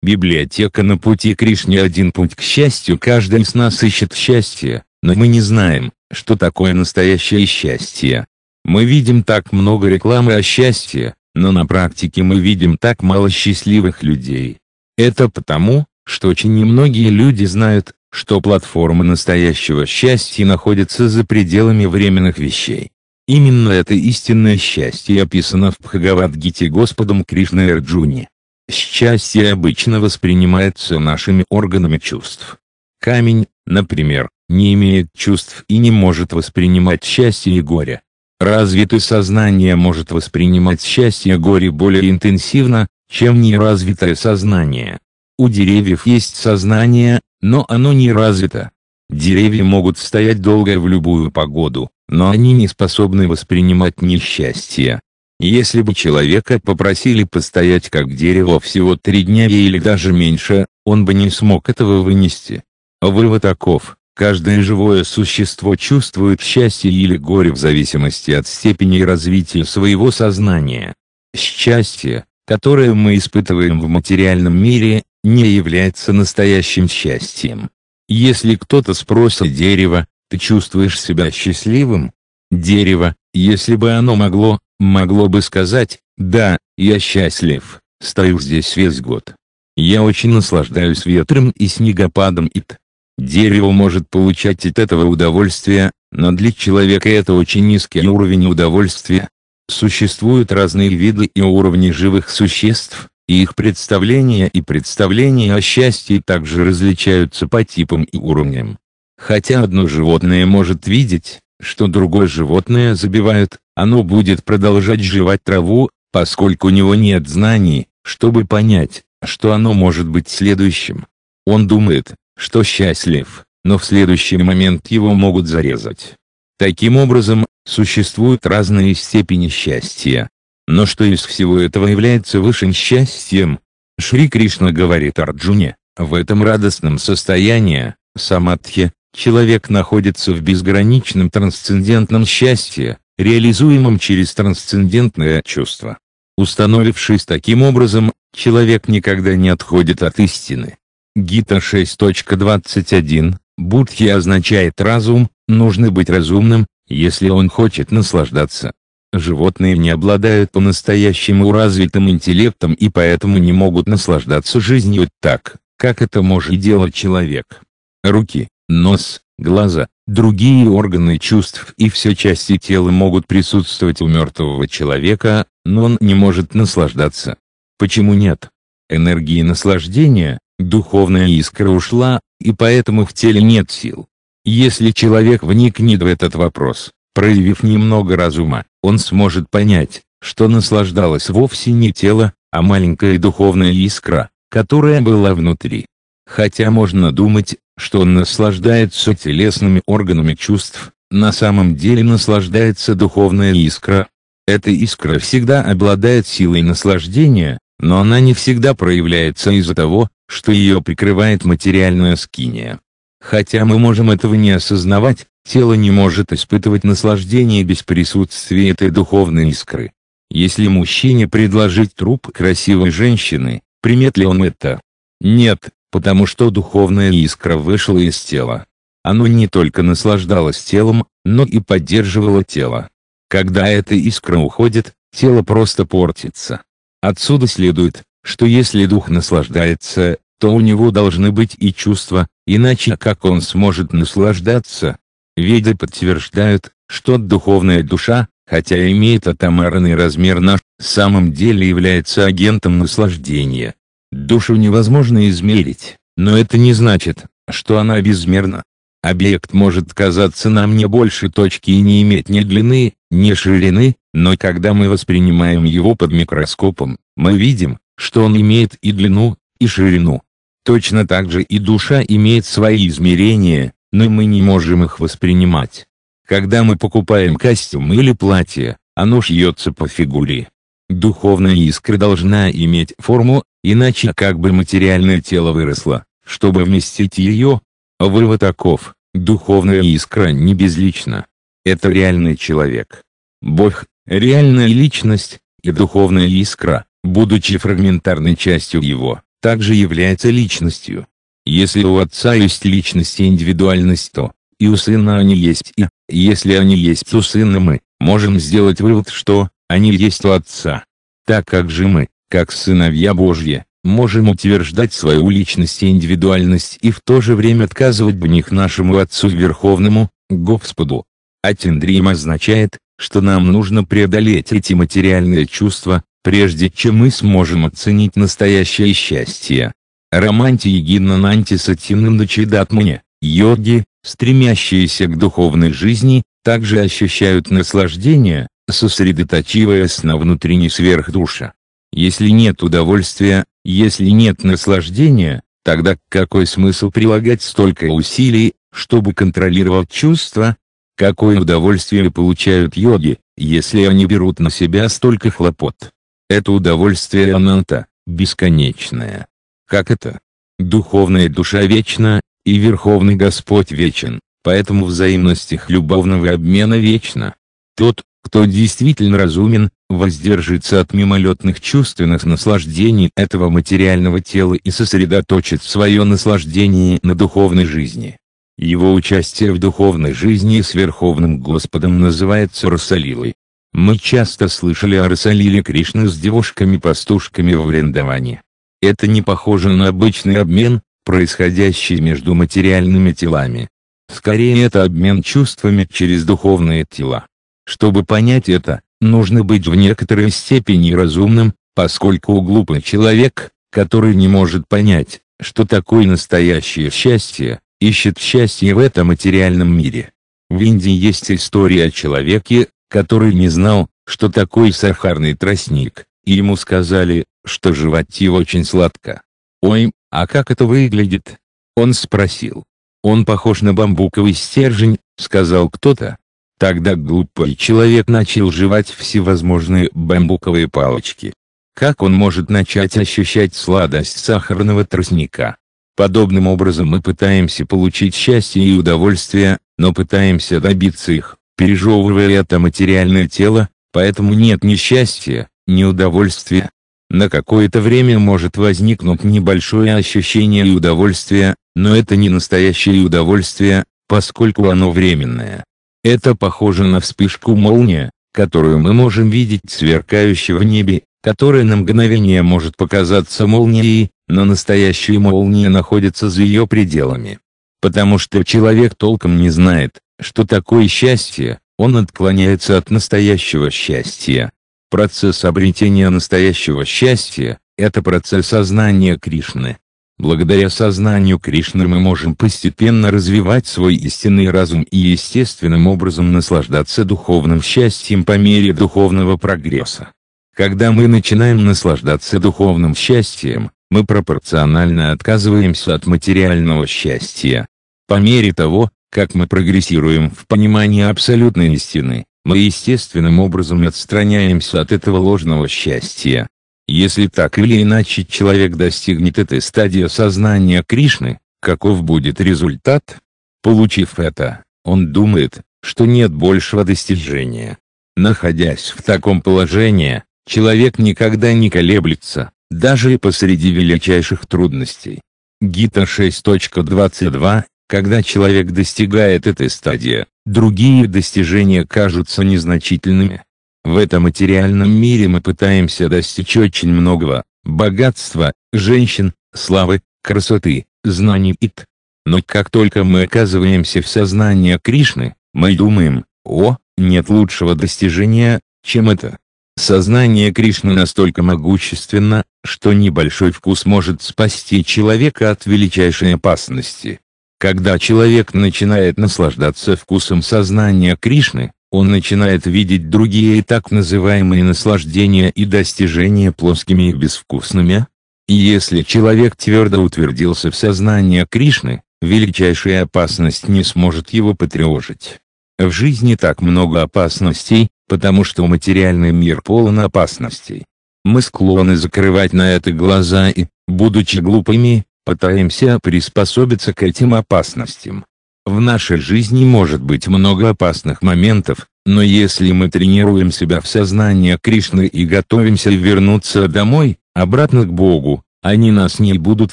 Библиотека на пути Кришне один путь к счастью. Каждый из нас ищет счастье, но мы не знаем, что такое настоящее счастье. Мы видим так много рекламы о счастье, но на практике мы видим так мало счастливых людей. Это потому, что очень немногие люди знают, что платформа настоящего счастья находится за пределами временных вещей. Именно это истинное счастье описано в Бхагавадгите Господом Кришной Арджуни. Счастье обычно воспринимается нашими органами чувств. Камень, например, не имеет чувств и не может воспринимать счастье и горе. Развитое сознание может воспринимать счастье и горе более интенсивно, чем неразвитое сознание. У деревьев есть сознание, но оно не развито. Деревья могут стоять долго в любую погоду, но они не способны воспринимать несчастье. Если бы человека попросили постоять как дерево всего три дня или даже меньше, он бы не смог этого вынести. Вывод таков. Каждое живое существо чувствует счастье или горе в зависимости от степени развития своего сознания. Счастье, которое мы испытываем в материальном мире, не является настоящим счастьем. Если кто-то спросит дерево, ты чувствуешь себя счастливым? Дерево, если бы оно могло, могло бы сказать, да, я счастлив, стою здесь весь год. Я очень наслаждаюсь ветром и снегопадом и т. Дерево может получать от этого удовольствие, но для человека это очень низкий уровень удовольствия. Существуют разные виды и уровни живых существ, и их представления и представления о счастье также различаются по типам и уровням. Хотя одно животное может видеть, что другое животное забивают, оно будет продолжать жевать траву, поскольку у него нет знаний, чтобы понять, что оно может быть следующим. Он думает, что счастлив, но в следующий момент его могут зарезать. Таким образом, существуют разные степени счастья. Но что из всего этого является высшим счастьем? Шри Кришна говорит Арджуне, в этом радостном состоянии, самадхи, Человек находится в безграничном трансцендентном счастье, реализуемом через трансцендентное чувство. Установившись таким образом, человек никогда не отходит от истины. Гита 6.21, Будхи означает разум, нужно быть разумным, если он хочет наслаждаться. Животные не обладают по-настоящему развитым интеллектом и поэтому не могут наслаждаться жизнью так, как это может делать человек. Руки, нос, глаза, другие органы чувств и все части тела могут присутствовать у мертвого человека, но он не может наслаждаться. Почему нет? Энергии наслаждения, духовная искра ушла, и поэтому в теле нет сил. Если человек вникнет в этот вопрос, проявив немного разума, он сможет понять, что наслаждалось вовсе не тело, а маленькая духовная искра, которая была внутри. Хотя можно думать, что он наслаждается телесными органами чувств, на самом деле наслаждается духовная искра. Эта искра всегда обладает силой наслаждения, но она не всегда проявляется из-за того, что ее прикрывает материальная скиния. Хотя мы можем этого не осознавать, тело не может испытывать наслаждение без присутствия этой духовной искры. Если мужчине предложить труп красивой женщины, примет ли он это? Нет, потому что духовная искра вышла из тела. Оно не только наслаждалось телом, но и поддерживало тело. Когда эта искра уходит, тело просто портится. Отсюда следует, что если дух наслаждается, то у него должны быть и чувства, иначе как он сможет наслаждаться? Веды подтверждают, что духовная душа, хотя имеет атомарный размер на самом деле является агентом наслаждения. Душу невозможно измерить, но это не значит, что она безмерна. Объект может казаться нам не больше точки и не иметь ни длины, ни ширины, но когда мы воспринимаем его под микроскопом, мы видим, что он имеет и длину, и ширину. Точно так же и душа имеет свои измерения, но мы не можем их воспринимать. Когда мы покупаем костюм или платье, оно шьется по фигуре. Духовная искра должна иметь форму, Иначе как бы материальное тело выросло, чтобы вместить ее? Вывод таков, духовная искра не безлична. Это реальный человек. Бог, реальная личность, и духовная искра, будучи фрагментарной частью его, также является личностью. Если у отца есть личность и индивидуальность, то и у сына они есть и, если они есть у сына мы, можем сделать вывод, что они есть у отца. Так как же мы, как сыновья Божьи, можем утверждать свою личность и индивидуальность и в то же время отказывать в них нашему Отцу Верховному, Господу. Атендрим означает, что нам нужно преодолеть эти материальные чувства, прежде чем мы сможем оценить настоящее счастье. Романти Егиннананти Сатинандачидатмани, йоги, стремящиеся к духовной жизни, также ощущают наслаждение, сосредотачиваясь на внутренней сверхдуше. Если нет удовольствия, если нет наслаждения, тогда какой смысл прилагать столько усилий, чтобы контролировать чувства? Какое удовольствие получают йоги, если они берут на себя столько хлопот? Это удовольствие ананта, бесконечное. Как это? Духовная душа вечна, и Верховный Господь вечен, поэтому взаимность их любовного обмена вечна. Тот, кто действительно разумен, воздержится от мимолетных чувственных наслаждений этого материального тела и сосредоточит свое наслаждение на духовной жизни. Его участие в духовной жизни с Верховным Господом называется Расалилой. Мы часто слышали о Расалиле Кришны с девушками-пастушками в арендовании. Это не похоже на обычный обмен, происходящий между материальными телами. Скорее это обмен чувствами через духовные тела. Чтобы понять это, нужно быть в некоторой степени разумным, поскольку у глупый человек, который не может понять, что такое настоящее счастье, ищет счастье в этом материальном мире. В Индии есть история о человеке, который не знал, что такое сахарный тростник, и ему сказали, что животи очень сладко. «Ой, а как это выглядит?» Он спросил. «Он похож на бамбуковый стержень», — сказал кто-то, Тогда глупый человек начал жевать всевозможные бамбуковые палочки. Как он может начать ощущать сладость сахарного тростника? Подобным образом мы пытаемся получить счастье и удовольствие, но пытаемся добиться их, пережевывая это материальное тело, поэтому нет ни счастья, ни удовольствия. На какое-то время может возникнуть небольшое ощущение и удовольствие, но это не настоящее удовольствие, поскольку оно временное. Это похоже на вспышку молния, которую мы можем видеть сверкающую в небе, которая на мгновение может показаться молнией, но настоящая молния находится за ее пределами. Потому что человек толком не знает, что такое счастье, он отклоняется от настоящего счастья. Процесс обретения настоящего счастья – это процесс сознания Кришны. Благодаря сознанию Кришны мы можем постепенно развивать свой истинный разум и естественным образом наслаждаться духовным счастьем по мере духовного прогресса. Когда мы начинаем наслаждаться духовным счастьем, мы пропорционально отказываемся от материального счастья. По мере того, как мы прогрессируем в понимании абсолютной истины, мы естественным образом отстраняемся от этого ложного счастья. Если так или иначе человек достигнет этой стадии сознания Кришны, каков будет результат? Получив это, он думает, что нет большего достижения. Находясь в таком положении, человек никогда не колеблется, даже и посреди величайших трудностей. Гита 6.22, когда человек достигает этой стадии, другие достижения кажутся незначительными. В этом материальном мире мы пытаемся достичь очень многого – богатства, женщин, славы, красоты, знаний и т. Но как только мы оказываемся в сознании Кришны, мы думаем, о, нет лучшего достижения, чем это. Сознание Кришны настолько могущественно, что небольшой вкус может спасти человека от величайшей опасности. Когда человек начинает наслаждаться вкусом сознания Кришны, он начинает видеть другие так называемые наслаждения и достижения плоскими и безвкусными. И если человек твердо утвердился в сознании Кришны, величайшая опасность не сможет его потревожить. В жизни так много опасностей, потому что материальный мир полон опасностей. Мы склонны закрывать на это глаза и, будучи глупыми, пытаемся приспособиться к этим опасностям. В нашей жизни может быть много опасных моментов, но если мы тренируем себя в сознании Кришны и готовимся вернуться домой, обратно к Богу, они нас не будут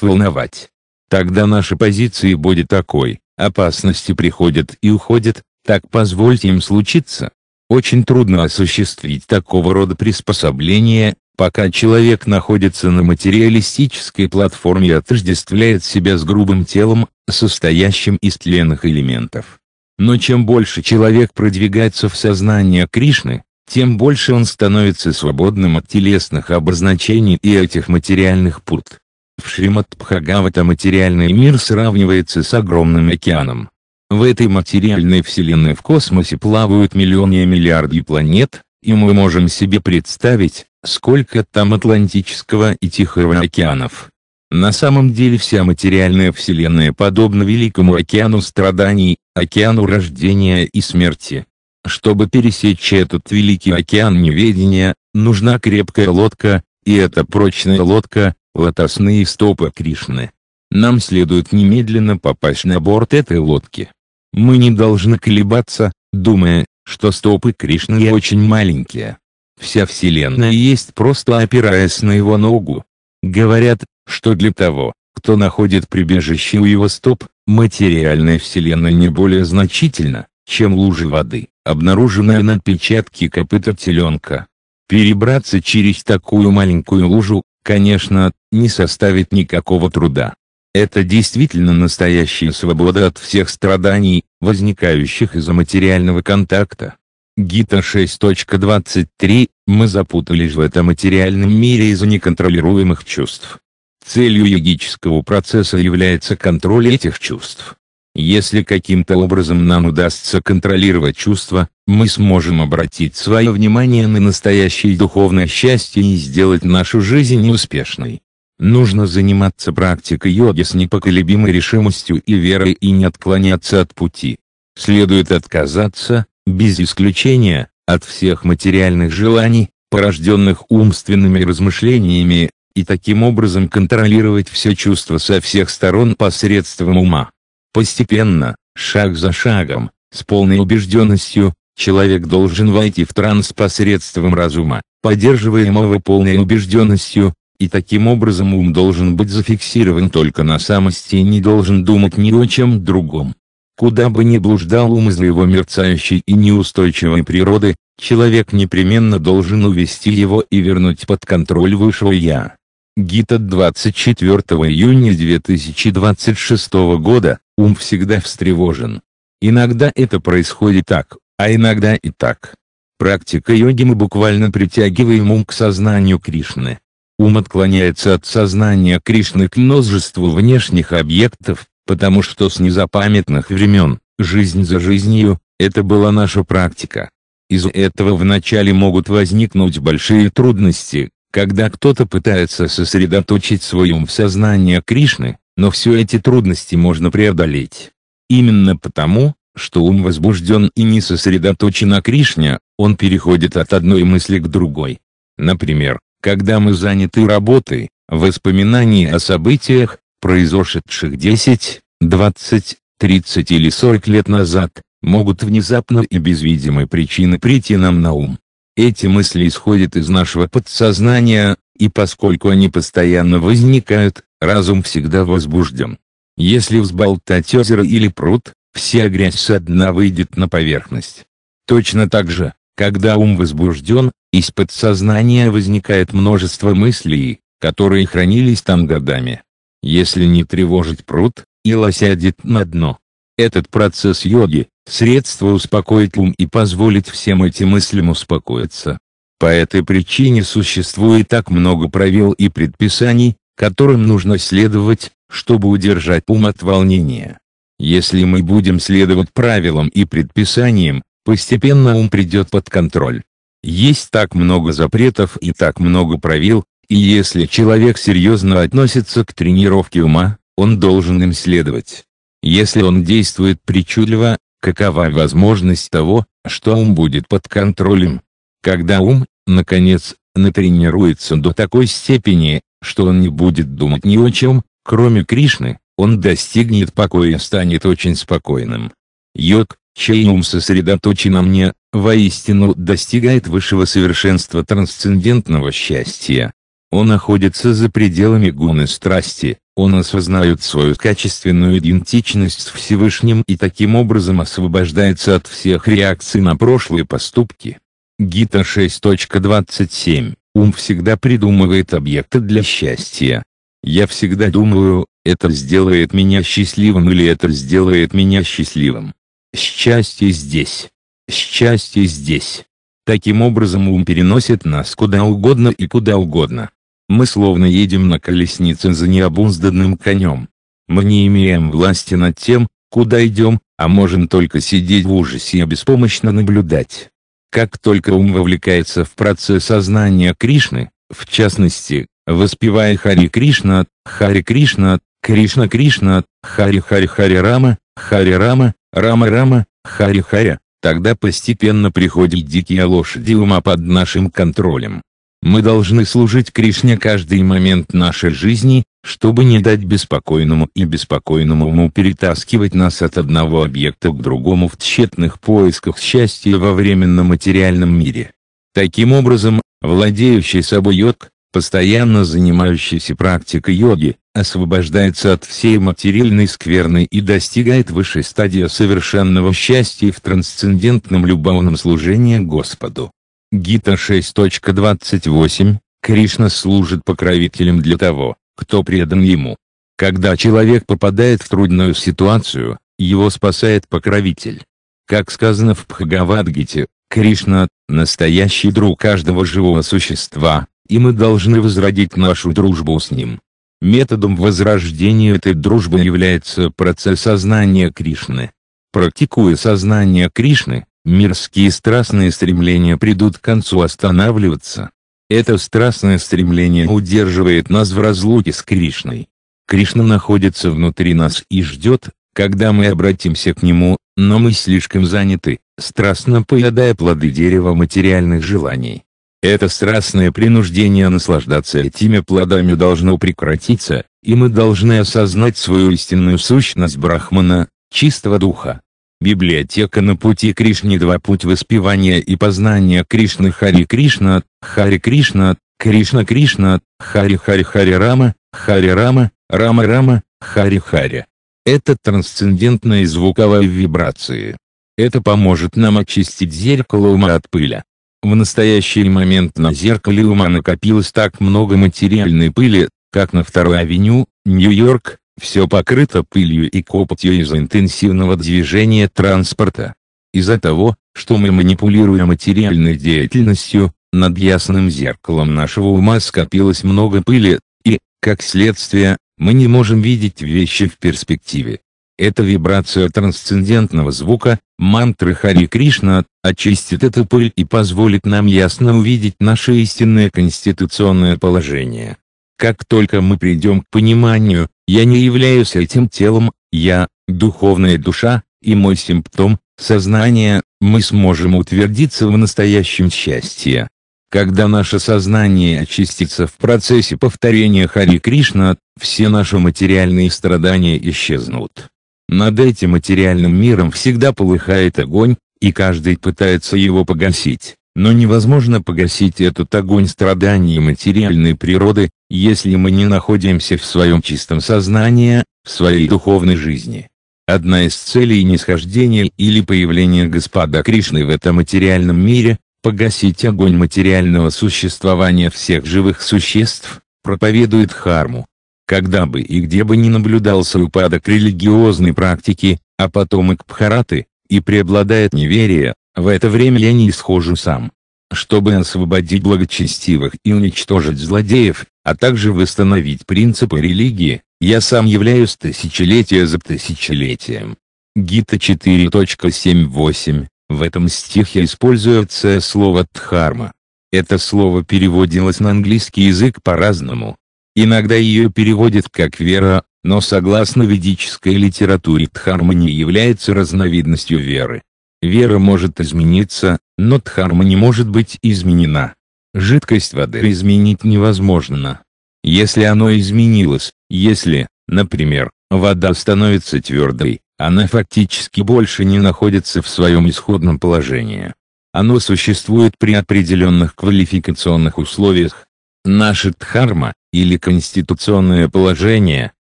волновать. Тогда наша позиция будет такой, опасности приходят и уходят, так позвольте им случиться. Очень трудно осуществить такого рода приспособление, Пока человек находится на материалистической платформе и отождествляет себя с грубым телом, состоящим из тленных элементов. Но чем больше человек продвигается в сознание Кришны, тем больше он становится свободным от телесных обозначений и этих материальных пут. В Шримад Пхагавата материальный мир сравнивается с огромным океаном. В этой материальной вселенной в космосе плавают миллионы и миллиарды планет, и мы можем себе представить, сколько там Атлантического и Тихого океанов. На самом деле вся материальная вселенная подобна великому океану страданий, океану рождения и смерти. Чтобы пересечь этот великий океан неведения, нужна крепкая лодка, и эта прочная лодка – лотосные стопы Кришны. Нам следует немедленно попасть на борт этой лодки. Мы не должны колебаться, думая, что стопы Кришны очень маленькие. Вся Вселенная есть просто опираясь на его ногу. Говорят, что для того, кто находит прибежище у его стоп, материальная Вселенная не более значительна, чем лужи воды, обнаруженная на отпечатке копыта теленка. Перебраться через такую маленькую лужу, конечно, не составит никакого труда. Это действительно настоящая свобода от всех страданий, возникающих из-за материального контакта. Гита 6.23 «Мы запутались в этом материальном мире из-за неконтролируемых чувств». Целью йогического процесса является контроль этих чувств. Если каким-то образом нам удастся контролировать чувства, мы сможем обратить свое внимание на настоящее духовное счастье и сделать нашу жизнь успешной. Нужно заниматься практикой йоги с непоколебимой решимостью и верой и не отклоняться от пути. Следует отказаться, без исключения, от всех материальных желаний, порожденных умственными размышлениями, и таким образом контролировать все чувства со всех сторон посредством ума. Постепенно, шаг за шагом, с полной убежденностью, человек должен войти в транс посредством разума, поддерживаемого полной убежденностью, и таким образом ум должен быть зафиксирован только на самости и не должен думать ни о чем другом. Куда бы ни блуждал ум из-за его мерцающей и неустойчивой природы, человек непременно должен увести его и вернуть под контроль высшего «Я». Гита 24 июня 2026 года, ум всегда встревожен. Иногда это происходит так, а иногда и так. Практика йоги мы буквально притягиваем ум к сознанию Кришны. Ум отклоняется от сознания Кришны к множеству внешних объектов, потому что с незапамятных времен, жизнь за жизнью, это была наша практика. Из этого вначале могут возникнуть большие трудности, когда кто-то пытается сосредоточить свой ум в сознании Кришны, но все эти трудности можно преодолеть. Именно потому, что ум возбужден и не сосредоточен на Кришне, он переходит от одной мысли к другой. Например, когда мы заняты работой, воспоминания о событиях, произошедших 10, 20, 30 или 40 лет назад, могут внезапно и без видимой причины прийти нам на ум. Эти мысли исходят из нашего подсознания, и поскольку они постоянно возникают, разум всегда возбужден. Если взболтать озеро или пруд, вся грязь со дна выйдет на поверхность. Точно так же, когда ум возбужден, из подсознания возникает множество мыслей, которые хранились там годами. Если не тревожить пруд, ила сядет на дно. Этот процесс йоги – средство успокоить ум и позволить всем этим мыслям успокоиться. По этой причине существует так много правил и предписаний, которым нужно следовать, чтобы удержать ум от волнения. Если мы будем следовать правилам и предписаниям, постепенно ум придет под контроль. Есть так много запретов и так много правил, и если человек серьезно относится к тренировке ума, он должен им следовать. Если он действует причудливо, какова возможность того, что ум будет под контролем? Когда ум, наконец, натренируется до такой степени, что он не будет думать ни о чем, кроме Кришны, он достигнет покоя и станет очень спокойным. Йог, чей ум сосредоточен на мне, воистину достигает высшего совершенства трансцендентного счастья. Он находится за пределами гуны страсти, он осознает свою качественную идентичность с Всевышним и таким образом освобождается от всех реакций на прошлые поступки. Гита 6.27 Ум всегда придумывает объекты для счастья. Я всегда думаю, это сделает меня счастливым или это сделает меня счастливым. Счастье здесь. Счастье здесь. Таким образом ум переносит нас куда угодно и куда угодно. Мы словно едем на колеснице за необузданным конем. Мы не имеем власти над тем, куда идем, а можем только сидеть в ужасе и беспомощно наблюдать. Как только ум вовлекается в процесс сознания Кришны, в частности, воспевая Хари Кришна, Хари Кришна, Кришна Кришна, Хари Хари Хари Рама, Хари Рама, Рама-рама, харя-харя, тогда постепенно приходят дикие лошади ума под нашим контролем. Мы должны служить Кришне каждый момент нашей жизни, чтобы не дать беспокойному и беспокойному уму перетаскивать нас от одного объекта к другому в тщетных поисках счастья во временно-материальном мире. Таким образом, владеющий собой йог, постоянно занимающийся практикой йоги, освобождается от всей материальной скверны и достигает высшей стадии совершенного счастья в трансцендентном любовном служении Господу. Гита 6.28 Кришна служит покровителем для того, кто предан ему. Когда человек попадает в трудную ситуацию, его спасает покровитель. Как сказано в Бхагавадгите, Кришна – настоящий друг каждого живого существа, и мы должны возродить нашу дружбу с ним. Методом возрождения этой дружбы является процесс сознания Кришны. Практикуя сознание Кришны, мирские страстные стремления придут к концу останавливаться. Это страстное стремление удерживает нас в разлуке с Кришной. Кришна находится внутри нас и ждет, когда мы обратимся к Нему, но мы слишком заняты, страстно поедая плоды дерева материальных желаний. Это страстное принуждение наслаждаться этими плодами должно прекратиться, и мы должны осознать свою истинную сущность Брахмана, чистого духа. Библиотека на пути Кришны два Путь воспевания и познания Кришны Хари Кришна, Хари Кришна, Кришна Кришна, Хари Хари Хари Рама, Хари Рама, Рама Рама, Хари Хари. Это трансцендентные звуковые вибрации. Это поможет нам очистить зеркало ума от пыли. В настоящий момент на зеркале ума накопилось так много материальной пыли, как на Второй авеню, Нью-Йорк, все покрыто пылью и копотью из-за интенсивного движения транспорта. Из-за того, что мы манипулируем материальной деятельностью, над ясным зеркалом нашего ума скопилось много пыли, и, как следствие, мы не можем видеть вещи в перспективе. Эта вибрация трансцендентного звука, мантры Хари Кришна, очистит эту пыль и позволит нам ясно увидеть наше истинное конституционное положение. Как только мы придем к пониманию, я не являюсь этим телом, я – духовная душа, и мой симптом – сознание, мы сможем утвердиться в настоящем счастье. Когда наше сознание очистится в процессе повторения Хари Кришна, все наши материальные страдания исчезнут. Над этим материальным миром всегда полыхает огонь, и каждый пытается его погасить, но невозможно погасить этот огонь страданий материальной природы, если мы не находимся в своем чистом сознании, в своей духовной жизни. Одна из целей нисхождения или появления Господа Кришны в этом материальном мире – погасить огонь материального существования всех живых существ, проповедует Харму. Когда бы и где бы ни наблюдался упадок религиозной практики, а потом и к Бхараты, и преобладает неверие, в это время я не исхожу сам. Чтобы освободить благочестивых и уничтожить злодеев, а также восстановить принципы религии, я сам являюсь тысячелетие за тысячелетием. Гита 4.7.8, в этом стихе используется слово «дхарма». Это слово переводилось на английский язык по-разному, Иногда ее переводят как вера, но согласно ведической литературе дхарма не является разновидностью веры. Вера может измениться, но дхарма не может быть изменена. Жидкость воды изменить невозможно. Если оно изменилось, если, например, вода становится твердой, она фактически больше не находится в своем исходном положении. Оно существует при определенных квалификационных условиях, Наша дхарма, или конституционное положение,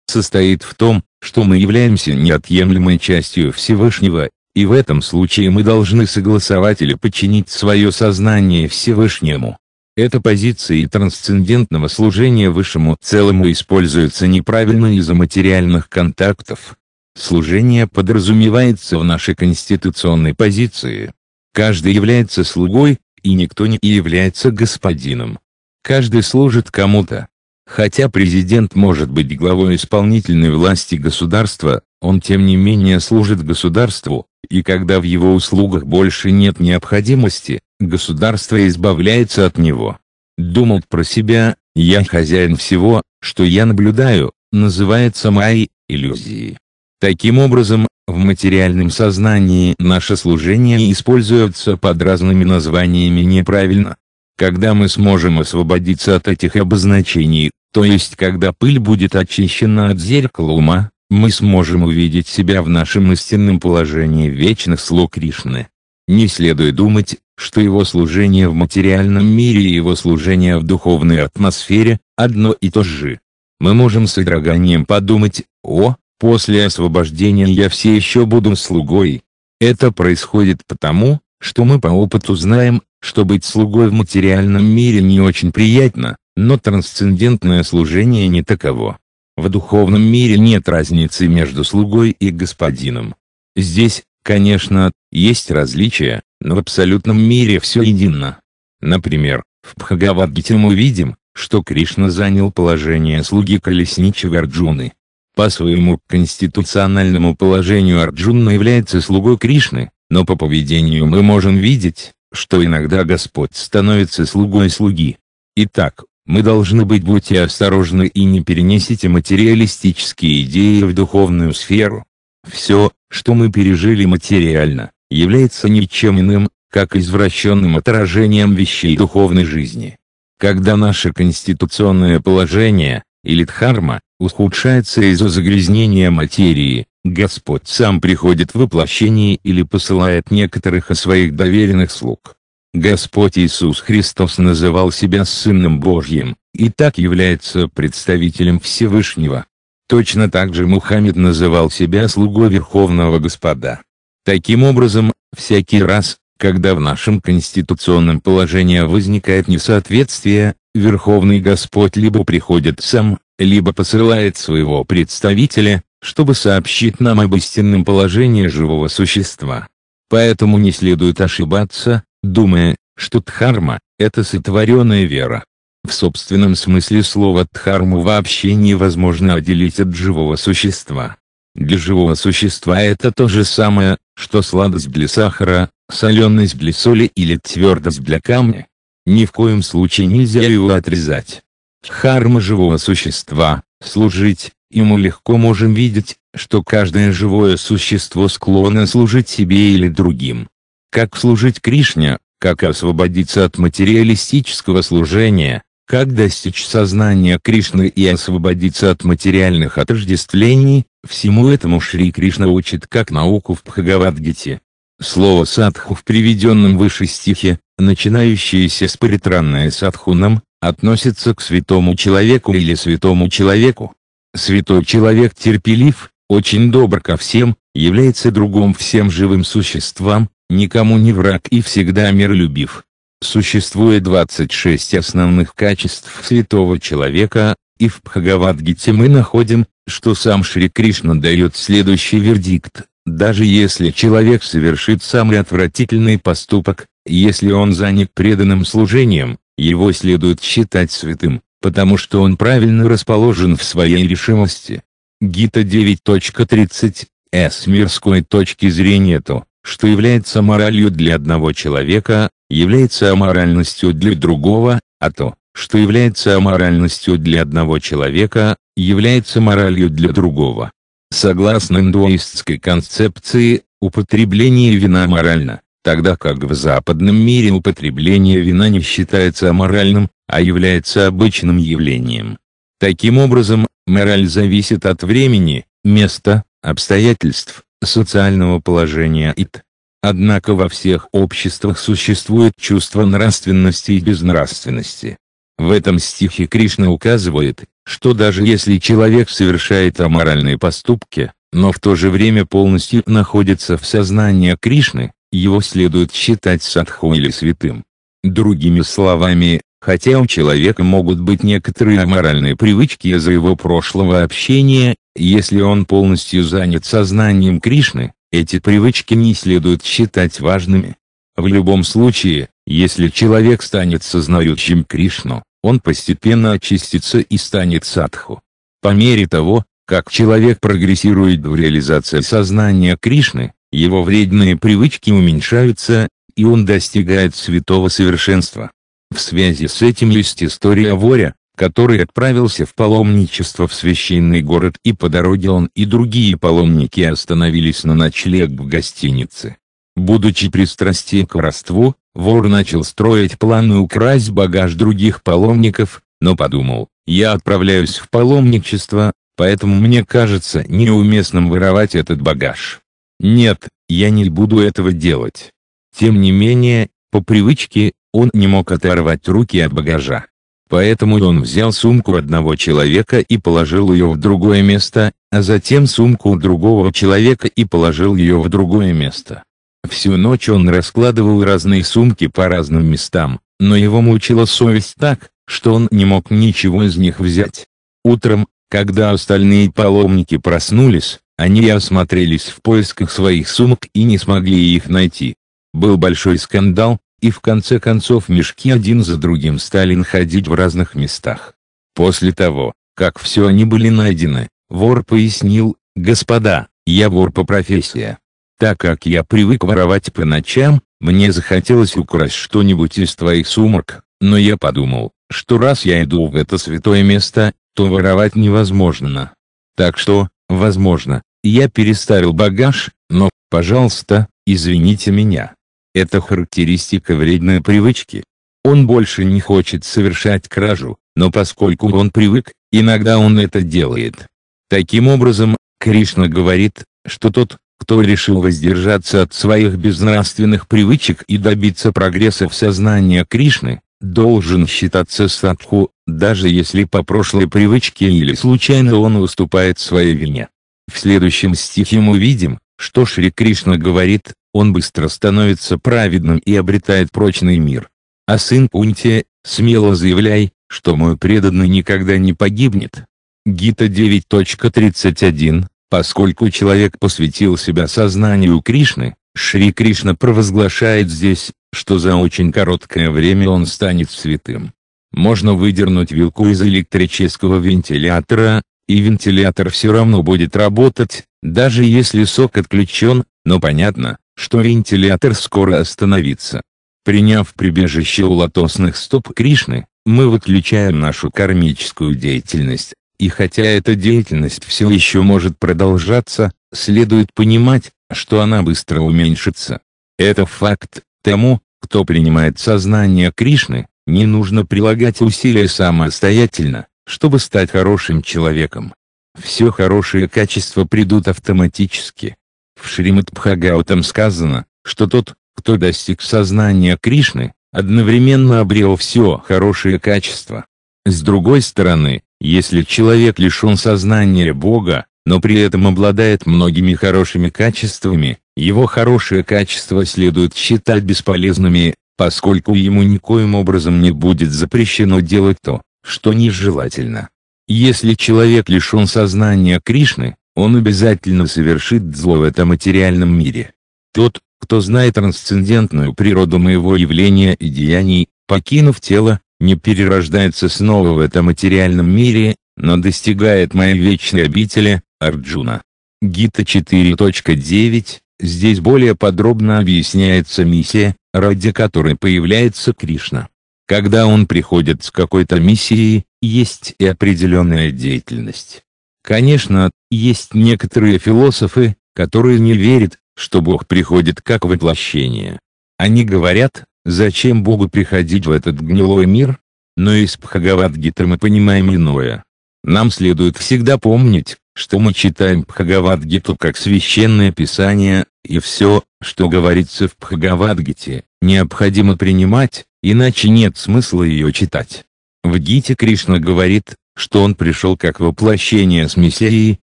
состоит в том, что мы являемся неотъемлемой частью Всевышнего, и в этом случае мы должны согласовать или подчинить свое сознание Всевышнему. Эта позиция трансцендентного служения высшему целому используется неправильно из-за материальных контактов. Служение подразумевается в нашей конституционной позиции. Каждый является слугой, и никто не является господином. Каждый служит кому-то. Хотя президент может быть главой исполнительной власти государства, он тем не менее служит государству, и когда в его услугах больше нет необходимости, государство избавляется от него. Думал про себя, я хозяин всего, что я наблюдаю, называется моей иллюзии. Таким образом, в материальном сознании наше служение используется под разными названиями неправильно, когда мы сможем освободиться от этих обозначений, то есть когда пыль будет очищена от зеркала ума, мы сможем увидеть себя в нашем истинном положении вечных слуг Кришны. Не следует думать, что его служение в материальном мире и его служение в духовной атмосфере – одно и то же. Мы можем с содроганием подумать, о, после освобождения я все еще буду слугой. Это происходит потому, что мы по опыту знаем, что быть слугой в материальном мире не очень приятно, но трансцендентное служение не таково. В духовном мире нет разницы между слугой и господином. Здесь, конечно, есть различия, но в абсолютном мире все едино. Например, в Бхагавадгите мы видим, что Кришна занял положение слуги колесничего Арджуны. По своему конституциональному положению Арджуна является слугой Кришны, но по поведению мы можем видеть, что иногда Господь становится слугой слуги. Итак, мы должны быть будьте осторожны и не перенесите материалистические идеи в духовную сферу. Все, что мы пережили материально, является ничем иным, как извращенным отражением вещей духовной жизни. Когда наше конституционное положение, или дхарма, ухудшается из-за загрязнения материи, Господь сам приходит в воплощение или посылает некоторых из своих доверенных слуг. Господь Иисус Христос называл себя Сыном Божьим, и так является представителем Всевышнего. Точно так же Мухаммед называл себя слугой Верховного Господа. Таким образом, всякий раз, когда в нашем конституционном положении возникает несоответствие, Верховный Господь либо приходит сам, либо посылает своего представителя, чтобы сообщить нам об истинном положении живого существа. Поэтому не следует ошибаться, думая, что дхарма – это сотворенная вера. В собственном смысле слова дхарму вообще невозможно отделить от живого существа. Для живого существа это то же самое, что сладость для сахара, соленость для соли или твердость для камня. Ни в коем случае нельзя его отрезать. Харма живого существа – служить, и мы легко можем видеть, что каждое живое существо склонно служить себе или другим. Как служить Кришне, как освободиться от материалистического служения, как достичь сознания Кришны и освободиться от материальных отождествлений, всему этому Шри Кришна учит как науку в Бхагавадгите. Слово «садху» в приведенном выше стихе, начинающееся с «паритранное садхунам, относится к святому человеку или святому человеку. Святой человек терпелив, очень добр ко всем, является другом всем живым существам, никому не враг и всегда миролюбив. Существует 26 основных качеств святого человека, и в Бхагавадгите мы находим, что сам Шри Кришна дает следующий вердикт. Даже если человек совершит самый отвратительный поступок, если он занят преданным служением, его следует считать святым потому что он правильно расположен в своей решимости. Гита 9.30 с мирской точки зрения то, что является моралью для одного человека, является аморальностью для другого, а то, что является аморальностью для одного человека, является моралью для другого. Согласно индуистской концепции, употребление вина морально, тогда как в западном мире употребление вина не считается аморальным, а является обычным явлением. Таким образом, мораль зависит от времени, места, обстоятельств, социального положения и т. Однако во всех обществах существует чувство нравственности и безнравственности. В этом стихе Кришна указывает, что даже если человек совершает аморальные поступки, но в то же время полностью находится в сознании Кришны, его следует считать садху или святым. Другими словами, Хотя у человека могут быть некоторые аморальные привычки из-за его прошлого общения, если он полностью занят сознанием Кришны, эти привычки не следует считать важными. В любом случае, если человек станет сознающим Кришну, он постепенно очистится и станет садху. По мере того, как человек прогрессирует в реализации сознания Кришны, его вредные привычки уменьшаются, и он достигает святого совершенства. В связи с этим есть история воря, который отправился в паломничество в священный город и по дороге он и другие паломники остановились на ночлег в гостинице. Будучи пристрастием к воровству, вор начал строить планы украсть багаж других паломников, но подумал, я отправляюсь в паломничество, поэтому мне кажется неуместным воровать этот багаж. Нет, я не буду этого делать. Тем не менее, по привычке, он не мог оторвать руки от багажа. Поэтому он взял сумку одного человека и положил ее в другое место, а затем сумку другого человека и положил ее в другое место. Всю ночь он раскладывал разные сумки по разным местам, но его мучила совесть так, что он не мог ничего из них взять. Утром, когда остальные паломники проснулись, они осмотрелись в поисках своих сумок и не смогли их найти. Был большой скандал, и в конце концов мешки один за другим стали находить в разных местах. После того, как все они были найдены, вор пояснил, «Господа, я вор по профессии. Так как я привык воровать по ночам, мне захотелось украсть что-нибудь из твоих сумок, но я подумал, что раз я иду в это святое место, то воровать невозможно. Так что, возможно, я переставил багаж, но, пожалуйста, извините меня. Это характеристика вредной привычки. Он больше не хочет совершать кражу, но поскольку он привык, иногда он это делает. Таким образом, Кришна говорит, что тот, кто решил воздержаться от своих безнравственных привычек и добиться прогресса в сознании Кришны, должен считаться садху, даже если по прошлой привычке или случайно он выступает своей вине. В следующем стихе мы видим, что Шри Кришна говорит, он быстро становится праведным и обретает прочный мир. А сын Пунтия, смело заявляй, что мой преданный никогда не погибнет. Гита 9.31 Поскольку человек посвятил себя сознанию Кришны, Шри Кришна провозглашает здесь, что за очень короткое время он станет святым. Можно выдернуть вилку из электрического вентилятора, и вентилятор все равно будет работать, даже если сок отключен, но понятно, что вентилятор скоро остановится. Приняв прибежище у лотосных стоп Кришны, мы выключаем нашу кармическую деятельность, и хотя эта деятельность все еще может продолжаться, следует понимать, что она быстро уменьшится. Это факт, тому, кто принимает сознание Кришны, не нужно прилагать усилия самостоятельно, чтобы стать хорошим человеком. Все хорошие качества придут автоматически. В Шримад-Бхагаутам сказано, что тот, кто достиг сознания Кришны, одновременно обрел все хорошие качества. С другой стороны, если человек лишен сознания Бога, но при этом обладает многими хорошими качествами, его хорошие качества следует считать бесполезными, поскольку ему никоим образом не будет запрещено делать то, что нежелательно. Если человек лишен сознания Кришны, он обязательно совершит зло в этом материальном мире. Тот, кто знает трансцендентную природу моего явления и деяний, покинув тело, не перерождается снова в этом материальном мире, но достигает моей вечной обители, Арджуна. Гита 4.9, здесь более подробно объясняется миссия, ради которой появляется Кришна. Когда он приходит с какой-то миссией, есть и определенная деятельность. Конечно, есть некоторые философы, которые не верят, что Бог приходит как воплощение. Они говорят, зачем Богу приходить в этот гнилой мир? Но из Пхагавадгиты мы понимаем иное. Нам следует всегда помнить, что мы читаем Пхагавадгиту как священное писание, и все, что говорится в Пхагавадгите, необходимо принимать, иначе нет смысла ее читать. В Гите Кришна говорит, что он пришел как воплощение с Мессией,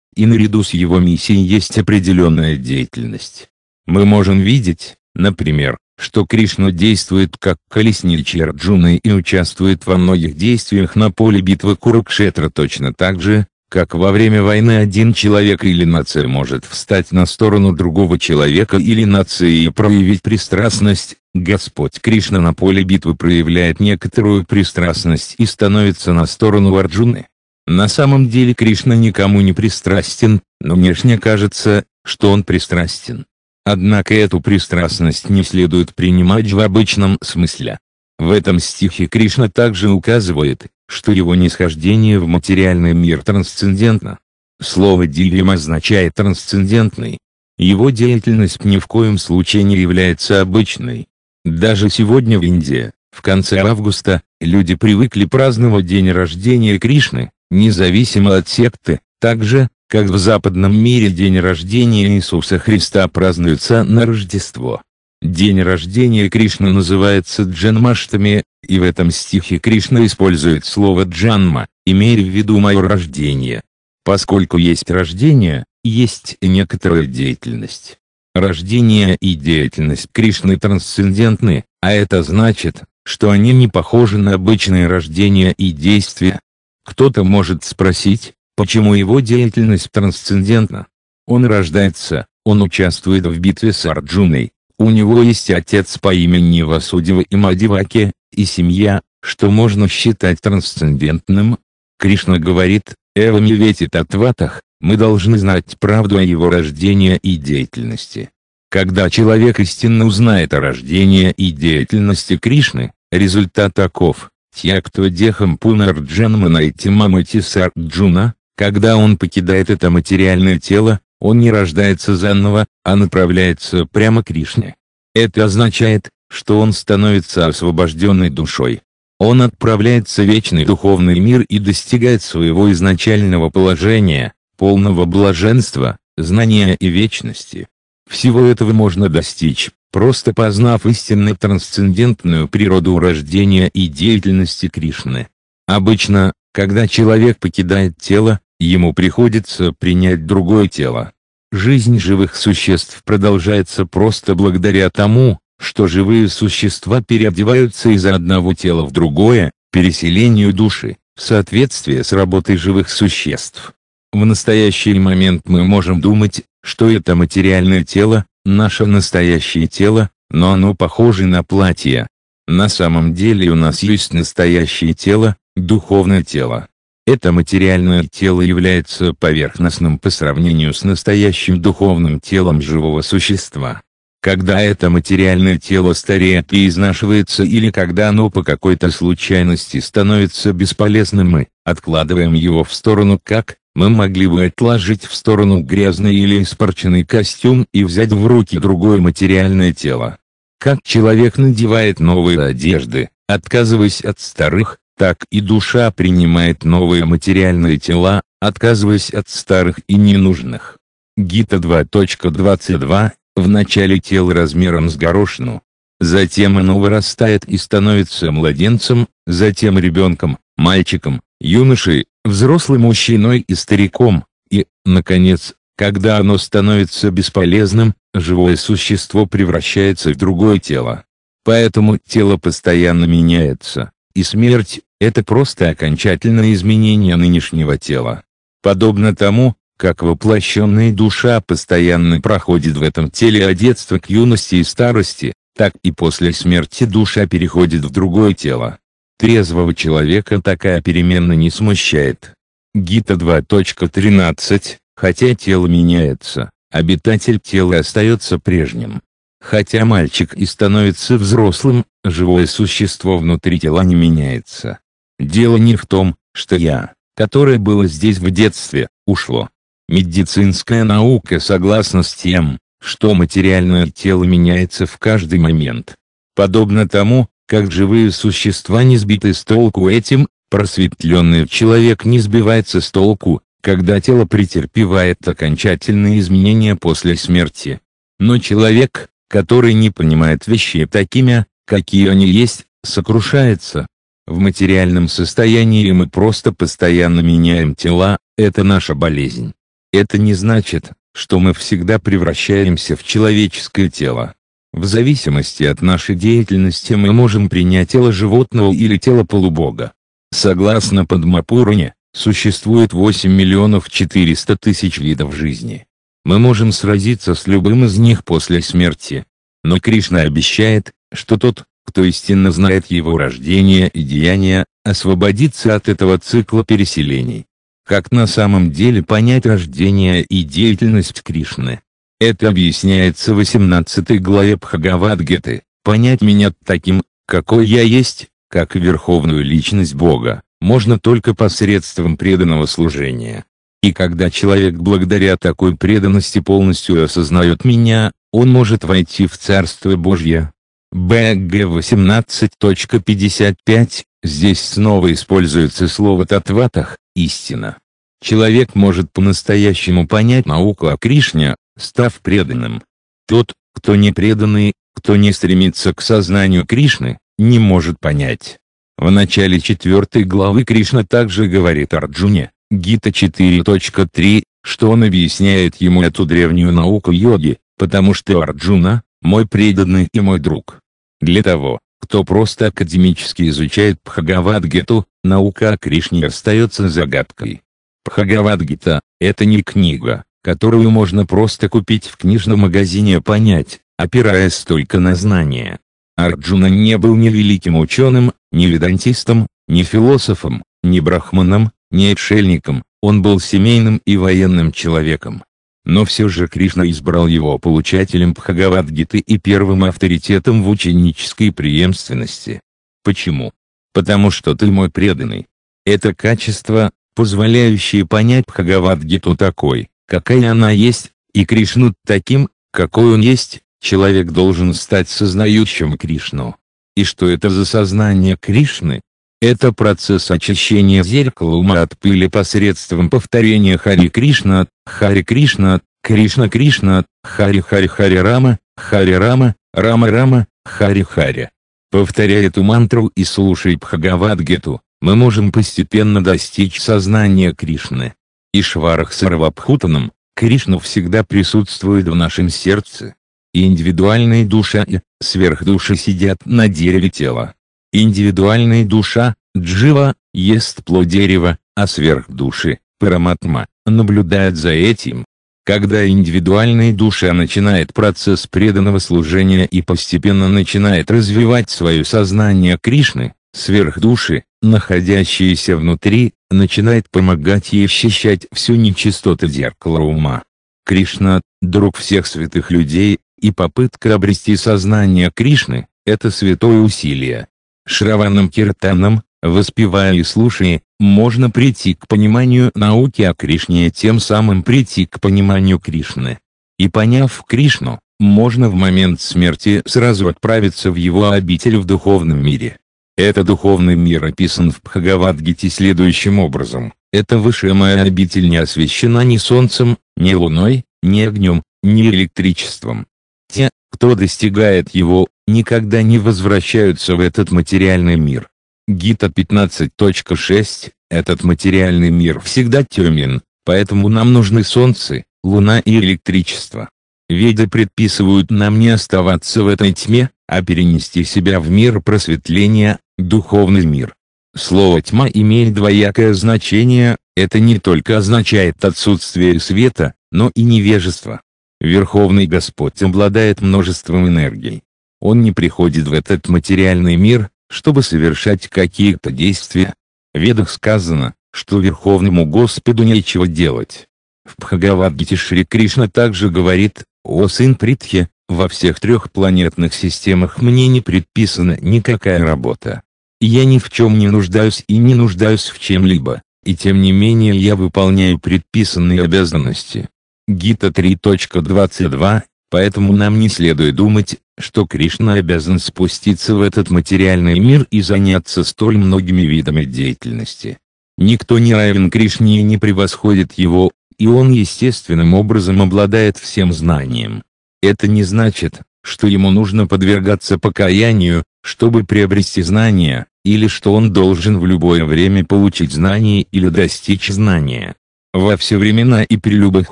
и наряду с его миссией есть определенная деятельность. Мы можем видеть, например, что Кришна действует как колесничий Арджуны и участвует во многих действиях на поле битвы Курукшетра точно так же, как во время войны один человек или нация может встать на сторону другого человека или нации и проявить пристрастность, Господь Кришна на поле битвы проявляет некоторую пристрастность и становится на сторону Арджуны. На самом деле Кришна никому не пристрастен, но внешне кажется, что он пристрастен. Однако эту пристрастность не следует принимать в обычном смысле. В этом стихе Кришна также указывает, что его нисхождение в материальный мир трансцендентно. Слово «дилем» означает «трансцендентный». Его деятельность ни в коем случае не является обычной. Даже сегодня в Индии, в конце августа, люди привыкли праздновать день рождения Кришны, независимо от секты, так же, как в западном мире день рождения Иисуса Христа празднуется на Рождество. День рождения Кришны называется Джанмаштами, и в этом стихе Кришна использует слово «джанма», имея в виду мое рождение. Поскольку есть рождение, есть некоторая деятельность. Рождение и деятельность Кришны трансцендентны, а это значит, что они не похожи на обычные рождения и действия. Кто-то может спросить, почему его деятельность трансцендентна. Он рождается, он участвует в битве с Арджуной, у него есть отец по имени Васудева и Мадиваке, и семья, что можно считать трансцендентным. Кришна говорит, Эва Мивети Татватах, мы должны знать правду о его рождении и деятельности. Когда человек истинно узнает о рождении и деятельности Кришны, результат таков, те, кто дехам пунарджанмана и тимамати сарджуна, когда он покидает это материальное тело, он не рождается заново, а направляется прямо к Кришне. Это означает, что он становится освобожденной душой. Он отправляется в вечный духовный мир и достигает своего изначального положения, полного блаженства, знания и вечности. Всего этого можно достичь, просто познав истинно трансцендентную природу рождения и деятельности Кришны. Обычно, когда человек покидает тело, Ему приходится принять другое тело. Жизнь живых существ продолжается просто благодаря тому, что живые существа переодеваются из одного тела в другое, переселению души, в соответствии с работой живых существ. В настоящий момент мы можем думать, что это материальное тело, наше настоящее тело, но оно похоже на платье. На самом деле у нас есть настоящее тело, духовное тело. Это материальное тело является поверхностным по сравнению с настоящим духовным телом живого существа. Когда это материальное тело стареет и изнашивается или когда оно по какой-то случайности становится бесполезным мы, откладываем его в сторону как, мы могли бы отложить в сторону грязный или испорченный костюм и взять в руки другое материальное тело. Как человек надевает новые одежды, отказываясь от старых, так и душа принимает новые материальные тела, отказываясь от старых и ненужных. Гита 2.22, Вначале тело размером с горошину, затем оно вырастает и становится младенцем, затем ребенком, мальчиком, юношей, взрослым мужчиной и стариком, и, наконец, когда оно становится бесполезным, живое существо превращается в другое тело. Поэтому тело постоянно меняется, и смерть это просто окончательное изменение нынешнего тела. Подобно тому, как воплощенная душа постоянно проходит в этом теле от детства к юности и старости, так и после смерти душа переходит в другое тело. Трезвого человека такая перемена не смущает. Гита 2.13, хотя тело меняется, обитатель тела остается прежним. Хотя мальчик и становится взрослым, живое существо внутри тела не меняется. Дело не в том, что я, которое было здесь в детстве, ушло. Медицинская наука согласна с тем, что материальное тело меняется в каждый момент. Подобно тому, как живые существа не сбиты с толку этим, просветленный человек не сбивается с толку, когда тело претерпевает окончательные изменения после смерти. Но человек, который не понимает вещи такими, какие они есть, сокрушается, в материальном состоянии мы просто постоянно меняем тела, это наша болезнь. Это не значит, что мы всегда превращаемся в человеческое тело. В зависимости от нашей деятельности мы можем принять тело животного или тело полубога. Согласно Падмапуруне, существует 8 миллионов 400 тысяч видов жизни. Мы можем сразиться с любым из них после смерти. Но Кришна обещает, что тот, кто истинно знает его рождение и деяния, освободится от этого цикла переселений. Как на самом деле понять рождение и деятельность Кришны? Это объясняется 18 главе Бхагавадгиты, понять меня таким, какой я есть, как верховную личность Бога, можно только посредством преданного служения. И когда человек благодаря такой преданности полностью осознает меня, он может войти в Царство Божье, БГ 18.55, здесь снова используется слово «татватах», «истина». Человек может по-настоящему понять науку о а Кришне, став преданным. Тот, кто не преданный, кто не стремится к сознанию Кришны, не может понять. В начале четвертой главы Кришна также говорит Арджуне, Гита 4.3, что он объясняет ему эту древнюю науку йоги, потому что Арджуна, мой преданный и мой друг. Для того, кто просто академически изучает Пхагавадгиту, наука о Кришне остается загадкой. Пхагавадгита – это не книга, которую можно просто купить в книжном магазине и а понять, опираясь только на знания. Арджуна не был ни великим ученым, ни ведантистом, ни философом, ни брахманом, ни отшельником, он был семейным и военным человеком но все же Кришна избрал его получателем Бхагавадгиты и первым авторитетом в ученической преемственности. Почему? Потому что ты мой преданный. Это качество, позволяющее понять Бхагавадгиту такой, какая она есть, и Кришну таким, какой он есть, человек должен стать сознающим Кришну. И что это за сознание Кришны, это процесс очищения зеркала ума от пыли посредством повторения Хари Кришна, Хари Кришна, Кришна Кришна, Хари Хари Хари Рама, Хари Рама, Рама Рама, Хари Хари. Повторяя эту мантру и слушая Бхагавадгиту, мы можем постепенно достичь сознания Кришны. И Шварах Сарвабхутаном, Кришна всегда присутствует в нашем сердце. И индивидуальные душа и сверхдуши сидят на дереве тела. Индивидуальная душа, джива, ест плод дерева, а сверхдуши, параматма, наблюдает за этим. Когда индивидуальная душа начинает процесс преданного служения и постепенно начинает развивать свое сознание Кришны, сверхдуши, находящиеся внутри, начинает помогать ей ощущать всю нечистоту зеркала ума. Кришна – друг всех святых людей, и попытка обрести сознание Кришны – это святое усилие, Шраванам Киртанам, воспевая и слушая, можно прийти к пониманию науки о а Кришне и тем самым прийти к пониманию Кришны. И поняв Кришну, можно в момент смерти сразу отправиться в его обитель в духовном мире. Этот духовный мир описан в Бхагавадгите следующим образом. это высшая моя обитель не освещена ни солнцем, ни луной, ни огнем, ни электричеством. Те, кто достигает его, никогда не возвращаются в этот материальный мир. Гита 15.6 Этот материальный мир всегда темен, поэтому нам нужны солнце, луна и электричество. Веды предписывают нам не оставаться в этой тьме, а перенести себя в мир просветления, духовный мир. Слово «тьма» имеет двоякое значение, это не только означает отсутствие света, но и невежество. Верховный Господь обладает множеством энергий, он не приходит в этот материальный мир, чтобы совершать какие-то действия. В ведах сказано, что Верховному Господу нечего делать. В Бхагавадгите Шри Кришна также говорит, «О сын Притхи, во всех трех планетных системах мне не предписана никакая работа. Я ни в чем не нуждаюсь и не нуждаюсь в чем-либо, и тем не менее я выполняю предписанные обязанности». Гита 3.22, поэтому нам не следует думать, что Кришна обязан спуститься в этот материальный мир и заняться столь многими видами деятельности. Никто не равен Кришне и не превосходит его, и он естественным образом обладает всем знанием. Это не значит, что ему нужно подвергаться покаянию, чтобы приобрести знания, или что он должен в любое время получить знания или достичь знания. Во все времена и при любых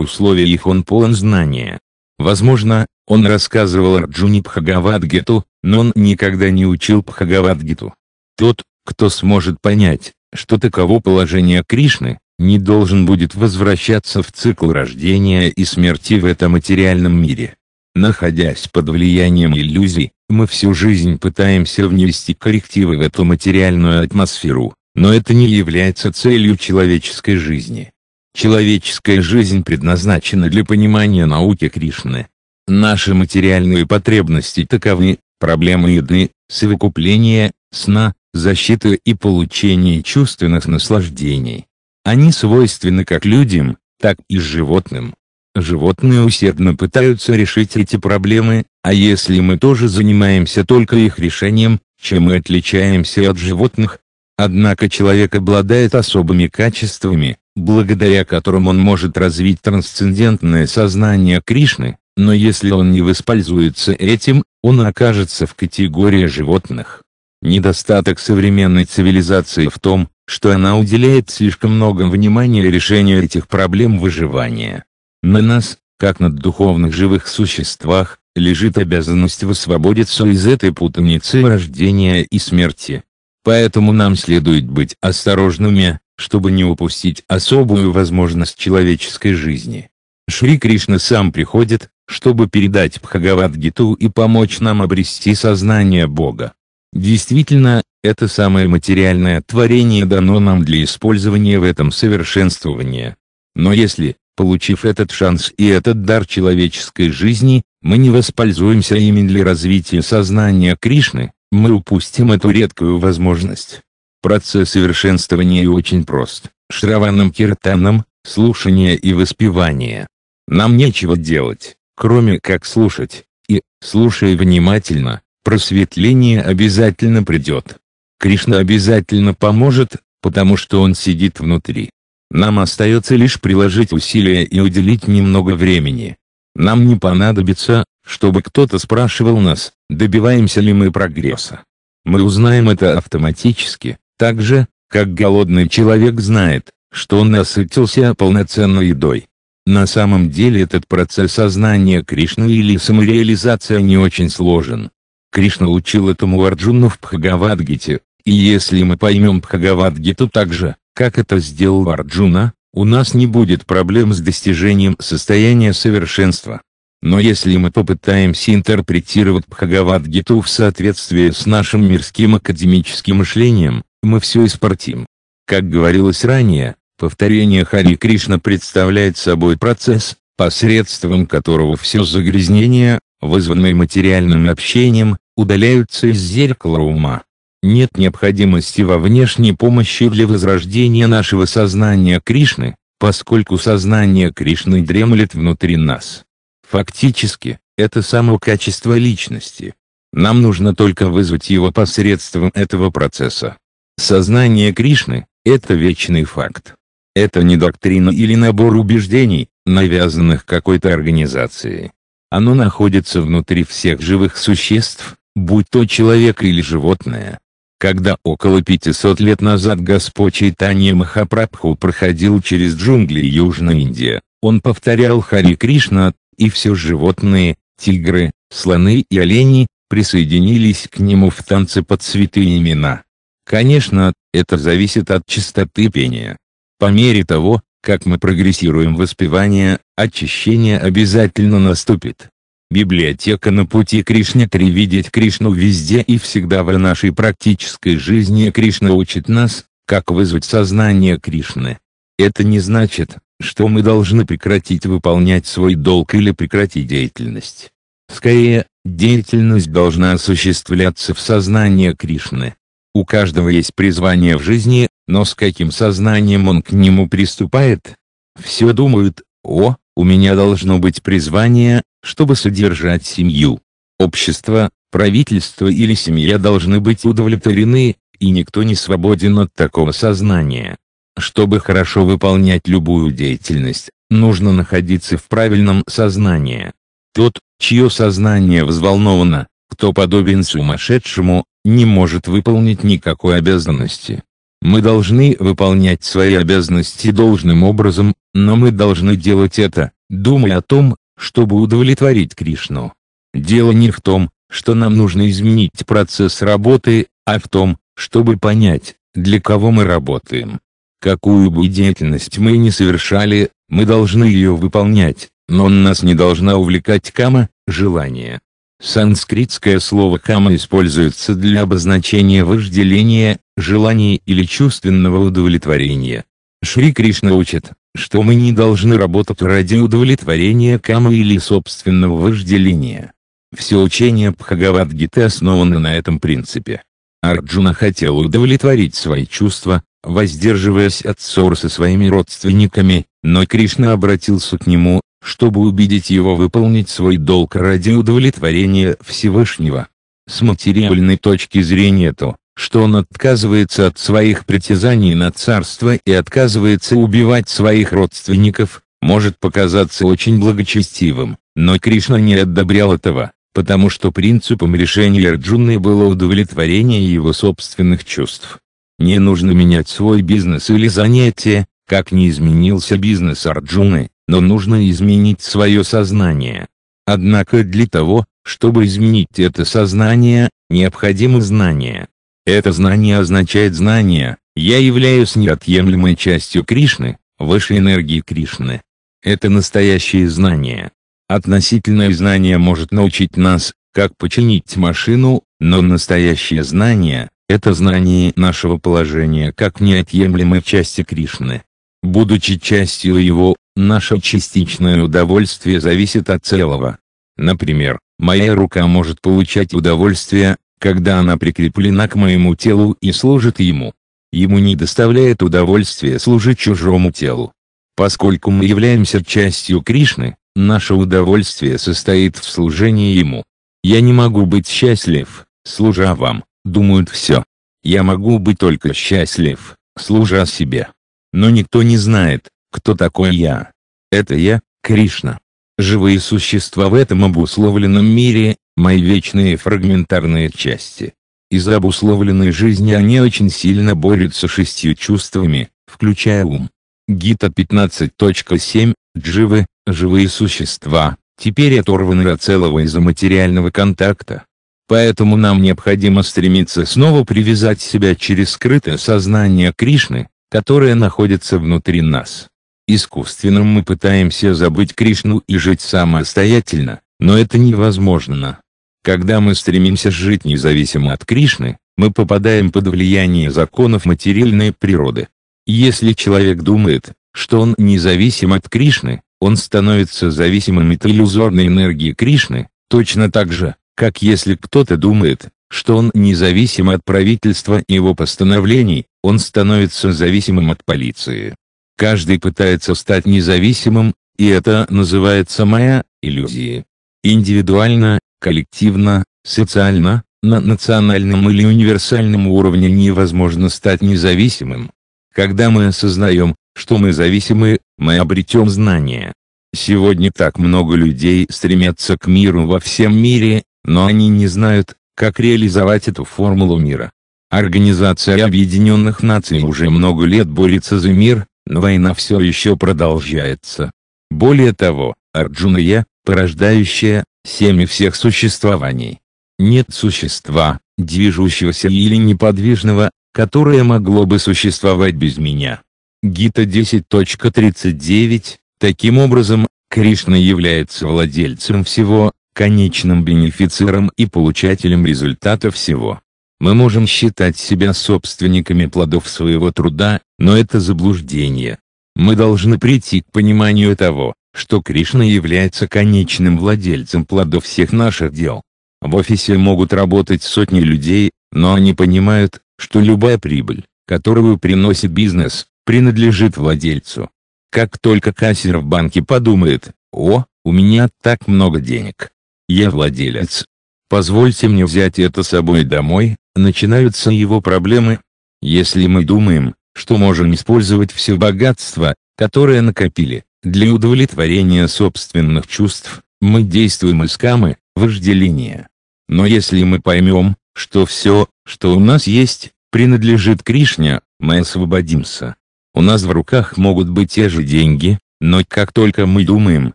условиях он полон знания. Возможно, он рассказывал Арджуне Пхагавадгиту, но он никогда не учил Пхагавадгиту. Тот, кто сможет понять, что таково положение Кришны, не должен будет возвращаться в цикл рождения и смерти в этом материальном мире. Находясь под влиянием иллюзий, мы всю жизнь пытаемся внести коррективы в эту материальную атмосферу, но это не является целью человеческой жизни. Человеческая жизнь предназначена для понимания науки Кришны, Наши материальные потребности таковы, проблемы еды, совокупления, сна, защиты и получения чувственных наслаждений. Они свойственны как людям, так и животным. Животные усердно пытаются решить эти проблемы, а если мы тоже занимаемся только их решением, чем мы отличаемся от животных? Однако человек обладает особыми качествами, благодаря которым он может развить трансцендентное сознание Кришны, но если он не воспользуется этим, он окажется в категории животных. Недостаток современной цивилизации в том, что она уделяет слишком много внимания решению этих проблем выживания. На нас, как на духовных живых существах, лежит обязанность высвободиться из этой путаницы рождения и смерти. Поэтому нам следует быть осторожными, чтобы не упустить особую возможность человеческой жизни. Шри Кришна сам приходит, чтобы передать Бхагавадгиту и помочь нам обрести сознание Бога. Действительно, это самое материальное творение дано нам для использования в этом совершенствовании. Но если, получив этот шанс и этот дар человеческой жизни, мы не воспользуемся ими для развития сознания Кришны, мы упустим эту редкую возможность. Процесс совершенствования очень прост. Шраванам, Киртаном, слушание и воспевание. Нам нечего делать, кроме как слушать. И, слушая внимательно, просветление обязательно придет. Кришна обязательно поможет, потому что он сидит внутри. Нам остается лишь приложить усилия и уделить немного времени. Нам не понадобится, чтобы кто-то спрашивал нас, добиваемся ли мы прогресса. Мы узнаем это автоматически, так же, как голодный человек знает, что он насытился полноценной едой. На самом деле этот процесс сознания Кришны или самореализация не очень сложен. Кришна учил этому Арджуну в Бхагавадгите, и если мы поймем Пхагавадгиту так же, как это сделал Арджуна, у нас не будет проблем с достижением состояния совершенства. Но если мы попытаемся интерпретировать Пхагавадгиту в соответствии с нашим мирским академическим мышлением, мы все испортим. Как говорилось ранее, Повторение Хари Кришна представляет собой процесс, посредством которого все загрязнения, вызванные материальным общением, удаляются из зеркала ума. Нет необходимости во внешней помощи для возрождения нашего сознания Кришны, поскольку сознание Кришны дремлет внутри нас. Фактически, это само качество личности. Нам нужно только вызвать его посредством этого процесса. Сознание Кришны – это вечный факт. Это не доктрина или набор убеждений, навязанных какой-то организацией. Оно находится внутри всех живых существ, будь то человек или животное. Когда около 500 лет назад Господь Чайтанья Махапрабху проходил через джунгли Южной Индии, он повторял Хари Кришна, и все животные, тигры, слоны и олени, присоединились к нему в танце под святые имена. Конечно, это зависит от чистоты пения. По мере того, как мы прогрессируем в воспевание, очищение обязательно наступит. Библиотека на пути Кришне 3 Видеть Кришну везде и всегда в нашей практической жизни Кришна учит нас, как вызвать сознание Кришны. Это не значит, что мы должны прекратить выполнять свой долг или прекратить деятельность. Скорее, деятельность должна осуществляться в сознании Кришны. У каждого есть призвание в жизни, но с каким сознанием он к нему приступает? Все думают, о, у меня должно быть призвание, чтобы содержать семью. Общество, правительство или семья должны быть удовлетворены, и никто не свободен от такого сознания. Чтобы хорошо выполнять любую деятельность, нужно находиться в правильном сознании. Тот, чье сознание взволновано, кто подобен сумасшедшему, не может выполнить никакой обязанности. Мы должны выполнять свои обязанности должным образом, но мы должны делать это, думая о том, чтобы удовлетворить Кришну. Дело не в том, что нам нужно изменить процесс работы, а в том, чтобы понять, для кого мы работаем. Какую бы деятельность мы ни совершали, мы должны ее выполнять, но нас не должна увлекать кама, желание. Санскритское слово кама используется для обозначения вожделения, желания или чувственного удовлетворения. Шри Кришна учит, что мы не должны работать ради удовлетворения камы или собственного вожделения. Все учение Бхагавадгиты основано на этом принципе. Арджуна хотел удовлетворить свои чувства, воздерживаясь от ссор со своими родственниками, но Кришна обратился к нему, чтобы убедить его выполнить свой долг ради удовлетворения Всевышнего. С материальной точки зрения то, что он отказывается от своих притязаний на царство и отказывается убивать своих родственников, может показаться очень благочестивым, но Кришна не одобрял этого, потому что принципом решения Арджуны было удовлетворение его собственных чувств. Не нужно менять свой бизнес или занятие, как не изменился бизнес Арджуны, но нужно изменить свое сознание. Однако для того, чтобы изменить это сознание, необходимо знание. Это знание означает знание, я являюсь неотъемлемой частью Кришны, высшей энергии Кришны. Это настоящее знание. Относительное знание может научить нас, как починить машину, но настоящее знание – это знание нашего положения как неотъемлемой части Кришны. Будучи частью его, наше частичное удовольствие зависит от целого. Например, моя рука может получать удовольствие, когда она прикреплена к моему телу и служит ему. Ему не доставляет удовольствия служить чужому телу. Поскольку мы являемся частью Кришны, наше удовольствие состоит в служении ему. Я не могу быть счастлив, служа вам, думают все. Я могу быть только счастлив, служа себе. Но никто не знает, кто такой я. Это я, Кришна. Живые существа в этом обусловленном мире, мои вечные фрагментарные части. Из-за обусловленной жизни они очень сильно борются шестью чувствами, включая ум. Гита 15.7, Дживы, живые существа, теперь оторваны от целого из-за материального контакта. Поэтому нам необходимо стремиться снова привязать себя через скрытое сознание Кришны, которая находится внутри нас. Искусственным мы пытаемся забыть Кришну и жить самостоятельно, но это невозможно. Когда мы стремимся жить независимо от Кришны, мы попадаем под влияние законов материальной природы. Если человек думает, что он независим от Кришны, он становится зависимым от иллюзорной энергии Кришны, точно так же, как если кто-то думает, что он независим от правительства и его постановлений, он становится зависимым от полиции. Каждый пытается стать независимым, и это называется моя иллюзия. Индивидуально, коллективно, социально, на национальном или универсальном уровне невозможно стать независимым. Когда мы осознаем, что мы зависимы, мы обретем знания. Сегодня так много людей стремятся к миру во всем мире, но они не знают, как реализовать эту формулу мира. Организация Объединенных Наций уже много лет борется за мир, но война все еще продолжается. Более того, Арджуна Я, порождающая, семя всех существований. Нет существа, движущегося или неподвижного, которое могло бы существовать без меня. Гита 10.39, таким образом, Кришна является владельцем всего, конечным бенефициаром и получателем результата всего. Мы можем считать себя собственниками плодов своего труда, но это заблуждение. Мы должны прийти к пониманию того, что Кришна является конечным владельцем плодов всех наших дел. В офисе могут работать сотни людей, но они понимают, что любая прибыль, которую приносит бизнес, принадлежит владельцу. Как только кассир в банке подумает, о, у меня так много денег, я владелец. Позвольте мне взять это с собой домой, начинаются его проблемы. Если мы думаем, что можем использовать все богатство, которое накопили, для удовлетворения собственных чувств, мы действуем из камы, вожделения. Но если мы поймем, что все, что у нас есть, принадлежит Кришне, мы освободимся. У нас в руках могут быть те же деньги, но как только мы думаем,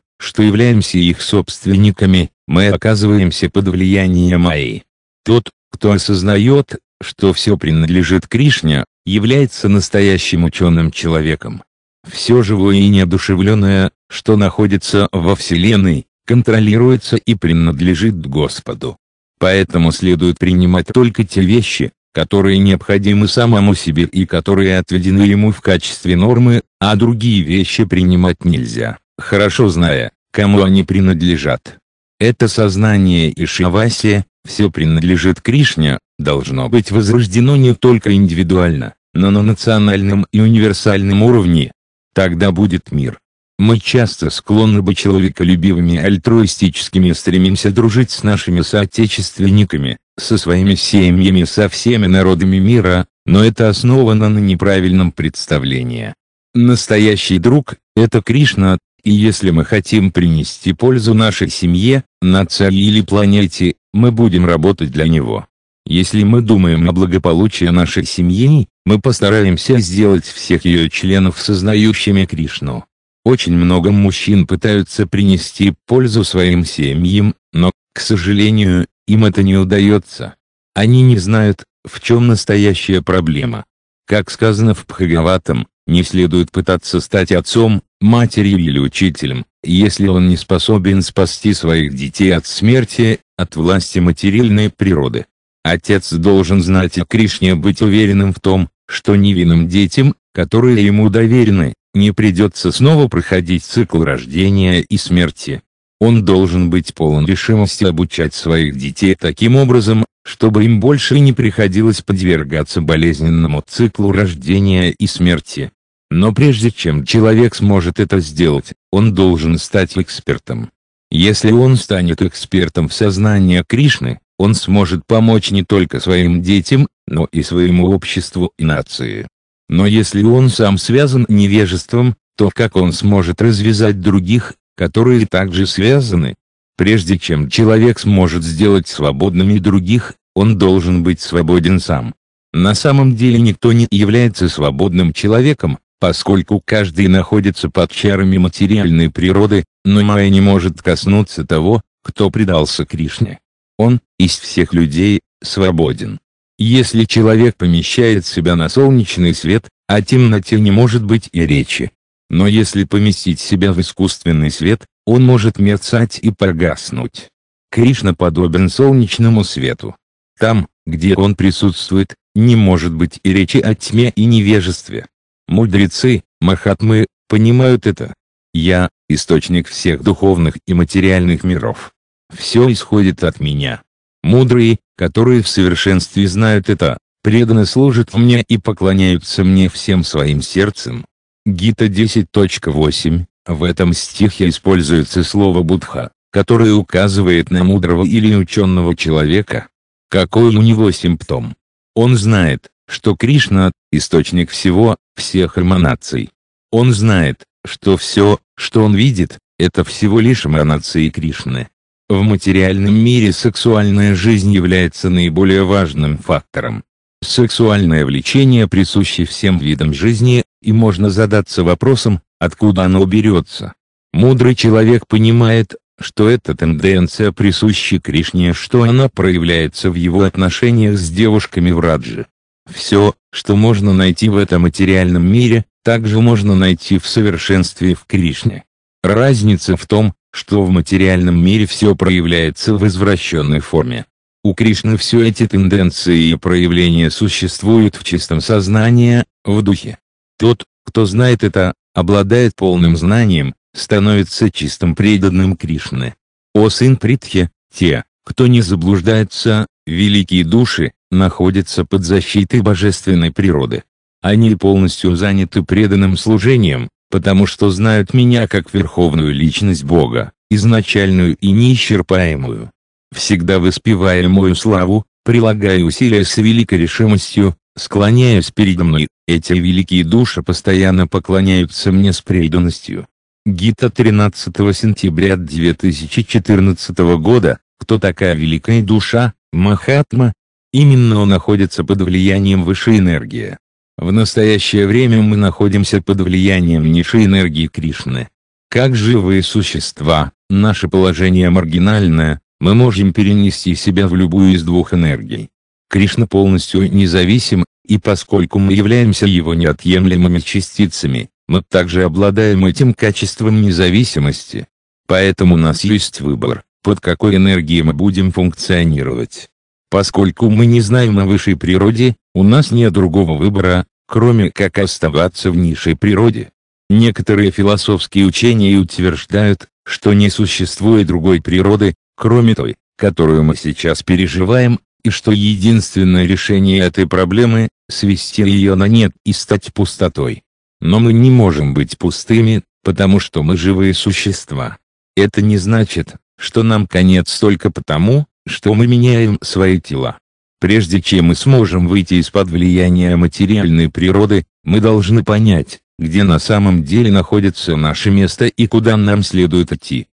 что являемся их собственниками, мы оказываемся под влиянием Майи. Тот, кто осознает, что все принадлежит Кришне, является настоящим ученым человеком. Все живое и неодушевленное, что находится во Вселенной, контролируется и принадлежит Господу. Поэтому следует принимать только те вещи, которые необходимы самому себе и которые отведены ему в качестве нормы, а другие вещи принимать нельзя, хорошо зная, кому они принадлежат. Это сознание и Шиваси, все принадлежит Кришне, должно быть возрождено не только индивидуально, но на национальном и универсальном уровне. Тогда будет мир. Мы часто склонны быть человеколюбивыми альтруистическими стремимся дружить с нашими соотечественниками, со своими семьями, со всеми народами мира, но это основано на неправильном представлении. Настоящий друг – это Кришна, и если мы хотим принести пользу нашей семье, нации или планете, мы будем работать для него. Если мы думаем о благополучии нашей семьи, мы постараемся сделать всех ее членов сознающими Кришну. Очень много мужчин пытаются принести пользу своим семьям, но, к сожалению, им это не удается. Они не знают, в чем настоящая проблема. Как сказано в Пхагаватам. Не следует пытаться стать отцом, матерью или учителем, если он не способен спасти своих детей от смерти, от власти материальной природы. Отец должен знать о Кришне быть уверенным в том, что невинным детям, которые ему доверены, не придется снова проходить цикл рождения и смерти. Он должен быть полон решимости обучать своих детей таким образом, чтобы им больше не приходилось подвергаться болезненному циклу рождения и смерти. Но прежде чем человек сможет это сделать, он должен стать экспертом. Если он станет экспертом в сознании Кришны, он сможет помочь не только своим детям, но и своему обществу и нации. Но если он сам связан невежеством, то как он сможет развязать других, которые также связаны? Прежде чем человек сможет сделать свободными других, он должен быть свободен сам. На самом деле никто не является свободным человеком, Поскольку каждый находится под чарами материальной природы, но Майя не может коснуться того, кто предался Кришне. Он, из всех людей, свободен. Если человек помещает себя на солнечный свет, о темноте не может быть и речи. Но если поместить себя в искусственный свет, он может мерцать и погаснуть. Кришна подобен солнечному свету. Там, где он присутствует, не может быть и речи о тьме и невежестве. Мудрецы, махатмы, понимают это. Я – источник всех духовных и материальных миров. Все исходит от меня. Мудрые, которые в совершенстве знают это, преданно служат мне и поклоняются мне всем своим сердцем. Гита 10.8, в этом стихе используется слово «будха», которое указывает на мудрого или ученого человека. Какой у него симптом? Он знает, что Кришна, источник всего, всех эманаций. Он знает, что все, что он видит, это всего лишь эманации Кришны. В материальном мире сексуальная жизнь является наиболее важным фактором. Сексуальное влечение присуще всем видам жизни, и можно задаться вопросом, откуда оно берется. Мудрый человек понимает, что эта тенденция присуща Кришне, что она проявляется в его отношениях с девушками в Раджи. Все, что можно найти в этом материальном мире, также можно найти в совершенстве в Кришне. Разница в том, что в материальном мире все проявляется в извращенной форме. У Кришны все эти тенденции и проявления существуют в чистом сознании, в духе. Тот, кто знает это, обладает полным знанием, становится чистым преданным Кришны. О сын Притхи, те, кто не заблуждается, великие души, находятся под защитой божественной природы. Они полностью заняты преданным служением, потому что знают меня как верховную личность Бога, изначальную и неисчерпаемую. Всегда воспевая мою славу, прилагая усилия с великой решимостью, склоняюсь передо мной, эти великие души постоянно поклоняются мне с преданностью. Гита 13 сентября 2014 года, кто такая великая душа, Махатма, Именно он находится под влиянием высшей энергии. В настоящее время мы находимся под влиянием низшей энергии Кришны. Как живые существа, наше положение маргинальное, мы можем перенести себя в любую из двух энергий. Кришна полностью независим, и поскольку мы являемся его неотъемлемыми частицами, мы также обладаем этим качеством независимости. Поэтому у нас есть выбор, под какой энергией мы будем функционировать. Поскольку мы не знаем о высшей природе, у нас нет другого выбора, кроме как оставаться в низшей природе. Некоторые философские учения утверждают, что не существует другой природы, кроме той, которую мы сейчас переживаем, и что единственное решение этой проблемы – свести ее на нет и стать пустотой. Но мы не можем быть пустыми, потому что мы живые существа. Это не значит, что нам конец только потому, что мы меняем свои тела. Прежде чем мы сможем выйти из-под влияния материальной природы, мы должны понять, где на самом деле находится наше место и куда нам следует идти.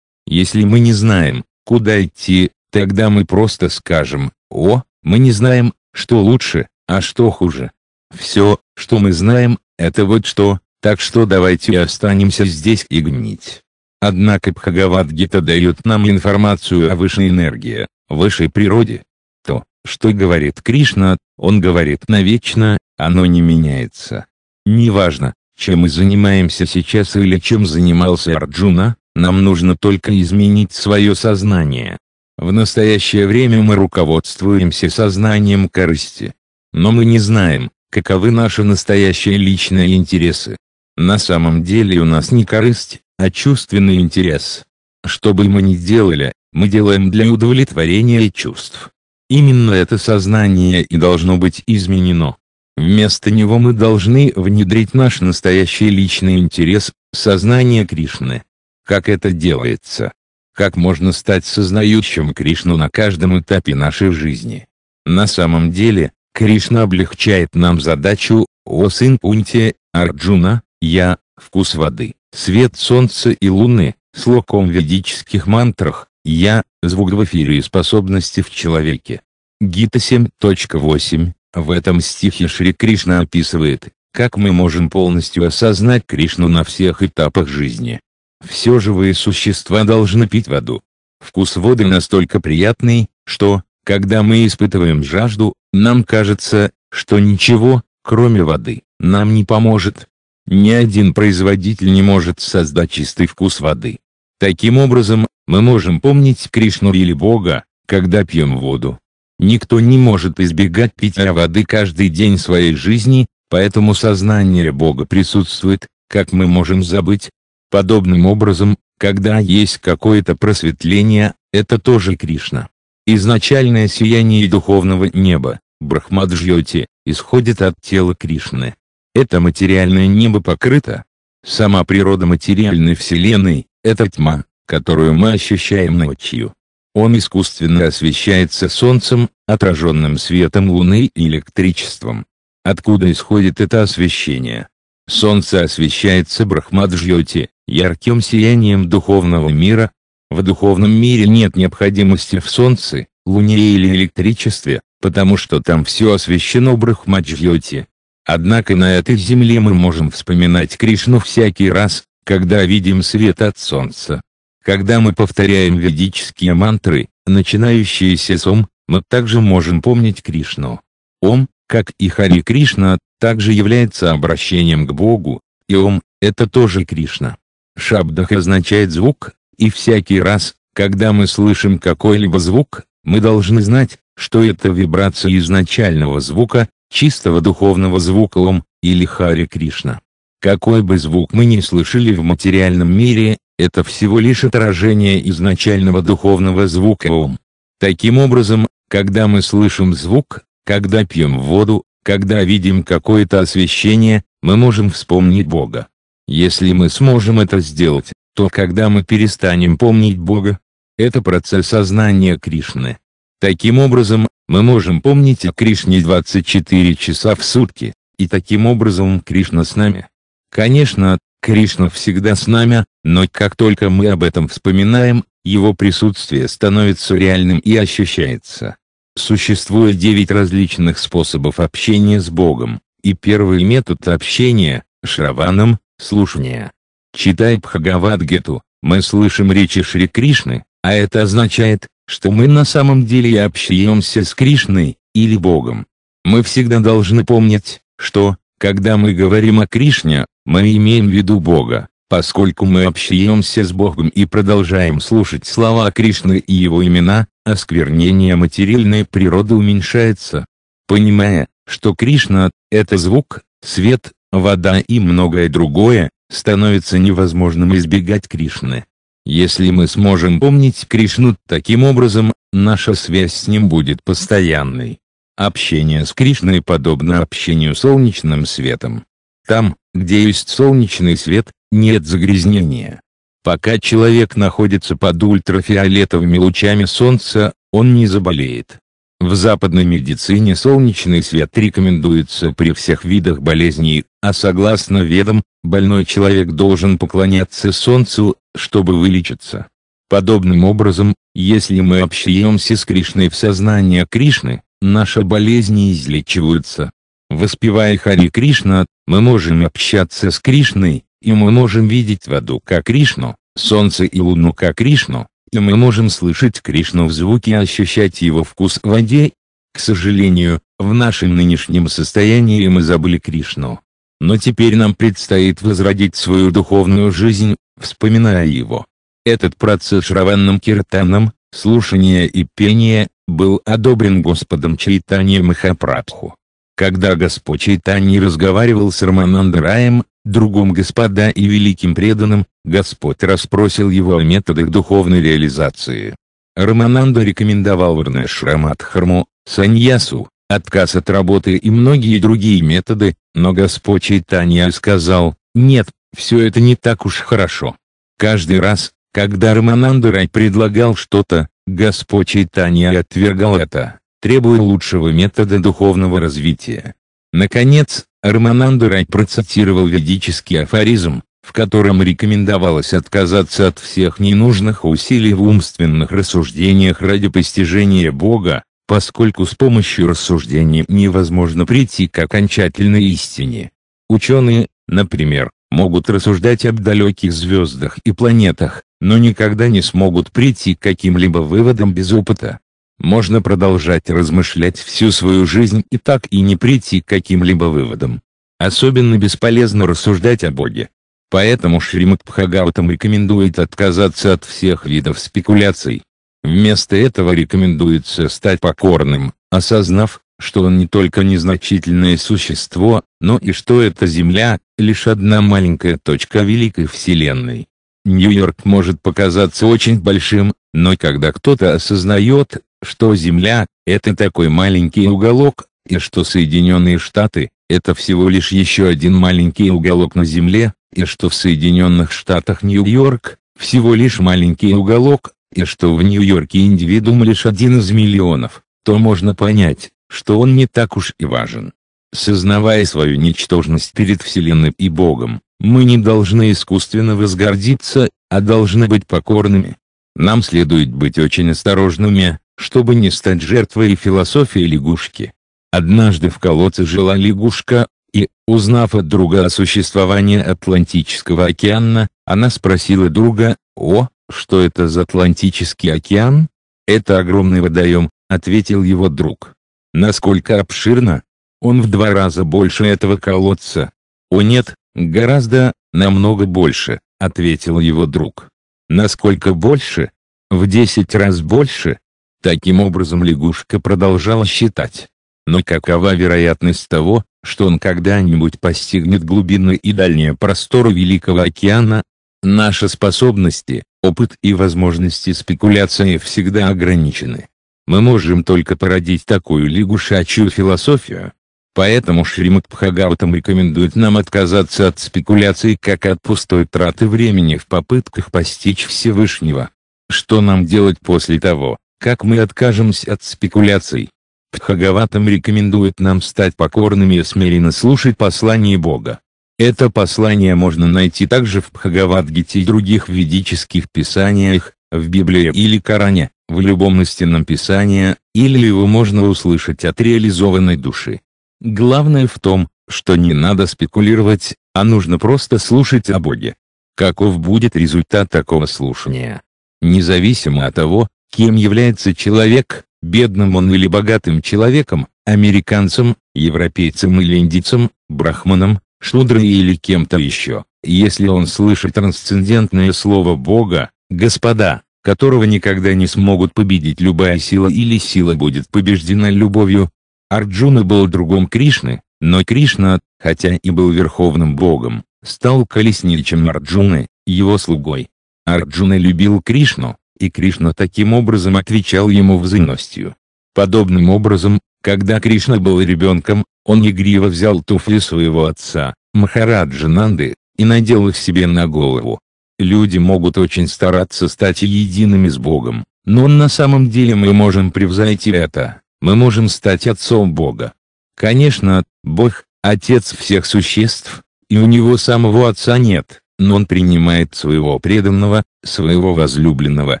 Если мы не знаем, куда идти, тогда мы просто скажем, о, мы не знаем, что лучше, а что хуже. Все, что мы знаем, это вот что, так что давайте останемся здесь и гнить. Однако Бхагавадгита дает нам информацию о высшей энергии, высшей природе. То, что говорит Кришна, он говорит навечно, оно не меняется. Неважно, чем мы занимаемся сейчас или чем занимался Арджуна, нам нужно только изменить свое сознание. В настоящее время мы руководствуемся сознанием корысти. Но мы не знаем, каковы наши настоящие личные интересы. На самом деле у нас не корысть, а чувственный интерес. Что бы мы ни делали, мы делаем для удовлетворения чувств. Именно это сознание и должно быть изменено. Вместо него мы должны внедрить наш настоящий личный интерес, сознание Кришны. Как это делается? Как можно стать сознающим Кришну на каждом этапе нашей жизни? На самом деле, Кришна облегчает нам задачу, о сын Пунти, Арджуна, я, вкус воды, свет солнца и луны, Слоком в ведических мантрах, я, звук в эфире и способности в человеке. Гита 7.8, в этом стихе Шри Кришна описывает, как мы можем полностью осознать Кришну на всех этапах жизни. Все живые существа должны пить воду. Вкус воды настолько приятный, что, когда мы испытываем жажду, нам кажется, что ничего, кроме воды, нам не поможет. Ни один производитель не может создать чистый вкус воды. Таким образом, мы можем помнить Кришну или Бога, когда пьем воду. Никто не может избегать питья воды каждый день своей жизни, поэтому сознание Бога присутствует, как мы можем забыть. Подобным образом, когда есть какое-то просветление, это тоже Кришна. Изначальное сияние духовного неба, Брахмаджьоти, исходит от тела Кришны. Это материальное небо покрыто. Сама природа материальной вселенной, это тьма, которую мы ощущаем ночью. Он искусственно освещается солнцем, отраженным светом луны и электричеством. Откуда исходит это освещение? Солнце освещается Брахмаджьоти, ярким сиянием духовного мира. В духовном мире нет необходимости в солнце, луне или электричестве, потому что там все освещено Брахмаджьоти. Однако на этой земле мы можем вспоминать Кришну всякий раз, когда видим свет от солнца. Когда мы повторяем ведические мантры, начинающиеся с Ом, мы также можем помнить Кришну. Ом, как и Хари Кришна, также является обращением к Богу, и Ом – это тоже Кришна. Шабдах означает звук, и всякий раз, когда мы слышим какой-либо звук, мы должны знать, что это вибрация изначального звука, чистого духовного звука Ом или Хари Кришна. Какой бы звук мы ни слышали в материальном мире, это всего лишь отражение изначального духовного звука ум. Таким образом, когда мы слышим звук, когда пьем воду, когда видим какое-то освещение, мы можем вспомнить Бога. Если мы сможем это сделать, то когда мы перестанем помнить Бога, это процесс сознания Кришны. Таким образом, мы можем помнить о Кришне 24 часа в сутки, и таким образом Кришна с нами. Конечно, Кришна всегда с нами, но как только мы об этом вспоминаем, его присутствие становится реальным и ощущается. Существует девять различных способов общения с Богом, и первый метод общения – Шраванам, слушание. Читая Бхагавадгиту, мы слышим речи Шри Кришны, а это означает, что мы на самом деле общаемся с Кришной, или Богом. Мы всегда должны помнить, что, когда мы говорим о Кришне, мы имеем в виду Бога, поскольку мы общаемся с Богом и продолжаем слушать слова Кришны и его имена, осквернение материальной природы уменьшается. Понимая, что Кришна – это звук, свет, вода и многое другое, становится невозможным избегать Кришны. Если мы сможем помнить Кришну таким образом, наша связь с ним будет постоянной. Общение с Кришной подобно общению солнечным светом. Там, где есть солнечный свет, нет загрязнения. Пока человек находится под ультрафиолетовыми лучами солнца, он не заболеет. В западной медицине солнечный свет рекомендуется при всех видах болезней, а согласно ведам, больной человек должен поклоняться солнцу, чтобы вылечиться. Подобным образом, если мы общаемся с Кришной в сознании Кришны, наши болезни излечиваются. Воспевая Хари Кришна, мы можем общаться с Кришной, и мы можем видеть воду как Кришну, солнце и луну как Кришну, и мы можем слышать Кришну в звуке и ощущать его вкус в воде. К сожалению, в нашем нынешнем состоянии мы забыли Кришну. Но теперь нам предстоит возродить свою духовную жизнь, вспоминая его. Этот процесс Раванным Киртаном, слушания и пения, был одобрен Господом Чайтанья Махапрабху. Когда Господь Чайтани разговаривал с Романандраем, другом господа и великим преданным, Господь расспросил его о методах духовной реализации. Романанда рекомендовал Варнашрамадхарму, саньясу, отказ от работы и многие другие методы, но Господь Чайтанья сказал, нет, все это не так уж хорошо. Каждый раз, когда Рамананда предлагал что-то, Господь Чайтанья отвергал это требуя лучшего метода духовного развития. Наконец, Армананда Рай процитировал ведический афоризм, в котором рекомендовалось отказаться от всех ненужных усилий в умственных рассуждениях ради постижения Бога, поскольку с помощью рассуждений невозможно прийти к окончательной истине. Ученые, например, могут рассуждать об далеких звездах и планетах, но никогда не смогут прийти к каким-либо выводам без опыта. Можно продолжать размышлять всю свою жизнь и так и не прийти к каким-либо выводам. Особенно бесполезно рассуждать о Боге. Поэтому Шримад Пхагаватам рекомендует отказаться от всех видов спекуляций. Вместо этого рекомендуется стать покорным, осознав, что он не только незначительное существо, но и что эта Земля – лишь одна маленькая точка Великой Вселенной. Нью-Йорк может показаться очень большим, но когда кто-то осознает, что Земля – это такой маленький уголок, и что Соединенные Штаты – это всего лишь еще один маленький уголок на Земле, и что в Соединенных Штатах Нью-Йорк – всего лишь маленький уголок, и что в Нью-Йорке индивидуум лишь один из миллионов, то можно понять, что он не так уж и важен. Сознавая свою ничтожность перед Вселенной и Богом, мы не должны искусственно возгордиться, а должны быть покорными. Нам следует быть очень осторожными, чтобы не стать жертвой философии лягушки. Однажды в колодце жила лягушка, и, узнав от друга о существовании Атлантического океана, она спросила друга, «О, что это за Атлантический океан?» «Это огромный водоем», — ответил его друг. «Насколько обширно? Он в два раза больше этого колодца». «О нет, гораздо, намного больше», — ответил его друг. «Насколько больше?» «В десять раз больше», Таким образом лягушка продолжала считать. Но какова вероятность того, что он когда-нибудь постигнет глубины и дальние просторы Великого океана? Наши способности, опыт и возможности спекуляции всегда ограничены. Мы можем только породить такую лягушачью философию. Поэтому Шримад Пхагаутам рекомендует нам отказаться от спекуляций как от пустой траты времени в попытках постичь Всевышнего. Что нам делать после того, как мы откажемся от спекуляций. Пхагаватам рекомендует нам стать покорными и смиренно слушать послание Бога. Это послание можно найти также в Пхагавадгите и других ведических писаниях, в Библии или Коране, в любом истинном писании, или его можно услышать от реализованной души. Главное в том, что не надо спекулировать, а нужно просто слушать о Боге. Каков будет результат такого слушания? Независимо от того, кем является человек, бедным он или богатым человеком, американцем, европейцем или индийцем, брахманом, шудрой или кем-то еще. Если он слышит трансцендентное слово Бога, Господа, которого никогда не смогут победить любая сила или сила будет побеждена любовью. Арджуна был другом Кришны, но Кришна, хотя и был верховным богом, стал колесничем Арджуны, его слугой. Арджуна любил Кришну, и Кришна таким образом отвечал ему взаимностью. Подобным образом, когда Кришна был ребенком, он игриво взял туфли своего отца, Махараджа Нанды, и надел их себе на голову. Люди могут очень стараться стать едиными с Богом, но на самом деле мы можем превзойти это, мы можем стать отцом Бога. Конечно, Бог – отец всех существ, и у него самого отца нет, но он принимает своего преданного, своего возлюбленного,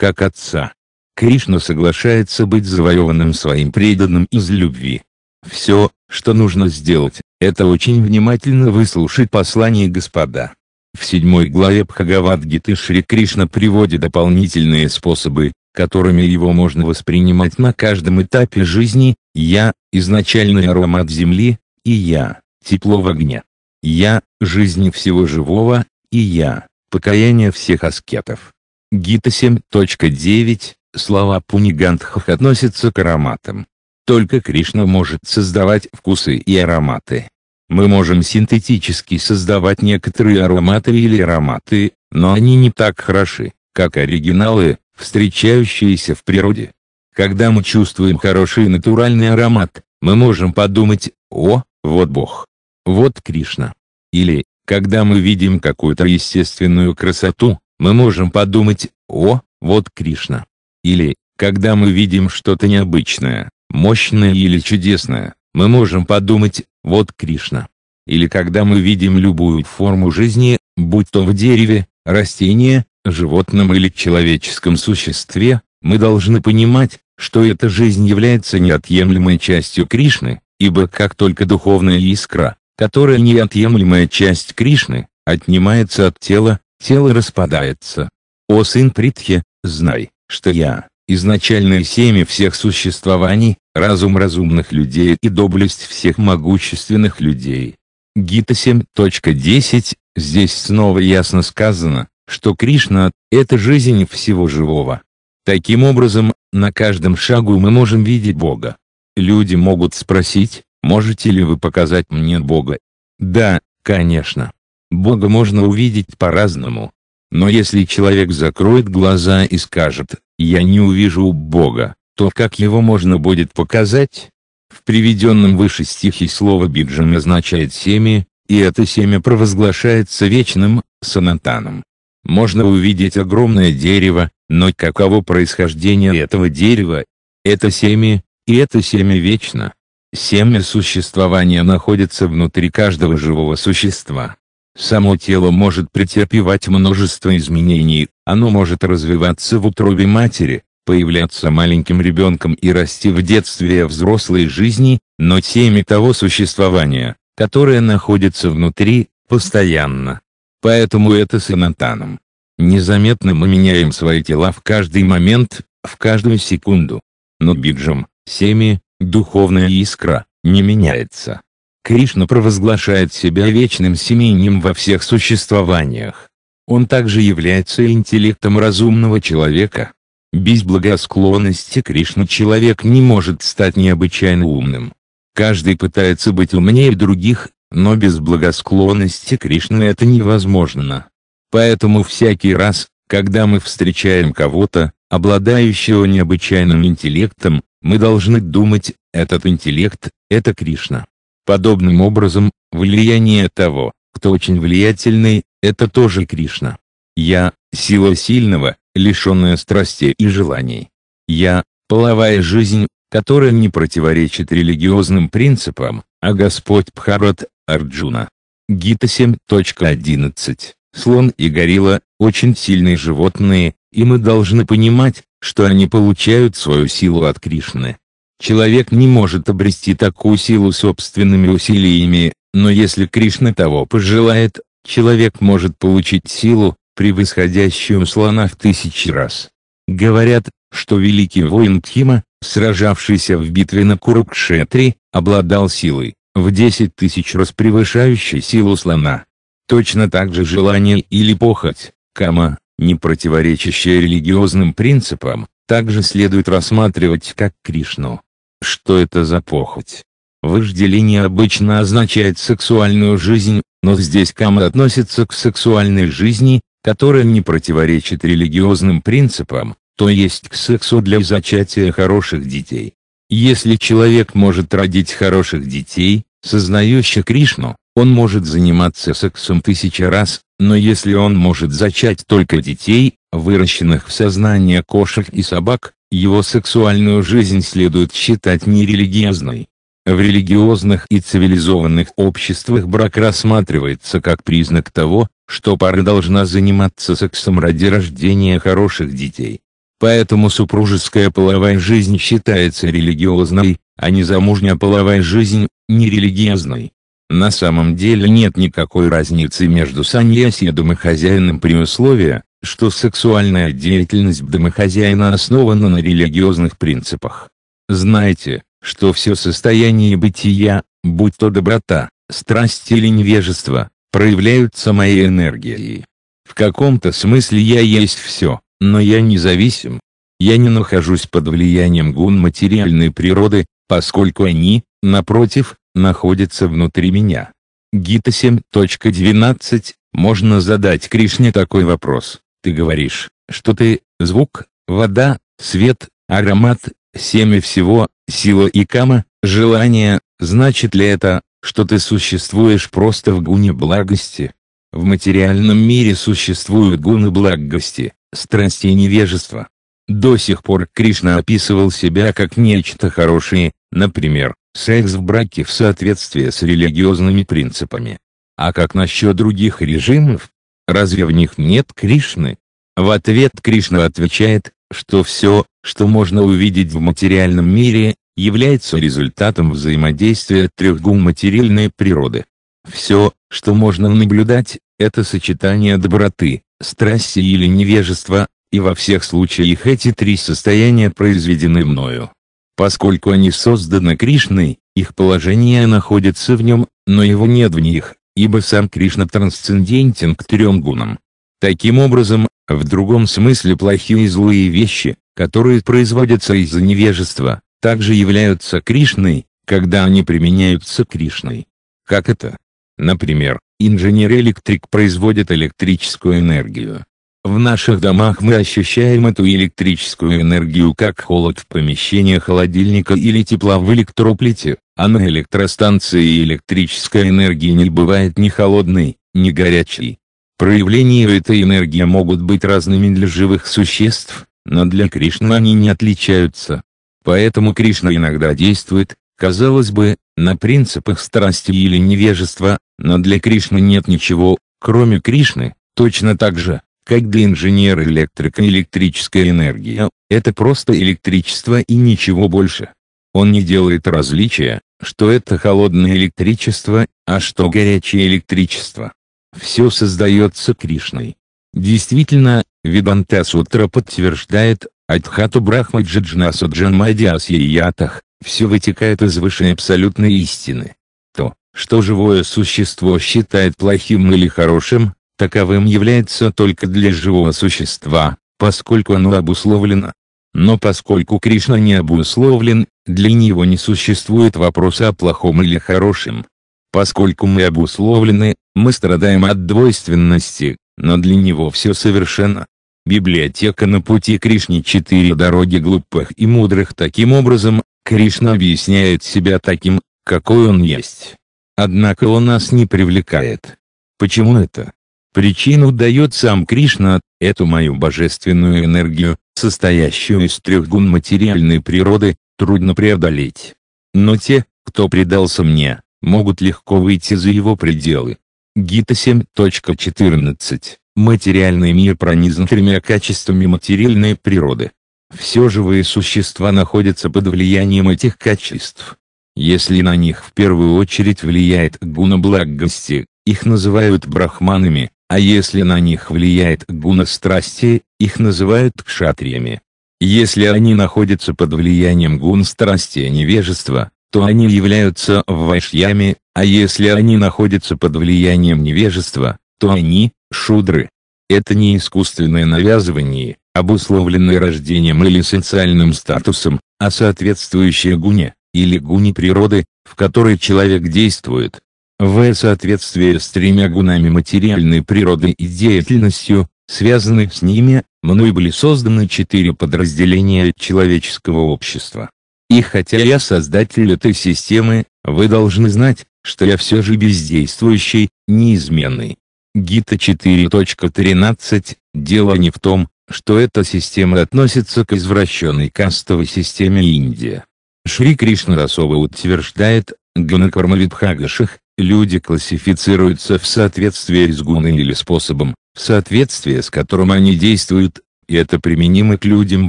как отца. Кришна соглашается быть завоеванным своим преданным из любви. Все, что нужно сделать, это очень внимательно выслушать послание Господа. В седьмой главе Бхагавадгиты Шри Кришна приводит дополнительные способы, которыми его можно воспринимать на каждом этапе жизни, «Я» – изначальный аромат земли, и «Я» – тепло в огне. «Я» – жизнь всего живого, и «Я» – покаяние всех аскетов. Гита 7.9, слова Пунигандхах относятся к ароматам. Только Кришна может создавать вкусы и ароматы. Мы можем синтетически создавать некоторые ароматы или ароматы, но они не так хороши, как оригиналы, встречающиеся в природе. Когда мы чувствуем хороший натуральный аромат, мы можем подумать «О, вот Бог! Вот Кришна!» Или, когда мы видим какую-то естественную красоту, мы можем подумать «О, вот Кришна». Или, когда мы видим что-то необычное, мощное или чудесное, мы можем подумать «Вот Кришна». Или когда мы видим любую форму жизни, будь то в дереве, растении, животном или человеческом существе, мы должны понимать, что эта жизнь является неотъемлемой частью Кришны, ибо как только духовная искра, которая неотъемлемая часть Кришны, отнимается от тела, тело распадается. О сын Притхи, знай, что я, изначальное семя всех существований, разум разумных людей и доблесть всех могущественных людей. Гита 7.10, здесь снова ясно сказано, что Кришна – это жизнь всего живого. Таким образом, на каждом шагу мы можем видеть Бога. Люди могут спросить, можете ли вы показать мне Бога? Да, конечно. Бога можно увидеть по-разному. Но если человек закроет глаза и скажет «я не увижу Бога», то как его можно будет показать? В приведенном выше стихе слово «биджан» означает «семя», и это семя провозглашается вечным, санатаном. Можно увидеть огромное дерево, но каково происхождение этого дерева? Это семя, и это семя вечно. Семя существования находится внутри каждого живого существа. Само тело может претерпевать множество изменений, оно может развиваться в утробе матери, появляться маленьким ребенком и расти в детстве и взрослой жизни, но теме того существования, которое находится внутри, постоянно. Поэтому это с инатаном. Незаметно мы меняем свои тела в каждый момент, в каждую секунду. Но биджам, семи, духовная искра, не меняется. Кришна провозглашает себя вечным семенем во всех существованиях. Он также является интеллектом разумного человека. Без благосклонности Кришны человек не может стать необычайно умным. Каждый пытается быть умнее других, но без благосклонности Кришны это невозможно. Поэтому всякий раз, когда мы встречаем кого-то, обладающего необычайным интеллектом, мы должны думать, этот интеллект – это Кришна. Подобным образом, влияние того, кто очень влиятельный, это тоже Кришна. Я – сила сильного, лишенная страстей и желаний. Я – половая жизнь, которая не противоречит религиозным принципам, а Господь Бхарат – Арджуна. Гита 7.11 Слон и горилла – очень сильные животные, и мы должны понимать, что они получают свою силу от Кришны. Человек не может обрести такую силу собственными усилиями, но если Кришна того пожелает, человек может получить силу, превосходящую слона в тысячи раз. Говорят, что великий воин Тхима, сражавшийся в битве на Курукшетре, обладал силой, в десять тысяч раз превышающей силу слона. Точно так же желание или похоть, кама, не противоречащая религиозным принципам, также следует рассматривать как Кришну. Что это за похоть? Вожделение обычно означает сексуальную жизнь, но здесь кама относится к сексуальной жизни, которая не противоречит религиозным принципам, то есть к сексу для зачатия хороших детей. Если человек может родить хороших детей, сознающих Кришну, он может заниматься сексом тысячи раз, но если он может зачать только детей, выращенных в сознании кошек и собак, его сексуальную жизнь следует считать нерелигиозной. В религиозных и цивилизованных обществах брак рассматривается как признак того, что пара должна заниматься сексом ради рождения хороших детей. Поэтому супружеская половая жизнь считается религиозной, а незамужняя половая жизнь – нерелигиозной. На самом деле нет никакой разницы между саньясидом и хозяином при условии, что сексуальная деятельность домохозяина основана на религиозных принципах. Знаете, что все состояние бытия, будь то доброта, страсть или невежество, проявляются моей энергией. В каком-то смысле я есть все, но я независим. Я не нахожусь под влиянием гун материальной природы, поскольку они, напротив, находятся внутри меня. Гита 7.12, можно задать Кришне такой вопрос. Ты говоришь, что ты — звук, вода, свет, аромат, семя всего, сила и кама, желание, значит ли это, что ты существуешь просто в гуне благости? В материальном мире существуют гуны благости, страсти и невежества. До сих пор Кришна описывал себя как нечто хорошее, например, секс в браке в соответствии с религиозными принципами. А как насчет других режимов? разве в них нет Кришны? В ответ Кришна отвечает, что все, что можно увидеть в материальном мире, является результатом взаимодействия трех гум материальной природы. Все, что можно наблюдать, это сочетание доброты, страсти или невежества, и во всех случаях эти три состояния произведены мною. Поскольку они созданы Кришной, их положение находится в нем, но его нет в них, ибо сам Кришна трансцендентен к трем гунам. Таким образом, в другом смысле плохие и злые вещи, которые производятся из-за невежества, также являются Кришной, когда они применяются Кришной. Как это? Например, инженер-электрик производит электрическую энергию, в наших домах мы ощущаем эту электрическую энергию как холод в помещении холодильника или тепла в электроплите, а на электростанции электрическая энергия не бывает ни холодной, ни горячей. Проявления этой энергии могут быть разными для живых существ, но для Кришны они не отличаются. Поэтому Кришна иногда действует, казалось бы, на принципах страсти или невежества, но для Кришны нет ничего, кроме Кришны, точно так же, как для инженера-электрика электрическая энергия – это просто электричество и ничего больше. Он не делает различия, что это холодное электричество, а что горячее электричество. Все создается Кришной. Действительно, Виданта Сутра подтверждает, Адхату Брахма Джиджнасу Джанмадиас Яятах, все вытекает из высшей абсолютной истины. То, что живое существо считает плохим или хорошим, таковым является только для живого существа, поскольку оно обусловлено. Но поскольку Кришна не обусловлен, для него не существует вопроса о плохом или хорошем. Поскольку мы обусловлены, мы страдаем от двойственности, но для него все совершенно. Библиотека на пути Кришне четыре дороги глупых и мудрых таким образом, Кришна объясняет себя таким, какой он есть. Однако он нас не привлекает. Почему это? Причину дает сам Кришна, эту мою божественную энергию, состоящую из трех гун материальной природы, трудно преодолеть. Но те, кто предался мне, могут легко выйти за его пределы. Гита 7.14. Материальный мир пронизан тремя качествами материальной природы. Все живые существа находятся под влиянием этих качеств. Если на них в первую очередь влияет гуна благости, их называют брахманами, а если на них влияет гуна страсти, их называют кшатриями. Если они находятся под влиянием гун страсти невежества, то они являются вайшьями, а если они находятся под влиянием невежества, то они – шудры. Это не искусственное навязывание, обусловленное рождением или социальным статусом, а соответствующее гуне, или гуне природы, в которой человек действует в соответствии с тремя гунами материальной природы и деятельностью, связанных с ними, мной были созданы четыре подразделения человеческого общества. И хотя я создатель этой системы, вы должны знать, что я все же бездействующий, неизменный. Гита 4.13, дело не в том, что эта система относится к извращенной кастовой системе Индии. Шри Кришна Расова утверждает, Ганакармавидхагаших, люди классифицируются в соответствии с гуном или способом, в соответствии с которым они действуют, и это применимо к людям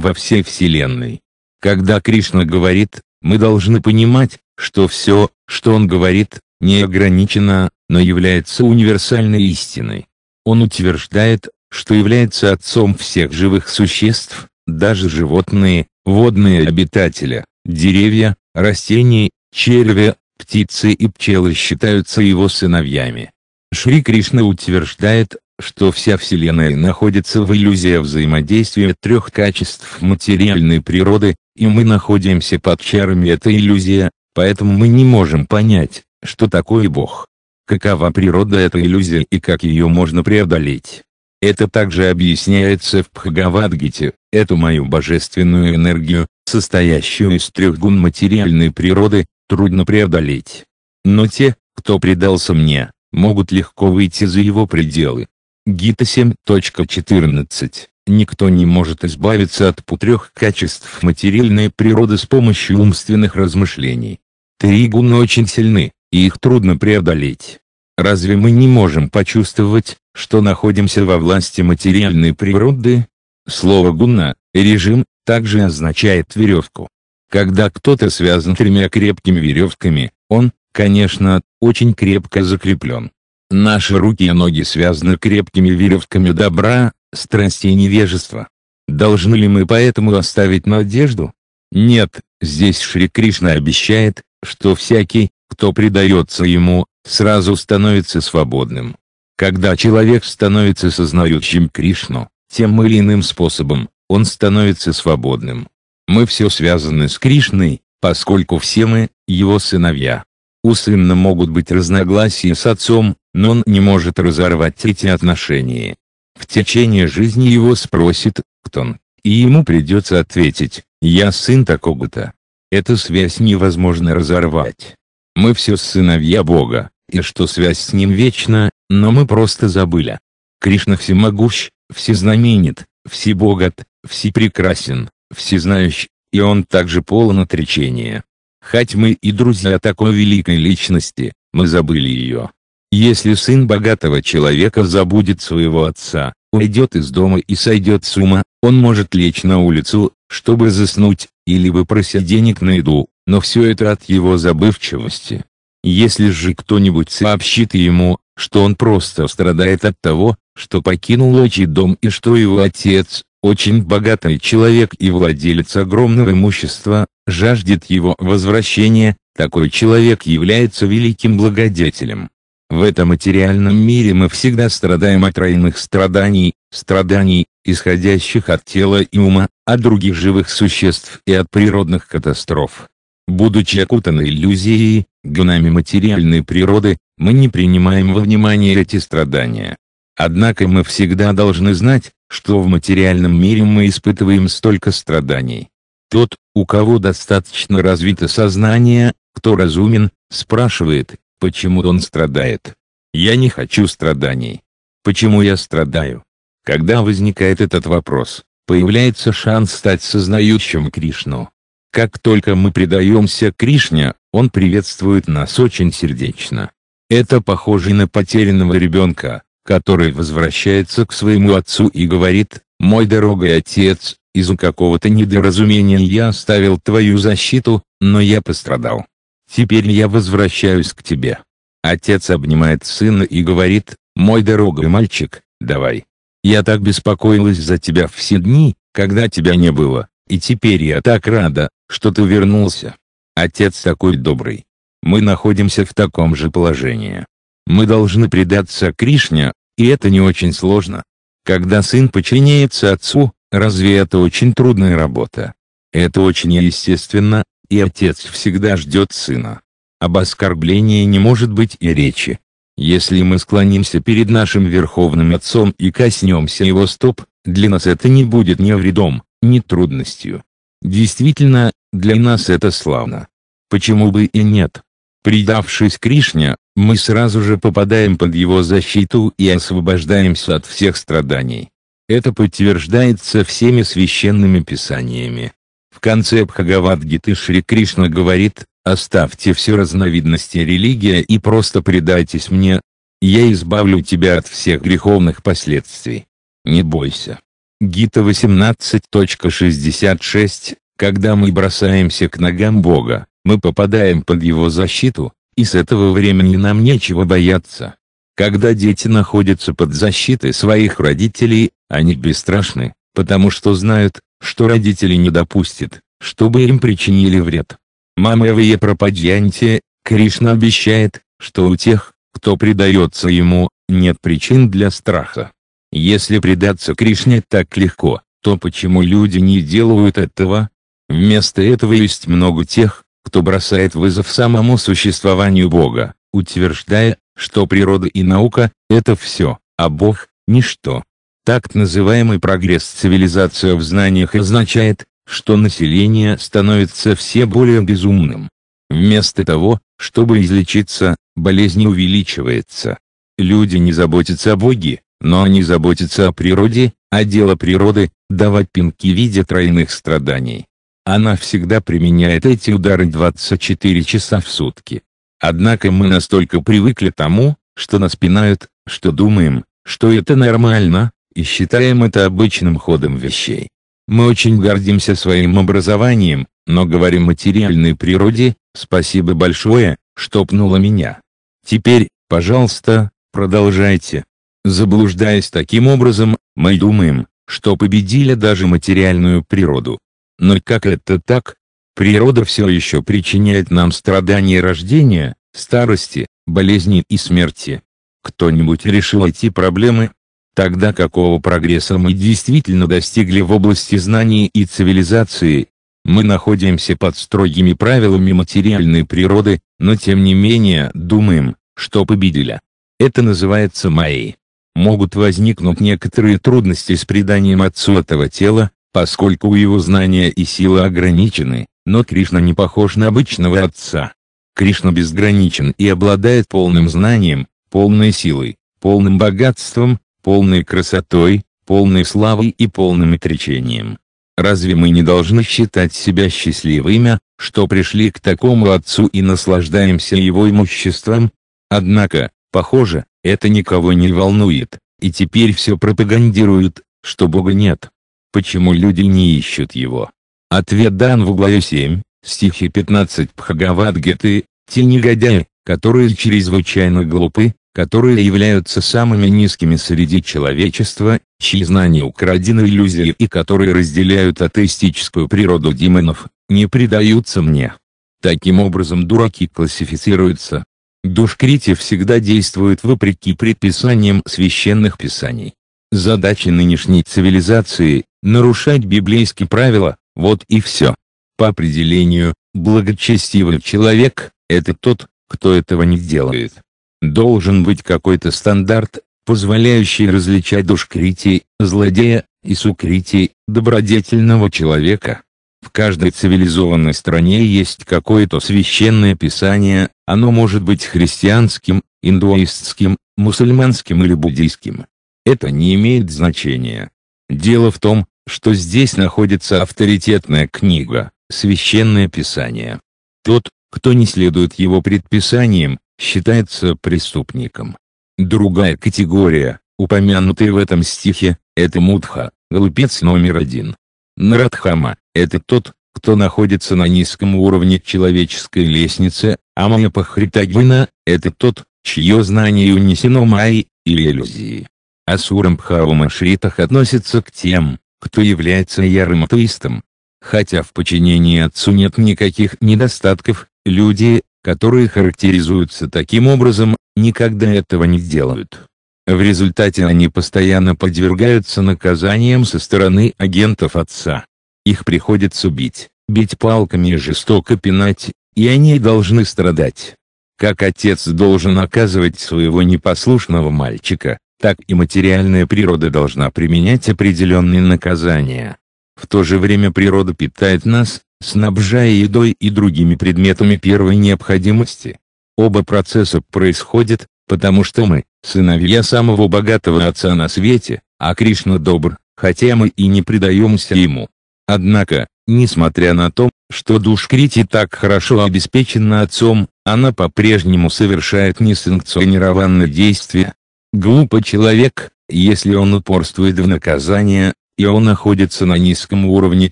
во всей Вселенной. Когда Кришна говорит, мы должны понимать, что все, что он говорит, не ограничено, но является универсальной истиной. Он утверждает, что является отцом всех живых существ, даже животные, водные обитатели, деревья, растения, черви, Птицы и пчелы считаются его сыновьями. Шри Кришна утверждает, что вся Вселенная находится в иллюзии взаимодействия трех качеств материальной природы, и мы находимся под чарами этой иллюзии, поэтому мы не можем понять, что такое Бог. Какова природа этой иллюзии и как ее можно преодолеть. Это также объясняется в Бхагавадгите, эту мою божественную энергию, состоящую из трех гун материальной природы, трудно преодолеть. Но те, кто предался мне, могут легко выйти за его пределы. Гита 7.14 Никто не может избавиться от путрех качеств материальной природы с помощью умственных размышлений. Три гуна очень сильны, и их трудно преодолеть. Разве мы не можем почувствовать, что находимся во власти материальной природы? Слово «гуна» — режим, также означает веревку. Когда кто-то связан тремя крепкими веревками, он, конечно, очень крепко закреплен. Наши руки и ноги связаны крепкими веревками добра, страсти и невежества. Должны ли мы поэтому оставить надежду? Нет, здесь Шри Кришна обещает, что всякий, кто предается ему, сразу становится свободным. Когда человек становится сознающим Кришну, тем или иным способом, он становится свободным. Мы все связаны с Кришной, поскольку все мы – его сыновья. У сына могут быть разногласия с отцом, но он не может разорвать эти отношения. В течение жизни его спросит, кто он, и ему придется ответить «Я сын такого-то». Эту связь невозможно разорвать. Мы все сыновья Бога, и что связь с Ним вечна, но мы просто забыли. Кришна всемогущ, всезнаменит, всебогат, всепрекрасен, всезнающий, и он также полон отречения. Хоть мы и друзья такой великой личности, мы забыли ее. Если сын богатого человека забудет своего отца, уйдет из дома и сойдет с ума, он может лечь на улицу, чтобы заснуть, или выпросить денег на еду, но все это от его забывчивости. Если же кто-нибудь сообщит ему, что он просто страдает от того, что покинул отчий дом и что его отец, очень богатый человек и владелец огромного имущества, жаждет его возвращения, такой человек является великим благодетелем. В этом материальном мире мы всегда страдаем от тройных страданий, страданий, исходящих от тела и ума, от других живых существ и от природных катастроф. Будучи окутаны иллюзией, гнами материальной природы, мы не принимаем во внимание эти страдания. Однако мы всегда должны знать, что в материальном мире мы испытываем столько страданий. Тот, у кого достаточно развито сознание, кто разумен, спрашивает, почему он страдает. Я не хочу страданий. Почему я страдаю? Когда возникает этот вопрос, появляется шанс стать сознающим Кришну. Как только мы предаемся Кришне, он приветствует нас очень сердечно. Это похоже на потерянного ребенка, который возвращается к своему отцу и говорит, «Мой дорогой отец, из-за какого-то недоразумения я оставил твою защиту, но я пострадал. Теперь я возвращаюсь к тебе». Отец обнимает сына и говорит, «Мой дорогой мальчик, давай. Я так беспокоилась за тебя все дни, когда тебя не было, и теперь я так рада, что ты вернулся. Отец такой добрый. Мы находимся в таком же положении. Мы должны предаться Кришне, и это не очень сложно. Когда сын подчиняется отцу, разве это очень трудная работа? Это очень естественно, и отец всегда ждет сына. Об оскорблении не может быть и речи. Если мы склонимся перед нашим Верховным Отцом и коснемся его стоп, для нас это не будет ни вредом, ни трудностью. Действительно, для нас это славно. Почему бы и нет? Предавшись Кришне, мы сразу же попадаем под его защиту и освобождаемся от всех страданий. Это подтверждается всеми священными писаниями. В конце Бхагавадгиты Шри Кришна говорит, «Оставьте все разновидности религия и просто предайтесь мне, я избавлю тебя от всех греховных последствий. Не бойся». Гита 18.66, когда мы бросаемся к ногам Бога, мы попадаем под его защиту, и с этого времени нам нечего бояться. Когда дети находятся под защитой своих родителей, они бесстрашны, потому что знают, что родители не допустят, чтобы им причинили вред. Мамавие пропадьянте, Кришна обещает, что у тех, кто предается ему, нет причин для страха. Если предаться Кришне так легко, то почему люди не делают этого? Вместо этого есть много тех, кто бросает вызов самому существованию Бога, утверждая, что природа и наука – это все, а Бог – ничто. Так называемый прогресс цивилизации в знаниях означает, что население становится все более безумным. Вместо того, чтобы излечиться, болезнь увеличивается. Люди не заботятся о Боге, но они заботятся о природе, а дело природы – давать пинки в виде тройных страданий. Она всегда применяет эти удары 24 часа в сутки. Однако мы настолько привыкли тому, что нас пинают, что думаем, что это нормально, и считаем это обычным ходом вещей. Мы очень гордимся своим образованием, но говорим материальной природе, спасибо большое, что пнуло меня. Теперь, пожалуйста, продолжайте. Заблуждаясь таким образом, мы думаем, что победили даже материальную природу, но как это так? Природа все еще причиняет нам страдания рождения, старости, болезни и смерти. Кто-нибудь решил эти проблемы? Тогда какого прогресса мы действительно достигли в области знаний и цивилизации? Мы находимся под строгими правилами материальной природы, но тем не менее думаем, что победили. Это называется майей. Могут возникнуть некоторые трудности с приданием отцу этого тела, поскольку его знания и сила ограничены, но Кришна не похож на обычного отца. Кришна безграничен и обладает полным знанием, полной силой, полным богатством, полной красотой, полной славой и полным отречением. Разве мы не должны считать себя счастливыми, что пришли к такому отцу и наслаждаемся его имуществом? Однако, похоже, это никого не волнует, и теперь все пропагандируют, что Бога нет. Почему люди не ищут его? Ответ дан в главе 7, стихи 15 Пхагавадгеты. те негодяи, которые чрезвычайно глупы, которые являются самыми низкими среди человечества, чьи знания украдены иллюзии и которые разделяют атеистическую природу демонов, не предаются мне. Таким образом дураки классифицируются. Душкрити всегда действует вопреки предписаниям священных писаний. Задача нынешней цивилизации – нарушать библейские правила, вот и все. По определению, благочестивый человек – это тот, кто этого не делает. Должен быть какой-то стандарт, позволяющий различать душкритий, злодея, и сукритий, добродетельного человека. В каждой цивилизованной стране есть какое-то священное писание, оно может быть христианским, индуистским, мусульманским или буддийским это не имеет значения. Дело в том, что здесь находится авторитетная книга, священное писание. Тот, кто не следует его предписаниям, считается преступником. Другая категория, упомянутая в этом стихе, это мудха, глупец номер один. Нарадхама – это тот, кто находится на низком уровне человеческой лестницы, а Майя Пахритагина – это тот, чье знание унесено Майей или иллюзией. Асурам Пхаума Шритах относится к тем, кто является ярым атеистом. Хотя в подчинении отцу нет никаких недостатков, люди, которые характеризуются таким образом, никогда этого не делают. В результате они постоянно подвергаются наказаниям со стороны агентов отца. Их приходится бить, бить палками и жестоко пинать, и они должны страдать. Как отец должен оказывать своего непослушного мальчика, так и материальная природа должна применять определенные наказания. В то же время природа питает нас, снабжая едой и другими предметами первой необходимости. Оба процесса происходят, потому что мы, сыновья самого богатого отца на свете, а Кришна добр, хотя мы и не предаемся ему. Однако, несмотря на то, что душ Крити так хорошо обеспечена отцом, она по-прежнему совершает несанкционированные действия, Глупо человек, если он упорствует в наказании, и он находится на низком уровне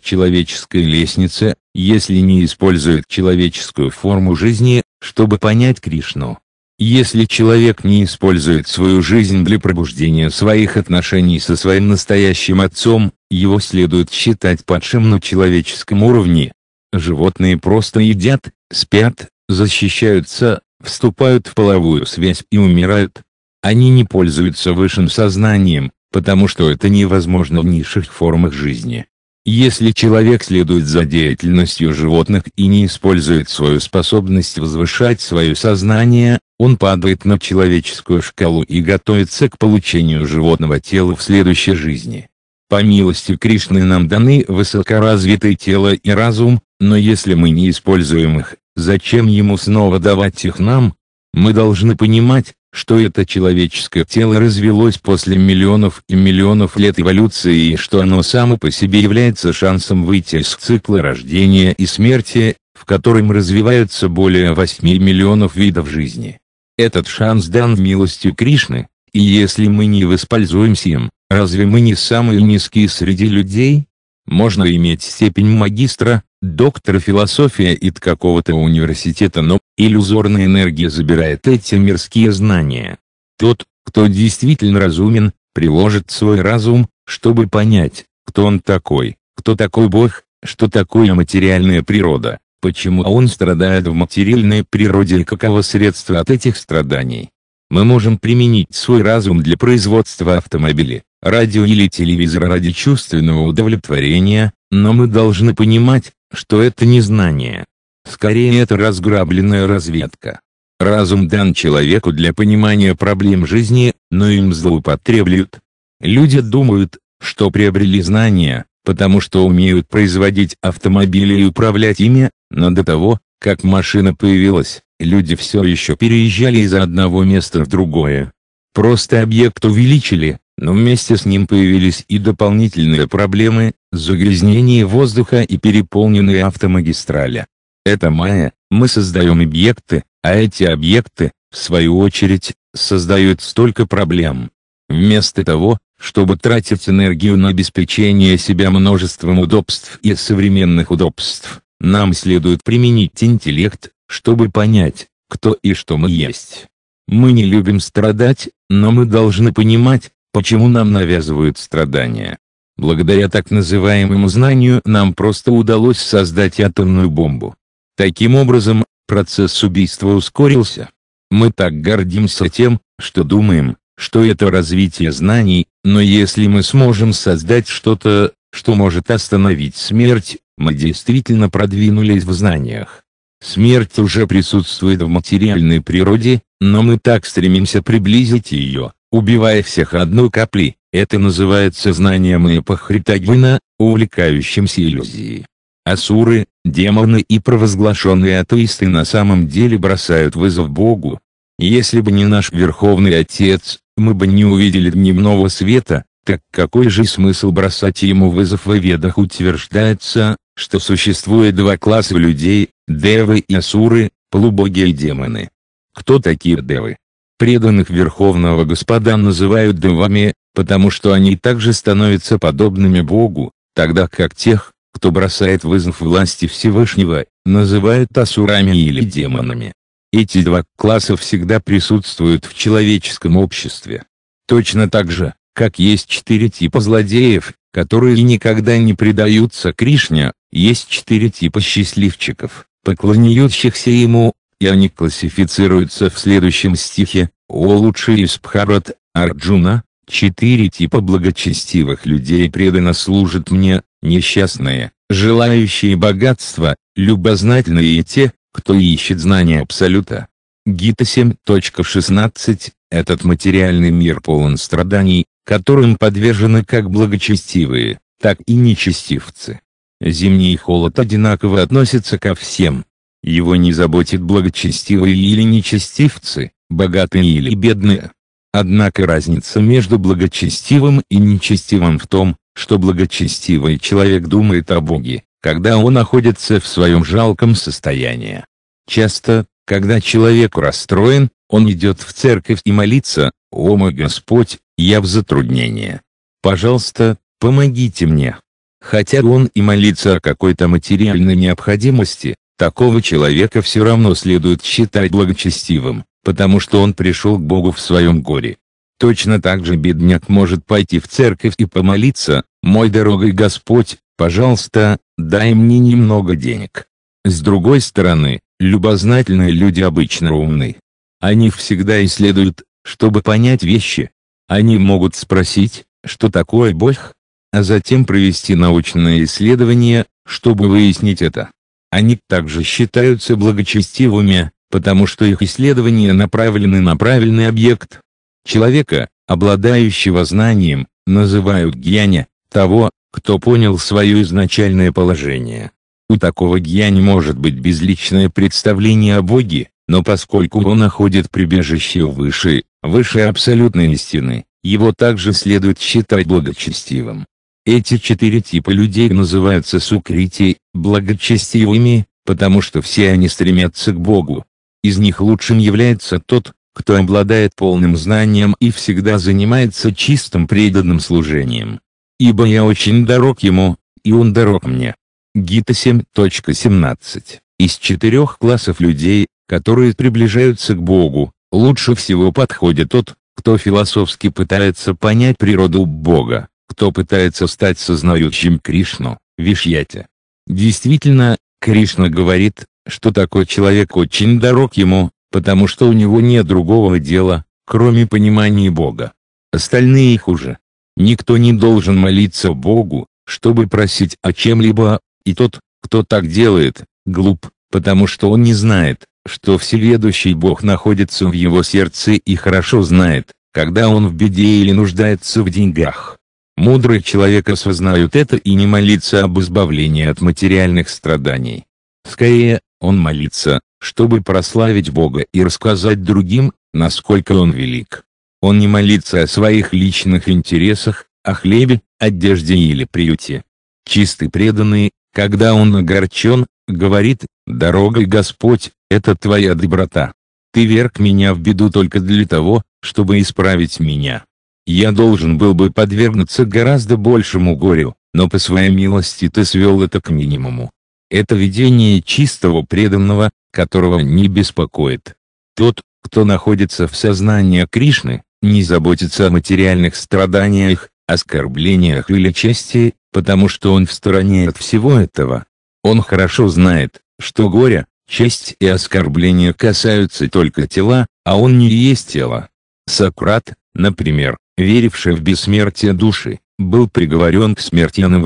человеческой лестницы, если не использует человеческую форму жизни, чтобы понять Кришну. Если человек не использует свою жизнь для пробуждения своих отношений со своим настоящим отцом, его следует считать падшим на человеческом уровне. Животные просто едят, спят, защищаются, вступают в половую связь и умирают. Они не пользуются высшим сознанием, потому что это невозможно в низших формах жизни. Если человек следует за деятельностью животных и не использует свою способность возвышать свое сознание, он падает на человеческую шкалу и готовится к получению животного тела в следующей жизни. По милости Кришны нам даны высокоразвитые тело и разум, но если мы не используем их, зачем ему снова давать их нам? Мы должны понимать, что это человеческое тело развелось после миллионов и миллионов лет эволюции и что оно само по себе является шансом выйти из цикла рождения и смерти, в котором развиваются более 8 миллионов видов жизни. Этот шанс дан милостью Кришны, и если мы не воспользуемся им, разве мы не самые низкие среди людей? Можно иметь степень магистра, доктора философии и какого-то университета, но Иллюзорная энергия забирает эти мирские знания. Тот, кто действительно разумен, приложит свой разум, чтобы понять, кто он такой, кто такой Бог, что такое материальная природа, почему он страдает в материальной природе и каково средство от этих страданий. Мы можем применить свой разум для производства автомобилей, радио или телевизора ради чувственного удовлетворения, но мы должны понимать, что это не знание, Скорее это разграбленная разведка. Разум дан человеку для понимания проблем жизни, но им злоупотреблют. Люди думают, что приобрели знания, потому что умеют производить автомобили и управлять ими, но до того, как машина появилась, люди все еще переезжали из одного места в другое. Просто объект увеличили, но вместе с ним появились и дополнительные проблемы, загрязнение воздуха и переполненные автомагистрали. Это майя, мы создаем объекты, а эти объекты, в свою очередь, создают столько проблем. Вместо того, чтобы тратить энергию на обеспечение себя множеством удобств и современных удобств, нам следует применить интеллект, чтобы понять, кто и что мы есть. Мы не любим страдать, но мы должны понимать, почему нам навязывают страдания. Благодаря так называемому знанию нам просто удалось создать атомную бомбу. Таким образом, процесс убийства ускорился. Мы так гордимся тем, что думаем, что это развитие знаний, но если мы сможем создать что-то, что может остановить смерть, мы действительно продвинулись в знаниях. Смерть уже присутствует в материальной природе, но мы так стремимся приблизить ее, убивая всех одной капли, это называется знанием эпохритагвина, увлекающимся иллюзией. Асуры, демоны и провозглашенные атеисты на самом деле бросают вызов Богу. Если бы не наш Верховный Отец, мы бы не увидели дневного света, так какой же смысл бросать ему вызов в ведах утверждается, что существует два класса людей, девы и асуры, полубоги и демоны. Кто такие девы? Преданных Верховного Господа называют девами, потому что они также становятся подобными Богу, тогда как тех, кто бросает вызов власти Всевышнего, называют асурами или демонами. Эти два класса всегда присутствуют в человеческом обществе. Точно так же, как есть четыре типа злодеев, которые никогда не предаются Кришне, есть четыре типа счастливчиков, поклоняющихся ему, и они классифицируются в следующем стихе, о лучшие из пхарат, Арджуна, четыре типа благочестивых людей преданно служат мне, несчастные, желающие богатства, любознательные и те, кто ищет знания Абсолюта. Гита 7.16 Этот материальный мир полон страданий, которым подвержены как благочестивые, так и нечестивцы. Зимний холод одинаково относится ко всем. Его не заботит благочестивые или нечестивцы, богатые или бедные. Однако разница между благочестивым и нечестивым в том, что благочестивый человек думает о Боге, когда он находится в своем жалком состоянии. Часто, когда человек расстроен, он идет в церковь и молится, «О мой Господь, я в затруднении. Пожалуйста, помогите мне». Хотя он и молится о какой-то материальной необходимости, такого человека все равно следует считать благочестивым, потому что он пришел к Богу в своем горе. Точно так же бедняк может пойти в церковь и помолиться, «Мой дорогой Господь, пожалуйста, дай мне немного денег». С другой стороны, любознательные люди обычно умны. Они всегда исследуют, чтобы понять вещи. Они могут спросить, что такое Бог, а затем провести научное исследование, чтобы выяснить это. Они также считаются благочестивыми, потому что их исследования направлены на правильный объект, Человека, обладающего знанием, называют гьяня, того, кто понял свое изначальное положение. У такого гьянь может быть безличное представление о Боге, но поскольку он находит прибежище у высшей, высшей абсолютной истины, его также следует считать благочестивым. Эти четыре типа людей называются сукрити, благочестивыми, потому что все они стремятся к Богу. Из них лучшим является тот, кто обладает полным знанием и всегда занимается чистым преданным служением. Ибо я очень дорог ему, и он дорог мне. Гита 7.17. Из четырех классов людей, которые приближаются к Богу, лучше всего подходит тот, кто философски пытается понять природу Бога, кто пытается стать сознающим Кришну, Вишьяте. Действительно, Кришна говорит, что такой человек очень дорог ему, потому что у него нет другого дела, кроме понимания Бога. Остальные хуже. Никто не должен молиться Богу, чтобы просить о чем-либо, и тот, кто так делает, глуп, потому что он не знает, что Всеведущий Бог находится в его сердце и хорошо знает, когда он в беде или нуждается в деньгах. Мудрые человек осознают это и не молится об избавлении от материальных страданий. Скорее, он молится, чтобы прославить Бога и рассказать другим, насколько Он велик. Он не молится о своих личных интересах, о хлебе, одежде или приюте. Чистый преданный, когда он огорчен, говорит, «Дорогой Господь, это твоя доброта. Ты верг меня в беду только для того, чтобы исправить меня. Я должен был бы подвергнуться гораздо большему горю, но по своей милости ты свел это к минимуму. Это видение чистого преданного, которого не беспокоит. Тот, кто находится в сознании Кришны, не заботится о материальных страданиях, оскорблениях или чести, потому что он в стороне от всего этого. Он хорошо знает, что горе, честь и оскорбления касаются только тела, а он не есть тело. Сократ, например, веривший в бессмертие души, был приговорен к смерти на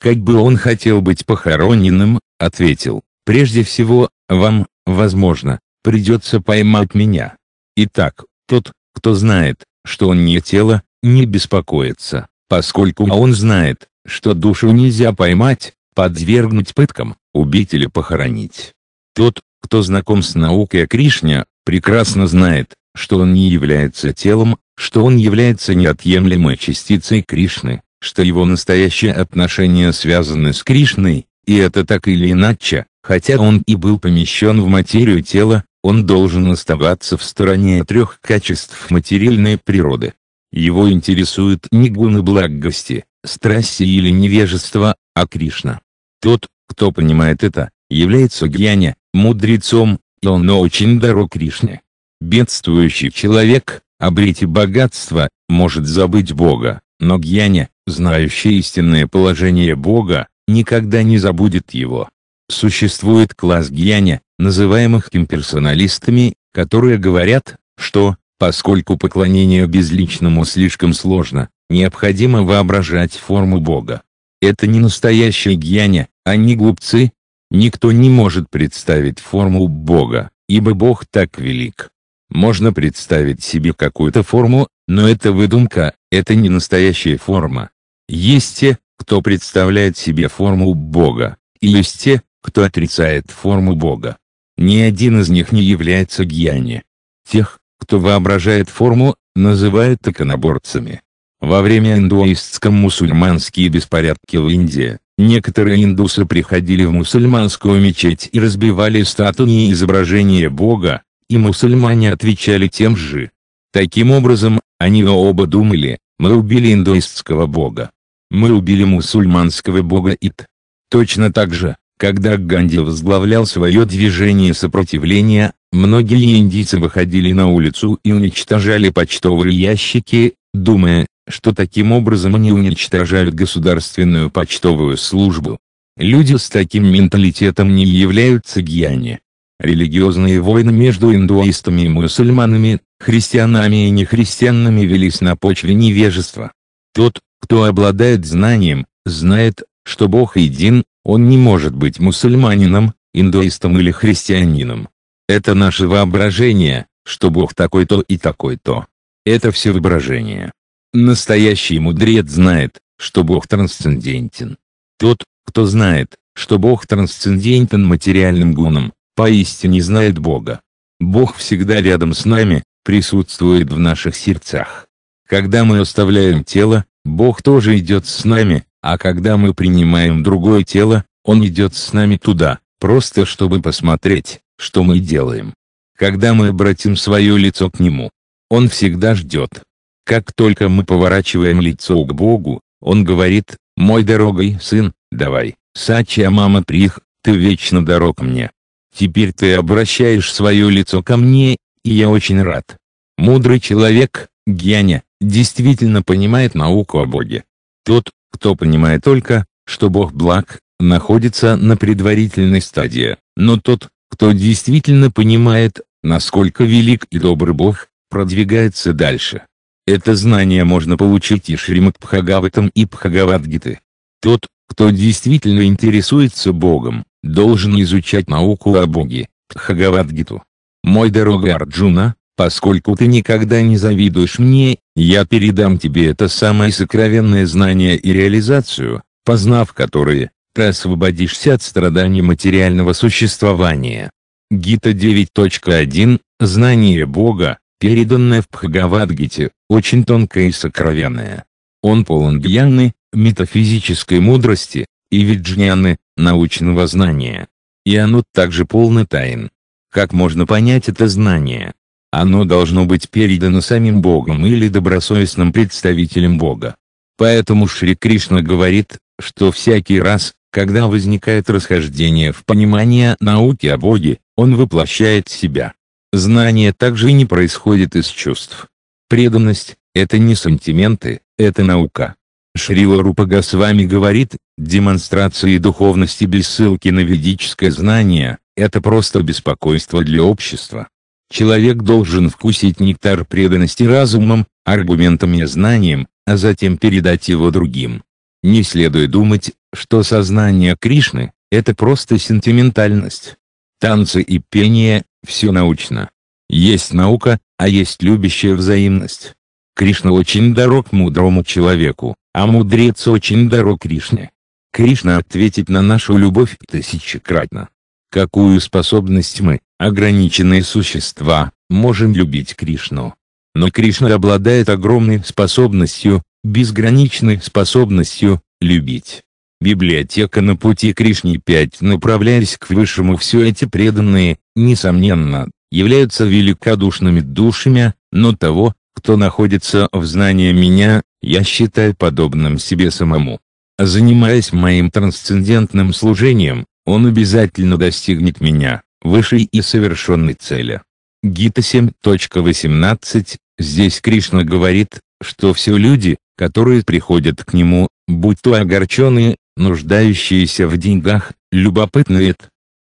как бы он хотел быть похороненным, ответил, прежде всего, вам, возможно, придется поймать меня. Итак, тот, кто знает, что он не тело, не беспокоится, поскольку он знает, что душу нельзя поймать, подвергнуть пыткам, убить или похоронить. Тот, кто знаком с наукой о Кришне, прекрасно знает, что он не является телом, что он является неотъемлемой частицей Кришны, что его настоящие отношения связаны с Кришной, и это так или иначе, хотя он и был помещен в материю тела, он должен оставаться в стороне трех качеств материальной природы. Его интересуют не гуны благости, страсти или невежество, а Кришна. Тот, кто понимает это, является гьяне, мудрецом, и он очень дорог Кришне. Бедствующий человек, обрети богатство, может забыть Бога, но гьяне знающий истинное положение Бога, никогда не забудет его. Существует класс гьяня, называемых имперсоналистами, которые говорят, что, поскольку поклонение безличному слишком сложно, необходимо воображать форму Бога. Это не настоящие гьяня, не глупцы. Никто не может представить форму Бога, ибо Бог так велик. Можно представить себе какую-то форму, но это выдумка, это не настоящая форма. Есть те, кто представляет себе форму Бога, и есть те, кто отрицает форму Бога. Ни один из них не является гьяни. Тех, кто воображает форму, называют иконоборцами. Во время индуистско-мусульманские беспорядки в Индии, некоторые индусы приходили в мусульманскую мечеть и разбивали статуи и изображения Бога, и мусульмане отвечали тем же. Таким образом, они оба думали, мы убили индуистского Бога мы убили мусульманского бога Ит. Точно так же, когда Ганди возглавлял свое движение сопротивления, многие индийцы выходили на улицу и уничтожали почтовые ящики, думая, что таким образом они уничтожают государственную почтовую службу. Люди с таким менталитетом не являются гьяни. Религиозные войны между индуистами и мусульманами, христианами и нехристианами велись на почве невежества. Тот, кто обладает знанием, знает, что Бог един, он не может быть мусульманином, индуистом или христианином. Это наше воображение, что Бог такой-то и такой-то. Это все воображение. Настоящий мудрец знает, что Бог трансцендентен. Тот, кто знает, что Бог трансцендентен материальным гуном, поистине знает Бога. Бог всегда рядом с нами, присутствует в наших сердцах. Когда мы оставляем тело, Бог тоже идет с нами, а когда мы принимаем другое тело, Он идет с нами туда, просто чтобы посмотреть, что мы делаем. Когда мы обратим свое лицо к Нему, Он всегда ждет. Как только мы поворачиваем лицо к Богу, Он говорит, «Мой дорогой сын, давай, Сача мама прих, ты вечно дорог мне. Теперь ты обращаешь свое лицо ко мне, и я очень рад». Мудрый человек, Гьяня, действительно понимает науку о Боге. Тот, кто понимает только, что Бог благ, находится на предварительной стадии, но тот, кто действительно понимает, насколько велик и добрый Бог, продвигается дальше. Это знание можно получить и Шримад Пхагаватам и Пхагавадгиты. Тот, кто действительно интересуется Богом, должен изучать науку о Боге, Пхагавадгиту. Мой дорога Арджуна, Поскольку ты никогда не завидуешь мне, я передам тебе это самое сокровенное знание и реализацию, познав которые, ты освободишься от страданий материального существования. Гита 9.1 «Знание Бога», переданное в Пхагавадгите, очень тонкое и сокровенное. Он полон гьяны, метафизической мудрости, и виджняны, научного знания. И оно также полно тайн. Как можно понять это знание? Оно должно быть передано самим Богом или добросовестным представителем Бога. Поэтому Шри Кришна говорит, что всякий раз, когда возникает расхождение в понимании науки о Боге, он воплощает себя. Знание также не происходит из чувств. Преданность – это не сантименты, это наука. Шрила Рупа Госвами говорит, демонстрации духовности без ссылки на ведическое знание – это просто беспокойство для общества. Человек должен вкусить нектар преданности разумом, аргументам и знаниям, а затем передать его другим. Не следует думать, что сознание Кришны – это просто сентиментальность. Танцы и пение – все научно. Есть наука, а есть любящая взаимность. Кришна очень дорог мудрому человеку, а мудрец очень дорог Кришне. Кришна ответит на нашу любовь тысячекратно. Какую способность мы, ограниченные существа, можем любить Кришну. Но Кришна обладает огромной способностью, безграничной способностью, любить. Библиотека на пути Кришне 5 Направляясь к Высшему все эти преданные, несомненно, являются великодушными душами, но того, кто находится в знании меня, я считаю подобным себе самому. Занимаясь моим трансцендентным служением, он обязательно достигнет меня высшей и совершенной цели. Гита 7.18, здесь Кришна говорит, что все люди, которые приходят к нему, будь то огорченные, нуждающиеся в деньгах, любопытные,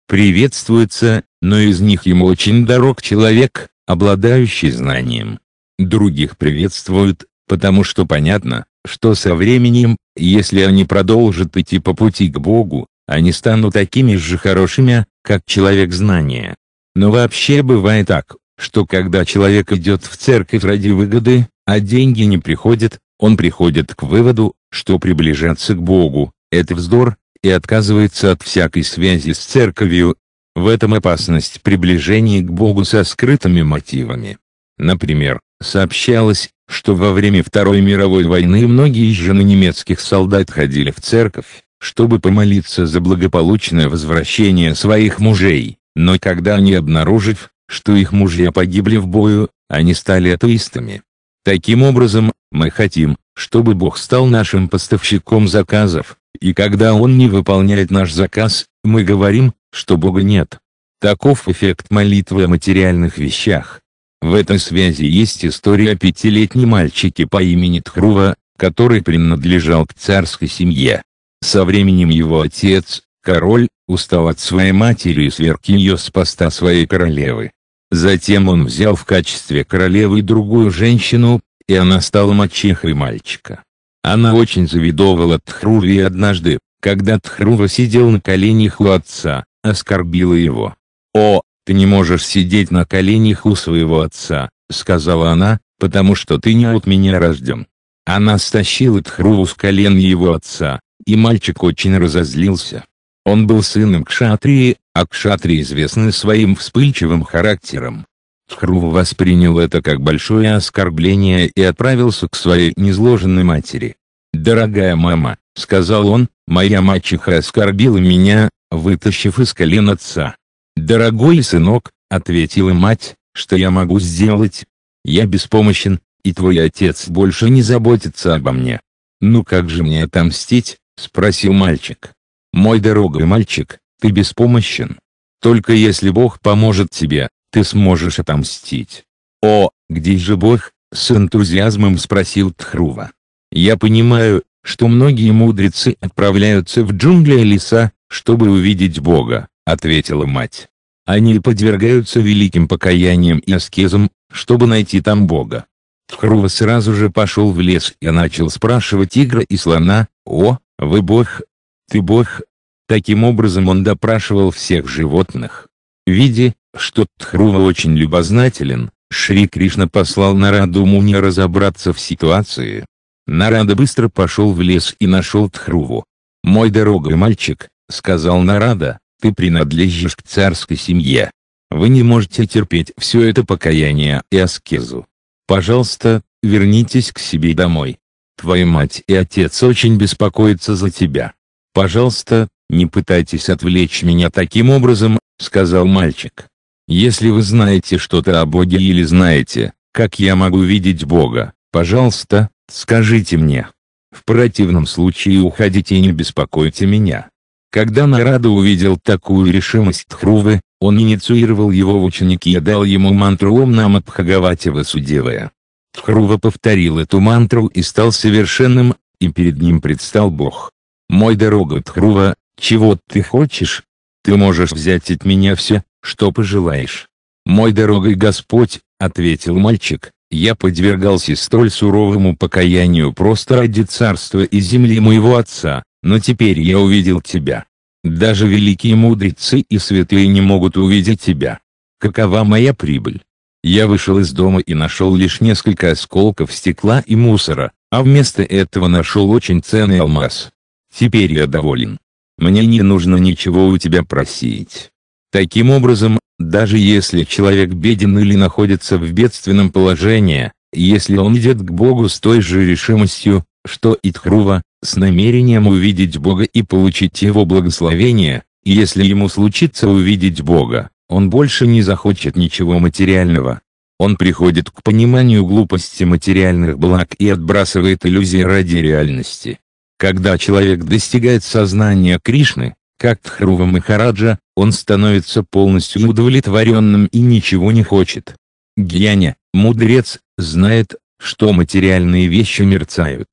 приветствуются, но из них ему очень дорог человек, обладающий знанием. Других приветствуют, потому что понятно, что со временем, если они продолжат идти по пути к Богу, они станут такими же хорошими, как человек знания. Но вообще бывает так, что когда человек идет в церковь ради выгоды, а деньги не приходят, он приходит к выводу, что приближаться к Богу – это вздор, и отказывается от всякой связи с церковью. В этом опасность приближения к Богу со скрытыми мотивами. Например, сообщалось, что во время Второй мировой войны многие жены немецких солдат ходили в церковь, чтобы помолиться за благополучное возвращение своих мужей, но когда они обнаружив, что их мужья погибли в бою, они стали атеистами. Таким образом, мы хотим, чтобы Бог стал нашим поставщиком заказов, и когда Он не выполняет наш заказ, мы говорим, что Бога нет. Таков эффект молитвы о материальных вещах. В этой связи есть история о пятилетнем мальчике по имени Тхрува, который принадлежал к царской семье. Со временем его отец, король, устал от своей матери и сверг ее с поста своей королевы. Затем он взял в качестве королевы другую женщину, и она стала мачехой мальчика. Она очень завидовала Тхруве и однажды, когда Тхрува сидел на коленях у отца, оскорбила его. «О, ты не можешь сидеть на коленях у своего отца», — сказала она, — «потому что ты не от меня рожден». Она стащила Тхруву с колен его отца, и мальчик очень разозлился. Он был сыном Кшатрии, а Кшатри известны своим вспыльчивым характером. Тхру воспринял это как большое оскорбление и отправился к своей незложенной матери. «Дорогая мама», — сказал он, — «моя мачеха оскорбила меня, вытащив из колен отца». «Дорогой сынок», — ответила мать, — «что я могу сделать? Я беспомощен, и твой отец больше не заботится обо мне. Ну как же мне отомстить?» — спросил мальчик. «Мой дорогой мальчик, ты беспомощен. Только если Бог поможет тебе, ты сможешь отомстить». «О, где же Бог?» — с энтузиазмом спросил Тхрува. «Я понимаю, что многие мудрецы отправляются в джунгли и леса, чтобы увидеть Бога», — ответила мать. «Они подвергаются великим покаяниям и аскезам, чтобы найти там Бога». Тхрува сразу же пошел в лес и начал спрашивать тигра и слона, «О, «Вы бог, ты бог». Таким образом он допрашивал всех животных. Видя, что Тхрува очень любознателен, Шри Кришна послал Нараду Муни разобраться в ситуации. Нарада быстро пошел в лес и нашел Тхруву. «Мой дорогой мальчик», — сказал Нарада, — «ты принадлежишь к царской семье. Вы не можете терпеть все это покаяние и аскезу. Пожалуйста, вернитесь к себе домой». Твоя мать и отец очень беспокоятся за тебя. Пожалуйста, не пытайтесь отвлечь меня таким образом, сказал мальчик. Если вы знаете что-то о Боге или знаете, как я могу видеть Бога, пожалуйста, скажите мне. В противном случае уходите и не беспокойте меня. Когда Нарада увидел такую решимость Тхрувы, он инициировал его в ученики и дал ему мантру Ом Намадхагаватева Судевая. Хрува повторил эту мантру и стал совершенным, и перед ним предстал Бог. «Мой дорога Тхрува, чего ты хочешь? Ты можешь взять от меня все, что пожелаешь». «Мой дорогой Господь», — ответил мальчик, — «я подвергался столь суровому покаянию просто ради царства и земли моего отца, но теперь я увидел тебя. Даже великие мудрецы и святые не могут увидеть тебя. Какова моя прибыль?» Я вышел из дома и нашел лишь несколько осколков стекла и мусора, а вместо этого нашел очень ценный алмаз. Теперь я доволен. Мне не нужно ничего у тебя просить. Таким образом, даже если человек беден или находится в бедственном положении, если он идет к Богу с той же решимостью, что и Тхрува, с намерением увидеть Бога и получить Его благословение, если ему случится увидеть Бога, он больше не захочет ничего материального. Он приходит к пониманию глупости материальных благ и отбрасывает иллюзии ради реальности. Когда человек достигает сознания Кришны, как Тхрува Махараджа, он становится полностью удовлетворенным и ничего не хочет. Гьяня, мудрец, знает, что материальные вещи мерцают.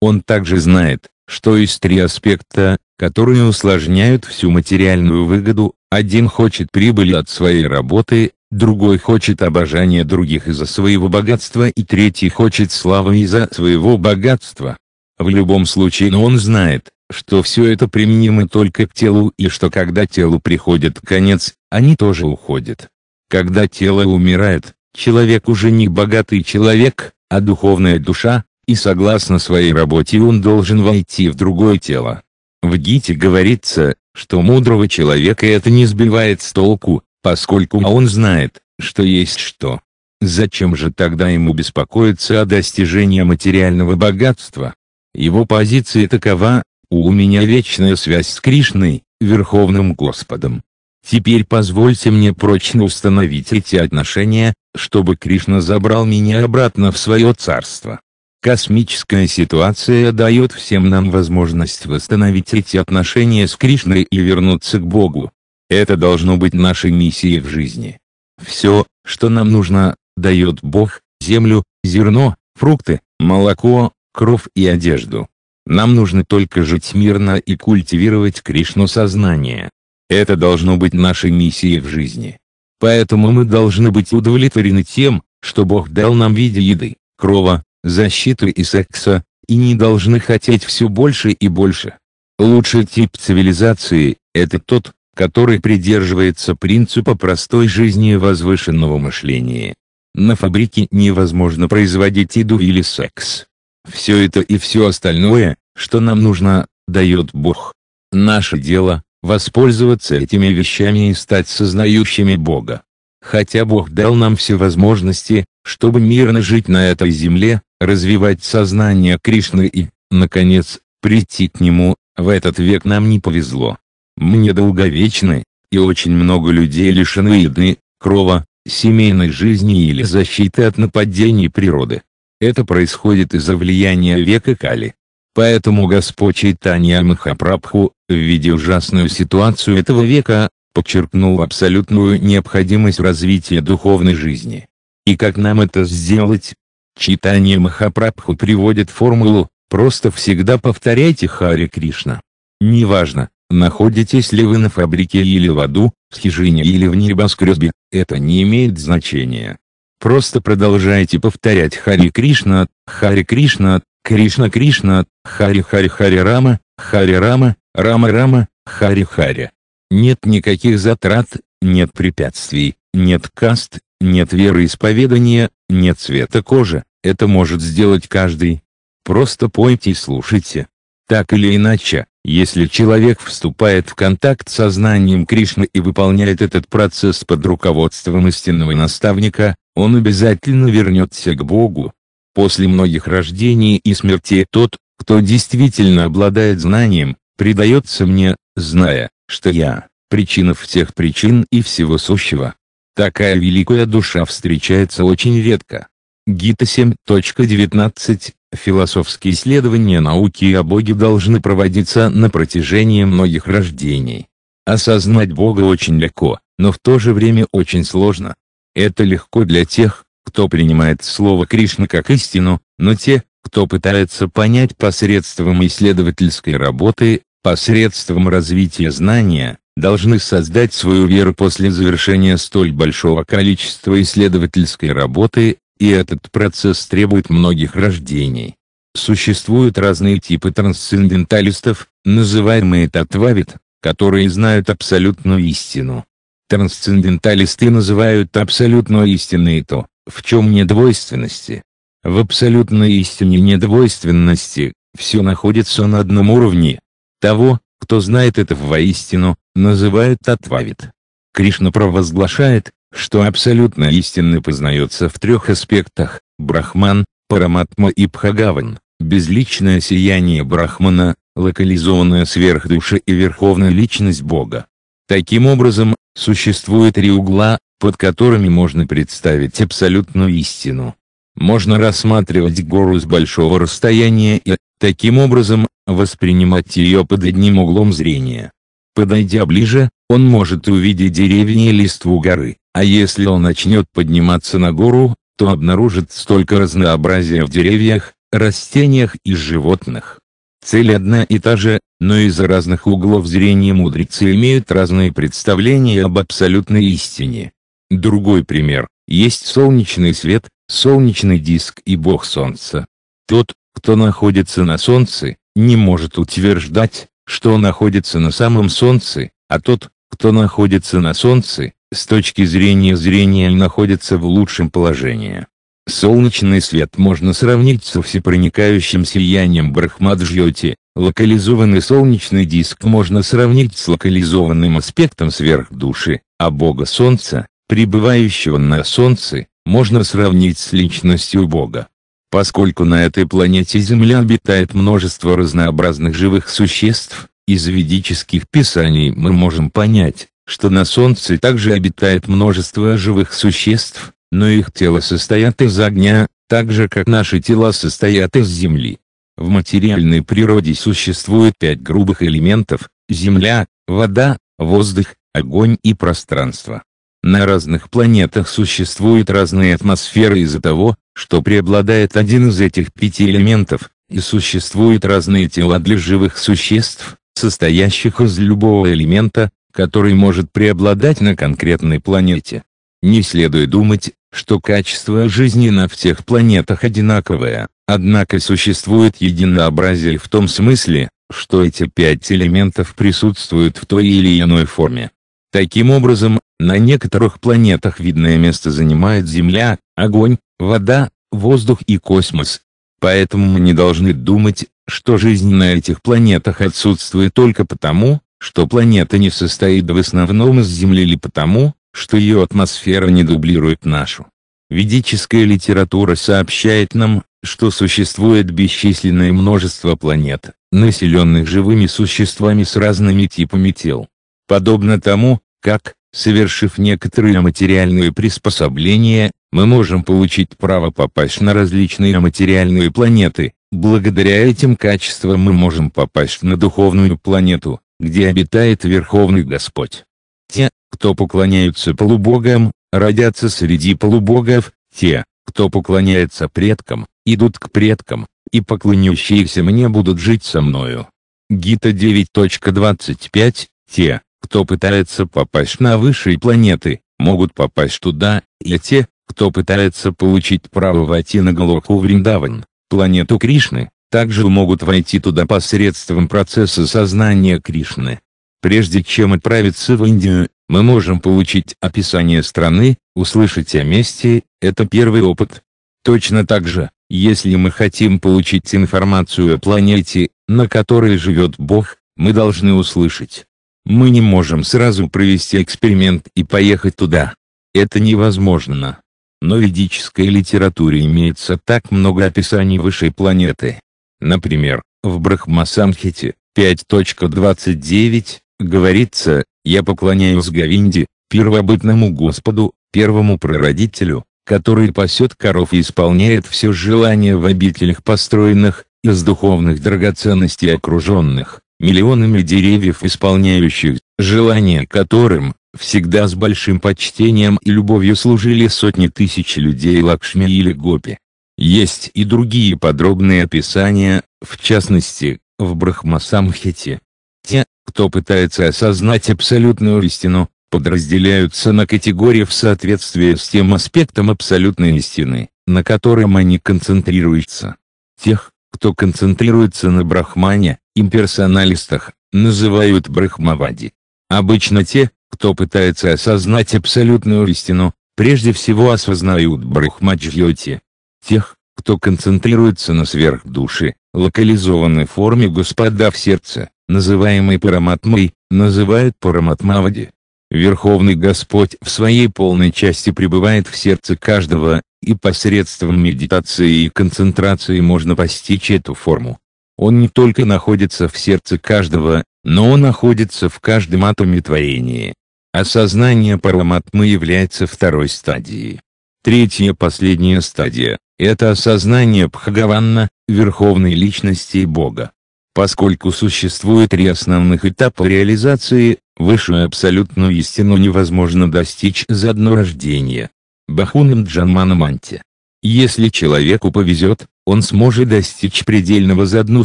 Он также знает, что из три аспекта, которые усложняют всю материальную выгоду, один хочет прибыли от своей работы, другой хочет обожания других из-за своего богатства и третий хочет славы из-за своего богатства. В любом случае но он знает, что все это применимо только к телу и что когда телу приходит конец, они тоже уходят. Когда тело умирает, человек уже не богатый человек, а духовная душа, и согласно своей работе он должен войти в другое тело. В Гите говорится, что мудрого человека это не сбивает с толку, поскольку он знает, что есть что. Зачем же тогда ему беспокоиться о достижении материального богатства? Его позиция такова, у меня вечная связь с Кришной, Верховным Господом. Теперь позвольте мне прочно установить эти отношения, чтобы Кришна забрал меня обратно в свое царство. Космическая ситуация дает всем нам возможность восстановить эти отношения с Кришной и вернуться к Богу. Это должно быть нашей миссией в жизни. Все, что нам нужно, дает Бог, землю, зерно, фрукты, молоко, кровь и одежду. Нам нужно только жить мирно и культивировать Кришну сознание. Это должно быть нашей миссией в жизни. Поэтому мы должны быть удовлетворены тем, что Бог дал нам в виде еды, крова, защиты и секса, и не должны хотеть все больше и больше. Лучший тип цивилизации – это тот, который придерживается принципа простой жизни и возвышенного мышления. На фабрике невозможно производить еду или секс. Все это и все остальное, что нам нужно, дает Бог. Наше дело – воспользоваться этими вещами и стать сознающими Бога. Хотя Бог дал нам все возможности, чтобы мирно жить на этой земле, развивать сознание Кришны и, наконец, прийти к Нему, в этот век нам не повезло. Мы недолговечны, и очень много людей лишены еды, крова, семейной жизни или защиты от нападений природы. Это происходит из-за влияния века Кали. Поэтому Господь Чайтанья Махапрабху, видя ужасную ситуацию этого века, подчеркнул абсолютную необходимость развития духовной жизни. И как нам это сделать? Читание Махапрабху приводит формулу «просто всегда повторяйте Хари Кришна». Неважно, находитесь ли вы на фабрике или в аду, в хижине или в небоскребе, это не имеет значения. Просто продолжайте повторять Хари Кришна, Хари Кришна, Кришна Кришна, Хари Хари Хари Рама, Хари Рама, Рама Рама, Хари Хари. Нет никаких затрат, нет препятствий, нет каст, нет вероисповедания, нет цвета кожи, это может сделать каждый. Просто пойте и слушайте. Так или иначе, если человек вступает в контакт с сознанием Кришны и выполняет этот процесс под руководством истинного наставника, он обязательно вернется к Богу. После многих рождений и смерти тот, кто действительно обладает знанием, предается мне, зная, что я – причина всех причин и всего сущего. Такая великая душа встречается очень редко. Гита 7.19. Философские исследования науки о Боге должны проводиться на протяжении многих рождений. Осознать Бога очень легко, но в то же время очень сложно. Это легко для тех, кто принимает слово Кришна как истину, но те, кто пытается понять посредством исследовательской работы, посредством развития знания, должны создать свою веру после завершения столь большого количества исследовательской работы, и этот процесс требует многих рождений. Существуют разные типы трансценденталистов, называемые татвавит, которые знают абсолютную истину. Трансценденталисты называют абсолютной истиной то, в чем недвойственности. В абсолютной истине недвойственности, все находится на одном уровне, того, кто знает это воистину, называют татвавит. Кришна провозглашает, что абсолютно истинно познается в трех аспектах – брахман, параматма и пхагаван, безличное сияние брахмана, локализованная сверхдуша и верховная личность Бога. Таким образом, существует три угла, под которыми можно представить абсолютную истину. Можно рассматривать гору с большого расстояния и, таким образом, воспринимать ее под одним углом зрения. Подойдя ближе, он может увидеть деревни и листву горы, а если он начнет подниматься на гору, то обнаружит столько разнообразия в деревьях, растениях и животных. Цель одна и та же, но из-за разных углов зрения мудрецы имеют разные представления об абсолютной истине. Другой пример. Есть солнечный свет, солнечный диск и бог солнца. Тот, кто находится на солнце, не может утверждать, что находится на самом Солнце, а тот, кто находится на Солнце, с точки зрения зрения находится в лучшем положении. Солнечный свет можно сравнить со всепроникающим сиянием Брахмаджьоти, локализованный солнечный диск можно сравнить с локализованным аспектом сверхдуши, а Бога Солнца, пребывающего на Солнце, можно сравнить с личностью Бога. Поскольку на этой планете Земля обитает множество разнообразных живых существ, из ведических писаний мы можем понять, что на Солнце также обитает множество живых существ, но их тела состоят из огня, так же как наши тела состоят из Земли. В материальной природе существует пять грубых элементов – земля, вода, воздух, огонь и пространство. На разных планетах существуют разные атмосферы из-за того, что преобладает один из этих пяти элементов, и существуют разные тела для живых существ, состоящих из любого элемента, который может преобладать на конкретной планете. Не следует думать, что качество жизни на всех планетах одинаковое, однако существует единообразие в том смысле, что эти пять элементов присутствуют в той или иной форме. Таким образом, на некоторых планетах видное место занимает Земля, огонь, вода, воздух и космос. Поэтому мы не должны думать, что жизнь на этих планетах отсутствует только потому, что планета не состоит в основном из Земли или потому, что ее атмосфера не дублирует нашу. Ведическая литература сообщает нам, что существует бесчисленное множество планет, населенных живыми существами с разными типами тел подобно тому, как, совершив некоторые материальные приспособления, мы можем получить право попасть на различные материальные планеты, благодаря этим качествам мы можем попасть на духовную планету, где обитает Верховный Господь. Те, кто поклоняются полубогам, родятся среди полубогов, те, кто поклоняется предкам, идут к предкам, и поклоняющиеся мне будут жить со мною. Гита 9.25, те, кто пытается попасть на высшие планеты, могут попасть туда, и те, кто пытается получить право войти на Галоку Вриндаван, планету Кришны, также могут войти туда посредством процесса сознания Кришны. Прежде чем отправиться в Индию, мы можем получить описание страны, услышать о месте, это первый опыт. Точно так же, если мы хотим получить информацию о планете, на которой живет Бог, мы должны услышать, мы не можем сразу провести эксперимент и поехать туда. Это невозможно. Но в ведической литературе имеется так много описаний высшей планеты. Например, в Брахмасамхите 5.29 говорится, «Я поклоняюсь Говинде, первобытному Господу, первому прародителю, который пасет коров и исполняет все желания в обителях построенных, из духовных драгоценностей окруженных миллионами деревьев исполняющих, желание которым, всегда с большим почтением и любовью служили сотни тысяч людей Лакшми или Гопи. Есть и другие подробные описания, в частности, в Брахмасамхите. Те, кто пытается осознать абсолютную истину, подразделяются на категории в соответствии с тем аспектом абсолютной истины, на котором они концентрируются. Тех, кто концентрируется на Брахмане, имперсоналистах называют брахмавади. Обычно те, кто пытается осознать абсолютную истину, прежде всего осознают брахмаджьоти. Тех, кто концентрируется на сверхдуше, локализованной форме Господа в сердце, называемой параматмой, называют параматмавади. Верховный Господь в своей полной части пребывает в сердце каждого, и посредством медитации и концентрации можно постичь эту форму. Он не только находится в сердце каждого, но он находится в каждом атоме творения. Осознание параматмы является второй стадией. Третья последняя стадия – это осознание Бхагаванна, Верховной Личности Бога. Поскольку существует три основных этапа реализации, высшую абсолютную истину невозможно достичь за одно рождение. Бахунам Джанманаманте. Если человеку повезет, он сможет достичь предельного за одну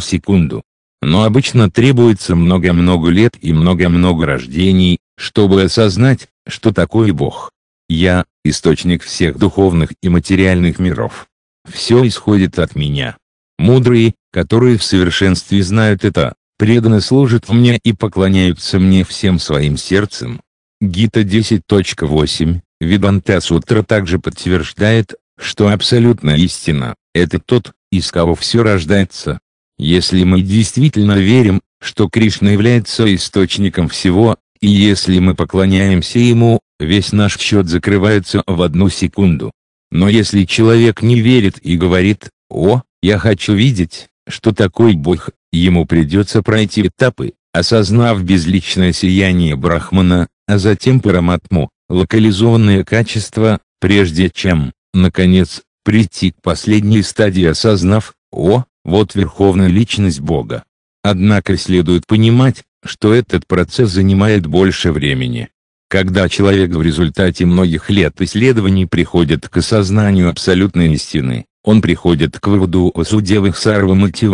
секунду. Но обычно требуется много-много лет и много-много рождений, чтобы осознать, что такое Бог. Я – источник всех духовных и материальных миров. Все исходит от меня. Мудрые, которые в совершенстве знают это, преданно служат мне и поклоняются мне всем своим сердцем. Гита 10.8, Виданта Сутра также подтверждает что абсолютно истина – это тот, из кого все рождается. Если мы действительно верим, что Кришна является источником всего, и если мы поклоняемся ему, весь наш счет закрывается в одну секунду. Но если человек не верит и говорит «О, я хочу видеть, что такой Бог», ему придется пройти этапы, осознав безличное сияние Брахмана, а затем Параматму, локализованное качество, прежде чем наконец, прийти к последней стадии осознав, о, вот верховная личность Бога. Однако следует понимать, что этот процесс занимает больше времени. Когда человек в результате многих лет исследований приходит к осознанию абсолютной истины, он приходит к выводу о судевых сарвамати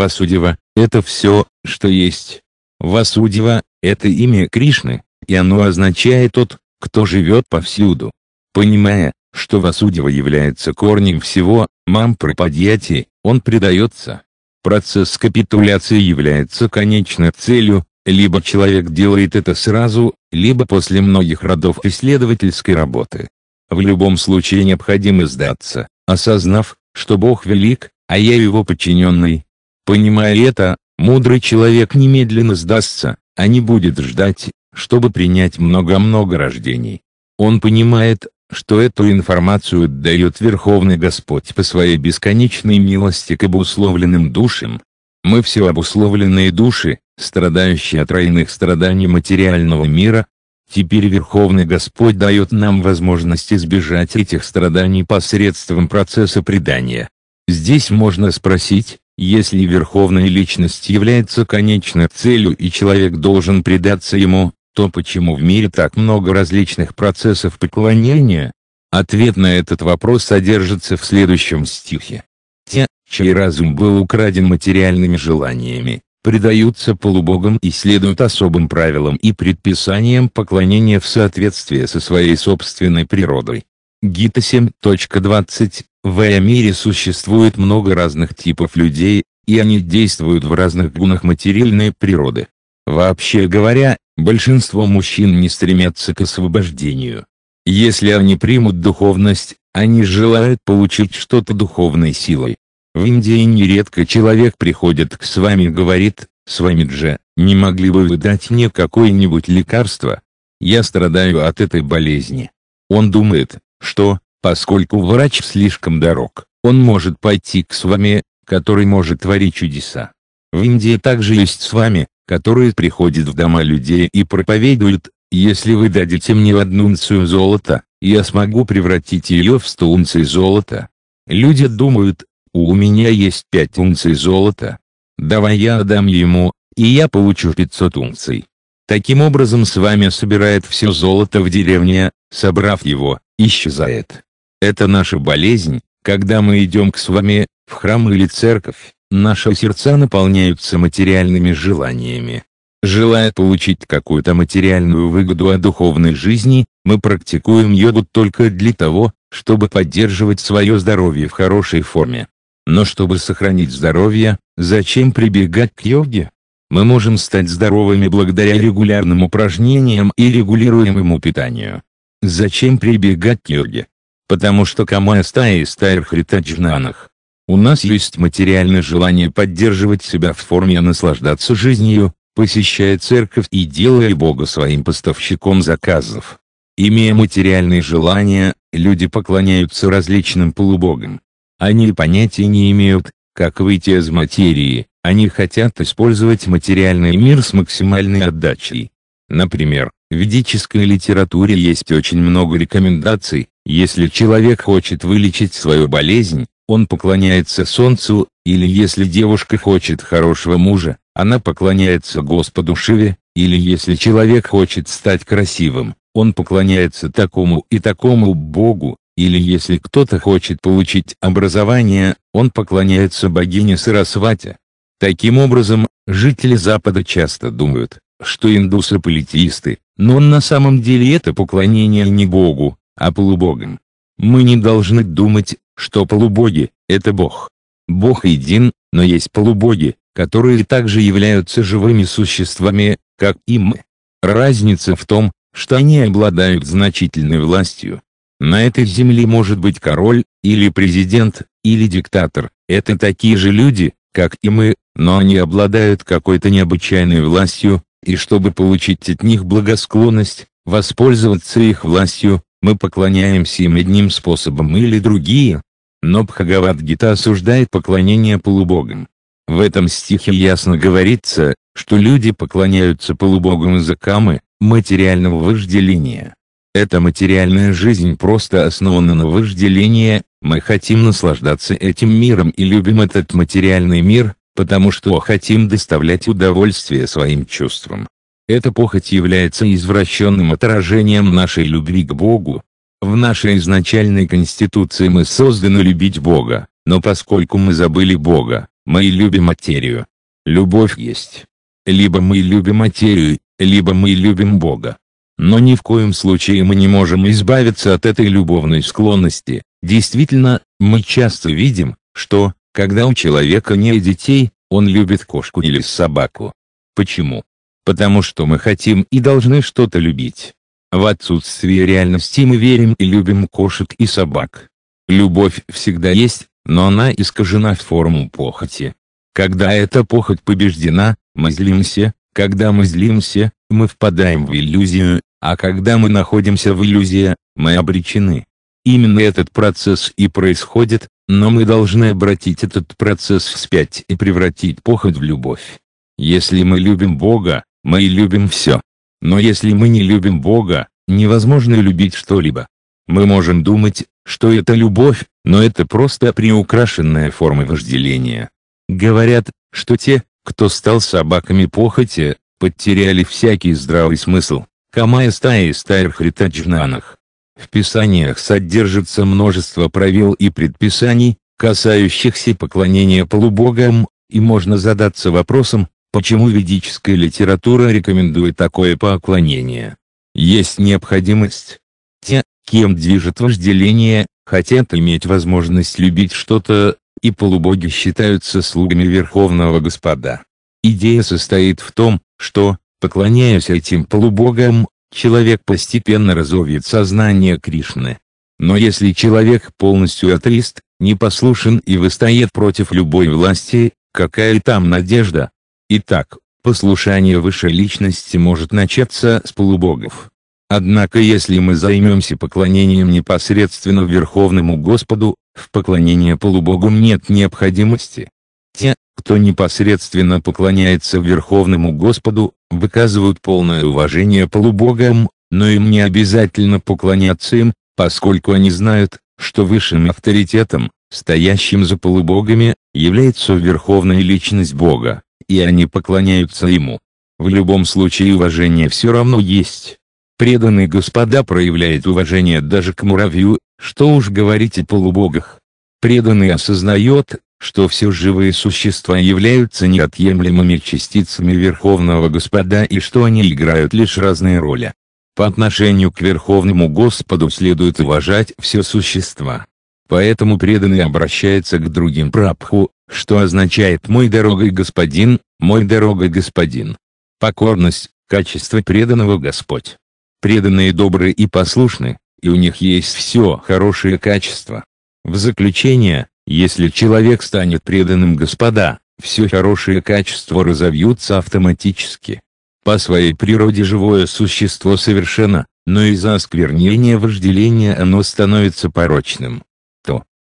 это все, что есть. Васудева – это имя Кришны, и оно означает «тот, кто живет повсюду». Понимая, что Васудева является корнем всего, мам подъятий, он предается. Процесс капитуляции является конечной целью, либо человек делает это сразу, либо после многих родов исследовательской работы. В любом случае необходимо сдаться, осознав, что Бог велик, а я его подчиненный. Понимая это, мудрый человек немедленно сдастся, а не будет ждать, чтобы принять много-много рождений. Он понимает, что эту информацию дает Верховный Господь по своей бесконечной милости к обусловленным душам. Мы все обусловленные души, страдающие от тройных страданий материального мира, Теперь Верховный Господь дает нам возможность избежать этих страданий посредством процесса предания. Здесь можно спросить, если Верховная Личность является конечной целью и человек должен предаться ему, то почему в мире так много различных процессов поклонения? Ответ на этот вопрос содержится в следующем стихе. Те, чей разум был украден материальными желаниями, предаются полубогам и следуют особым правилам и предписаниям поклонения в соответствии со своей собственной природой. Гита 7.20 В мире существует много разных типов людей, и они действуют в разных гунах материальной природы. Вообще говоря, Большинство мужчин не стремятся к освобождению. Если они примут духовность, они желают получить что-то духовной силой. В Индии нередко человек приходит к с вами и говорит, с вами же, не могли бы вы дать мне какое-нибудь лекарство? Я страдаю от этой болезни. Он думает, что, поскольку врач слишком дорог, он может пойти к с вами, который может творить чудеса. В Индии также есть с вами, которые приходят в дома людей и проповедуют, если вы дадите мне одну унцию золота, я смогу превратить ее в сто унций золота. Люди думают, у меня есть пять унций золота. Давай я отдам ему, и я получу пятьсот унций. Таким образом с вами собирает все золото в деревне, собрав его, исчезает. Это наша болезнь, когда мы идем к с вами, в храм или церковь, Наши сердца наполняются материальными желаниями. Желая получить какую-то материальную выгоду от духовной жизни, мы практикуем йогу только для того, чтобы поддерживать свое здоровье в хорошей форме. Но чтобы сохранить здоровье, зачем прибегать к йоге? Мы можем стать здоровыми благодаря регулярным упражнениям и регулируемому питанию. Зачем прибегать к йоге? Потому что Камая стая и стайр хритаджнанах у нас есть материальное желание поддерживать себя в форме и а наслаждаться жизнью, посещая церковь и делая Бога своим поставщиком заказов. Имея материальные желания, люди поклоняются различным полубогам. Они понятия не имеют, как выйти из материи, они хотят использовать материальный мир с максимальной отдачей. Например, в ведической литературе есть очень много рекомендаций, если человек хочет вылечить свою болезнь, он поклоняется солнцу, или если девушка хочет хорошего мужа, она поклоняется Господу Шиве, или если человек хочет стать красивым, он поклоняется такому и такому Богу, или если кто-то хочет получить образование, он поклоняется богине Сарасвати. Таким образом, жители Запада часто думают, что индусы политисты, но на самом деле это поклонение не Богу, а полубогам. Мы не должны думать, что полубоги – это Бог. Бог един, но есть полубоги, которые также являются живыми существами, как и мы. Разница в том, что они обладают значительной властью. На этой земле может быть король, или президент, или диктатор. Это такие же люди, как и мы, но они обладают какой-то необычайной властью, и чтобы получить от них благосклонность, воспользоваться их властью, мы поклоняемся им одним способом или другие. Но Бхагавадгита осуждает поклонение полубогам. В этом стихе ясно говорится, что люди поклоняются полубогам из-за камы, материального вожделения. Эта материальная жизнь просто основана на вожделении, мы хотим наслаждаться этим миром и любим этот материальный мир, потому что хотим доставлять удовольствие своим чувствам. Эта похоть является извращенным отражением нашей любви к Богу. В нашей изначальной конституции мы созданы любить Бога, но поскольку мы забыли Бога, мы любим материю. Любовь есть. Либо мы любим материю, либо мы любим Бога. Но ни в коем случае мы не можем избавиться от этой любовной склонности. Действительно, мы часто видим, что, когда у человека нет детей, он любит кошку или собаку. Почему? потому что мы хотим и должны что-то любить. В отсутствии реальности мы верим и любим кошек и собак. Любовь всегда есть, но она искажена в форму похоти. Когда эта похоть побеждена, мы злимся, когда мы злимся, мы впадаем в иллюзию, а когда мы находимся в иллюзии, мы обречены. Именно этот процесс и происходит, но мы должны обратить этот процесс вспять и превратить похоть в любовь. Если мы любим Бога, мы любим все. Но если мы не любим Бога, невозможно любить что-либо. Мы можем думать, что это любовь, но это просто приукрашенная форма вожделения. Говорят, что те, кто стал собаками похоти, потеряли всякий здравый смысл. Камая стая и стая хритаджнанах. В писаниях содержится множество правил и предписаний, касающихся поклонения полубогам, и можно задаться вопросом, Почему ведическая литература рекомендует такое поклонение? Есть необходимость. Те, кем движет вожделение, хотят иметь возможность любить что-то, и полубоги считаются слугами Верховного Господа. Идея состоит в том, что, поклоняясь этим полубогам, человек постепенно разовьет сознание Кришны. Но если человек полностью атрист, непослушен и выстоит против любой власти, какая там надежда? Итак, послушание высшей личности может начаться с полубогов. Однако если мы займемся поклонением непосредственно Верховному Господу, в поклонении полубогам нет необходимости. Те, кто непосредственно поклоняется Верховному Господу, выказывают полное уважение полубогам, но им не обязательно поклоняться им, поскольку они знают, что высшим авторитетом, стоящим за полубогами, является Верховная Личность Бога и они поклоняются ему. В любом случае уважение все равно есть. Преданный господа проявляет уважение даже к муравью, что уж говорить о полубогах. Преданный осознает, что все живые существа являются неотъемлемыми частицами Верховного Господа и что они играют лишь разные роли. По отношению к Верховному Господу следует уважать все существа поэтому преданный обращается к другим прабху, что означает «мой дорогой господин, мой дорогой господин». Покорность – качество преданного Господь. Преданные добры и послушны, и у них есть все хорошее качество. В заключение, если человек станет преданным Господа, все хорошее качество разовьются автоматически. По своей природе живое существо совершенно, но из-за осквернения вожделения оно становится порочным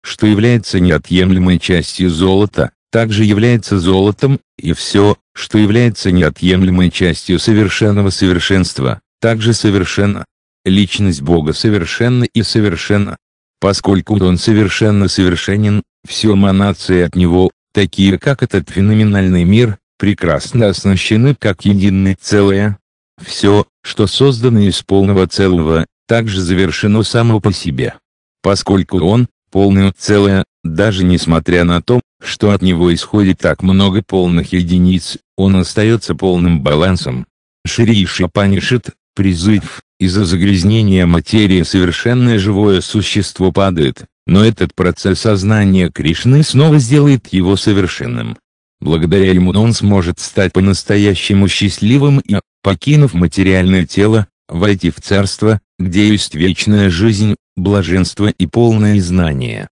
что является неотъемлемой частью золота, также является золотом, и все, что является неотъемлемой частью совершенного совершенства, также совершенно. Личность Бога совершенна и совершенна. Поскольку Он совершенно совершенен, все манации от Него, такие как этот феноменальный мир, прекрасно оснащены как единое целое. Все, что создано из полного целого, также завершено само по себе. Поскольку Он, полное целое, даже несмотря на то, что от него исходит так много полных единиц, он остается полным балансом. Шри Шапанишит, призыв, из-за загрязнения материи совершенное живое существо падает, но этот процесс сознания Кришны снова сделает его совершенным. Благодаря ему он сможет стать по-настоящему счастливым и, покинув материальное тело, войти в царство, где есть вечная жизнь, блаженство и полное знание.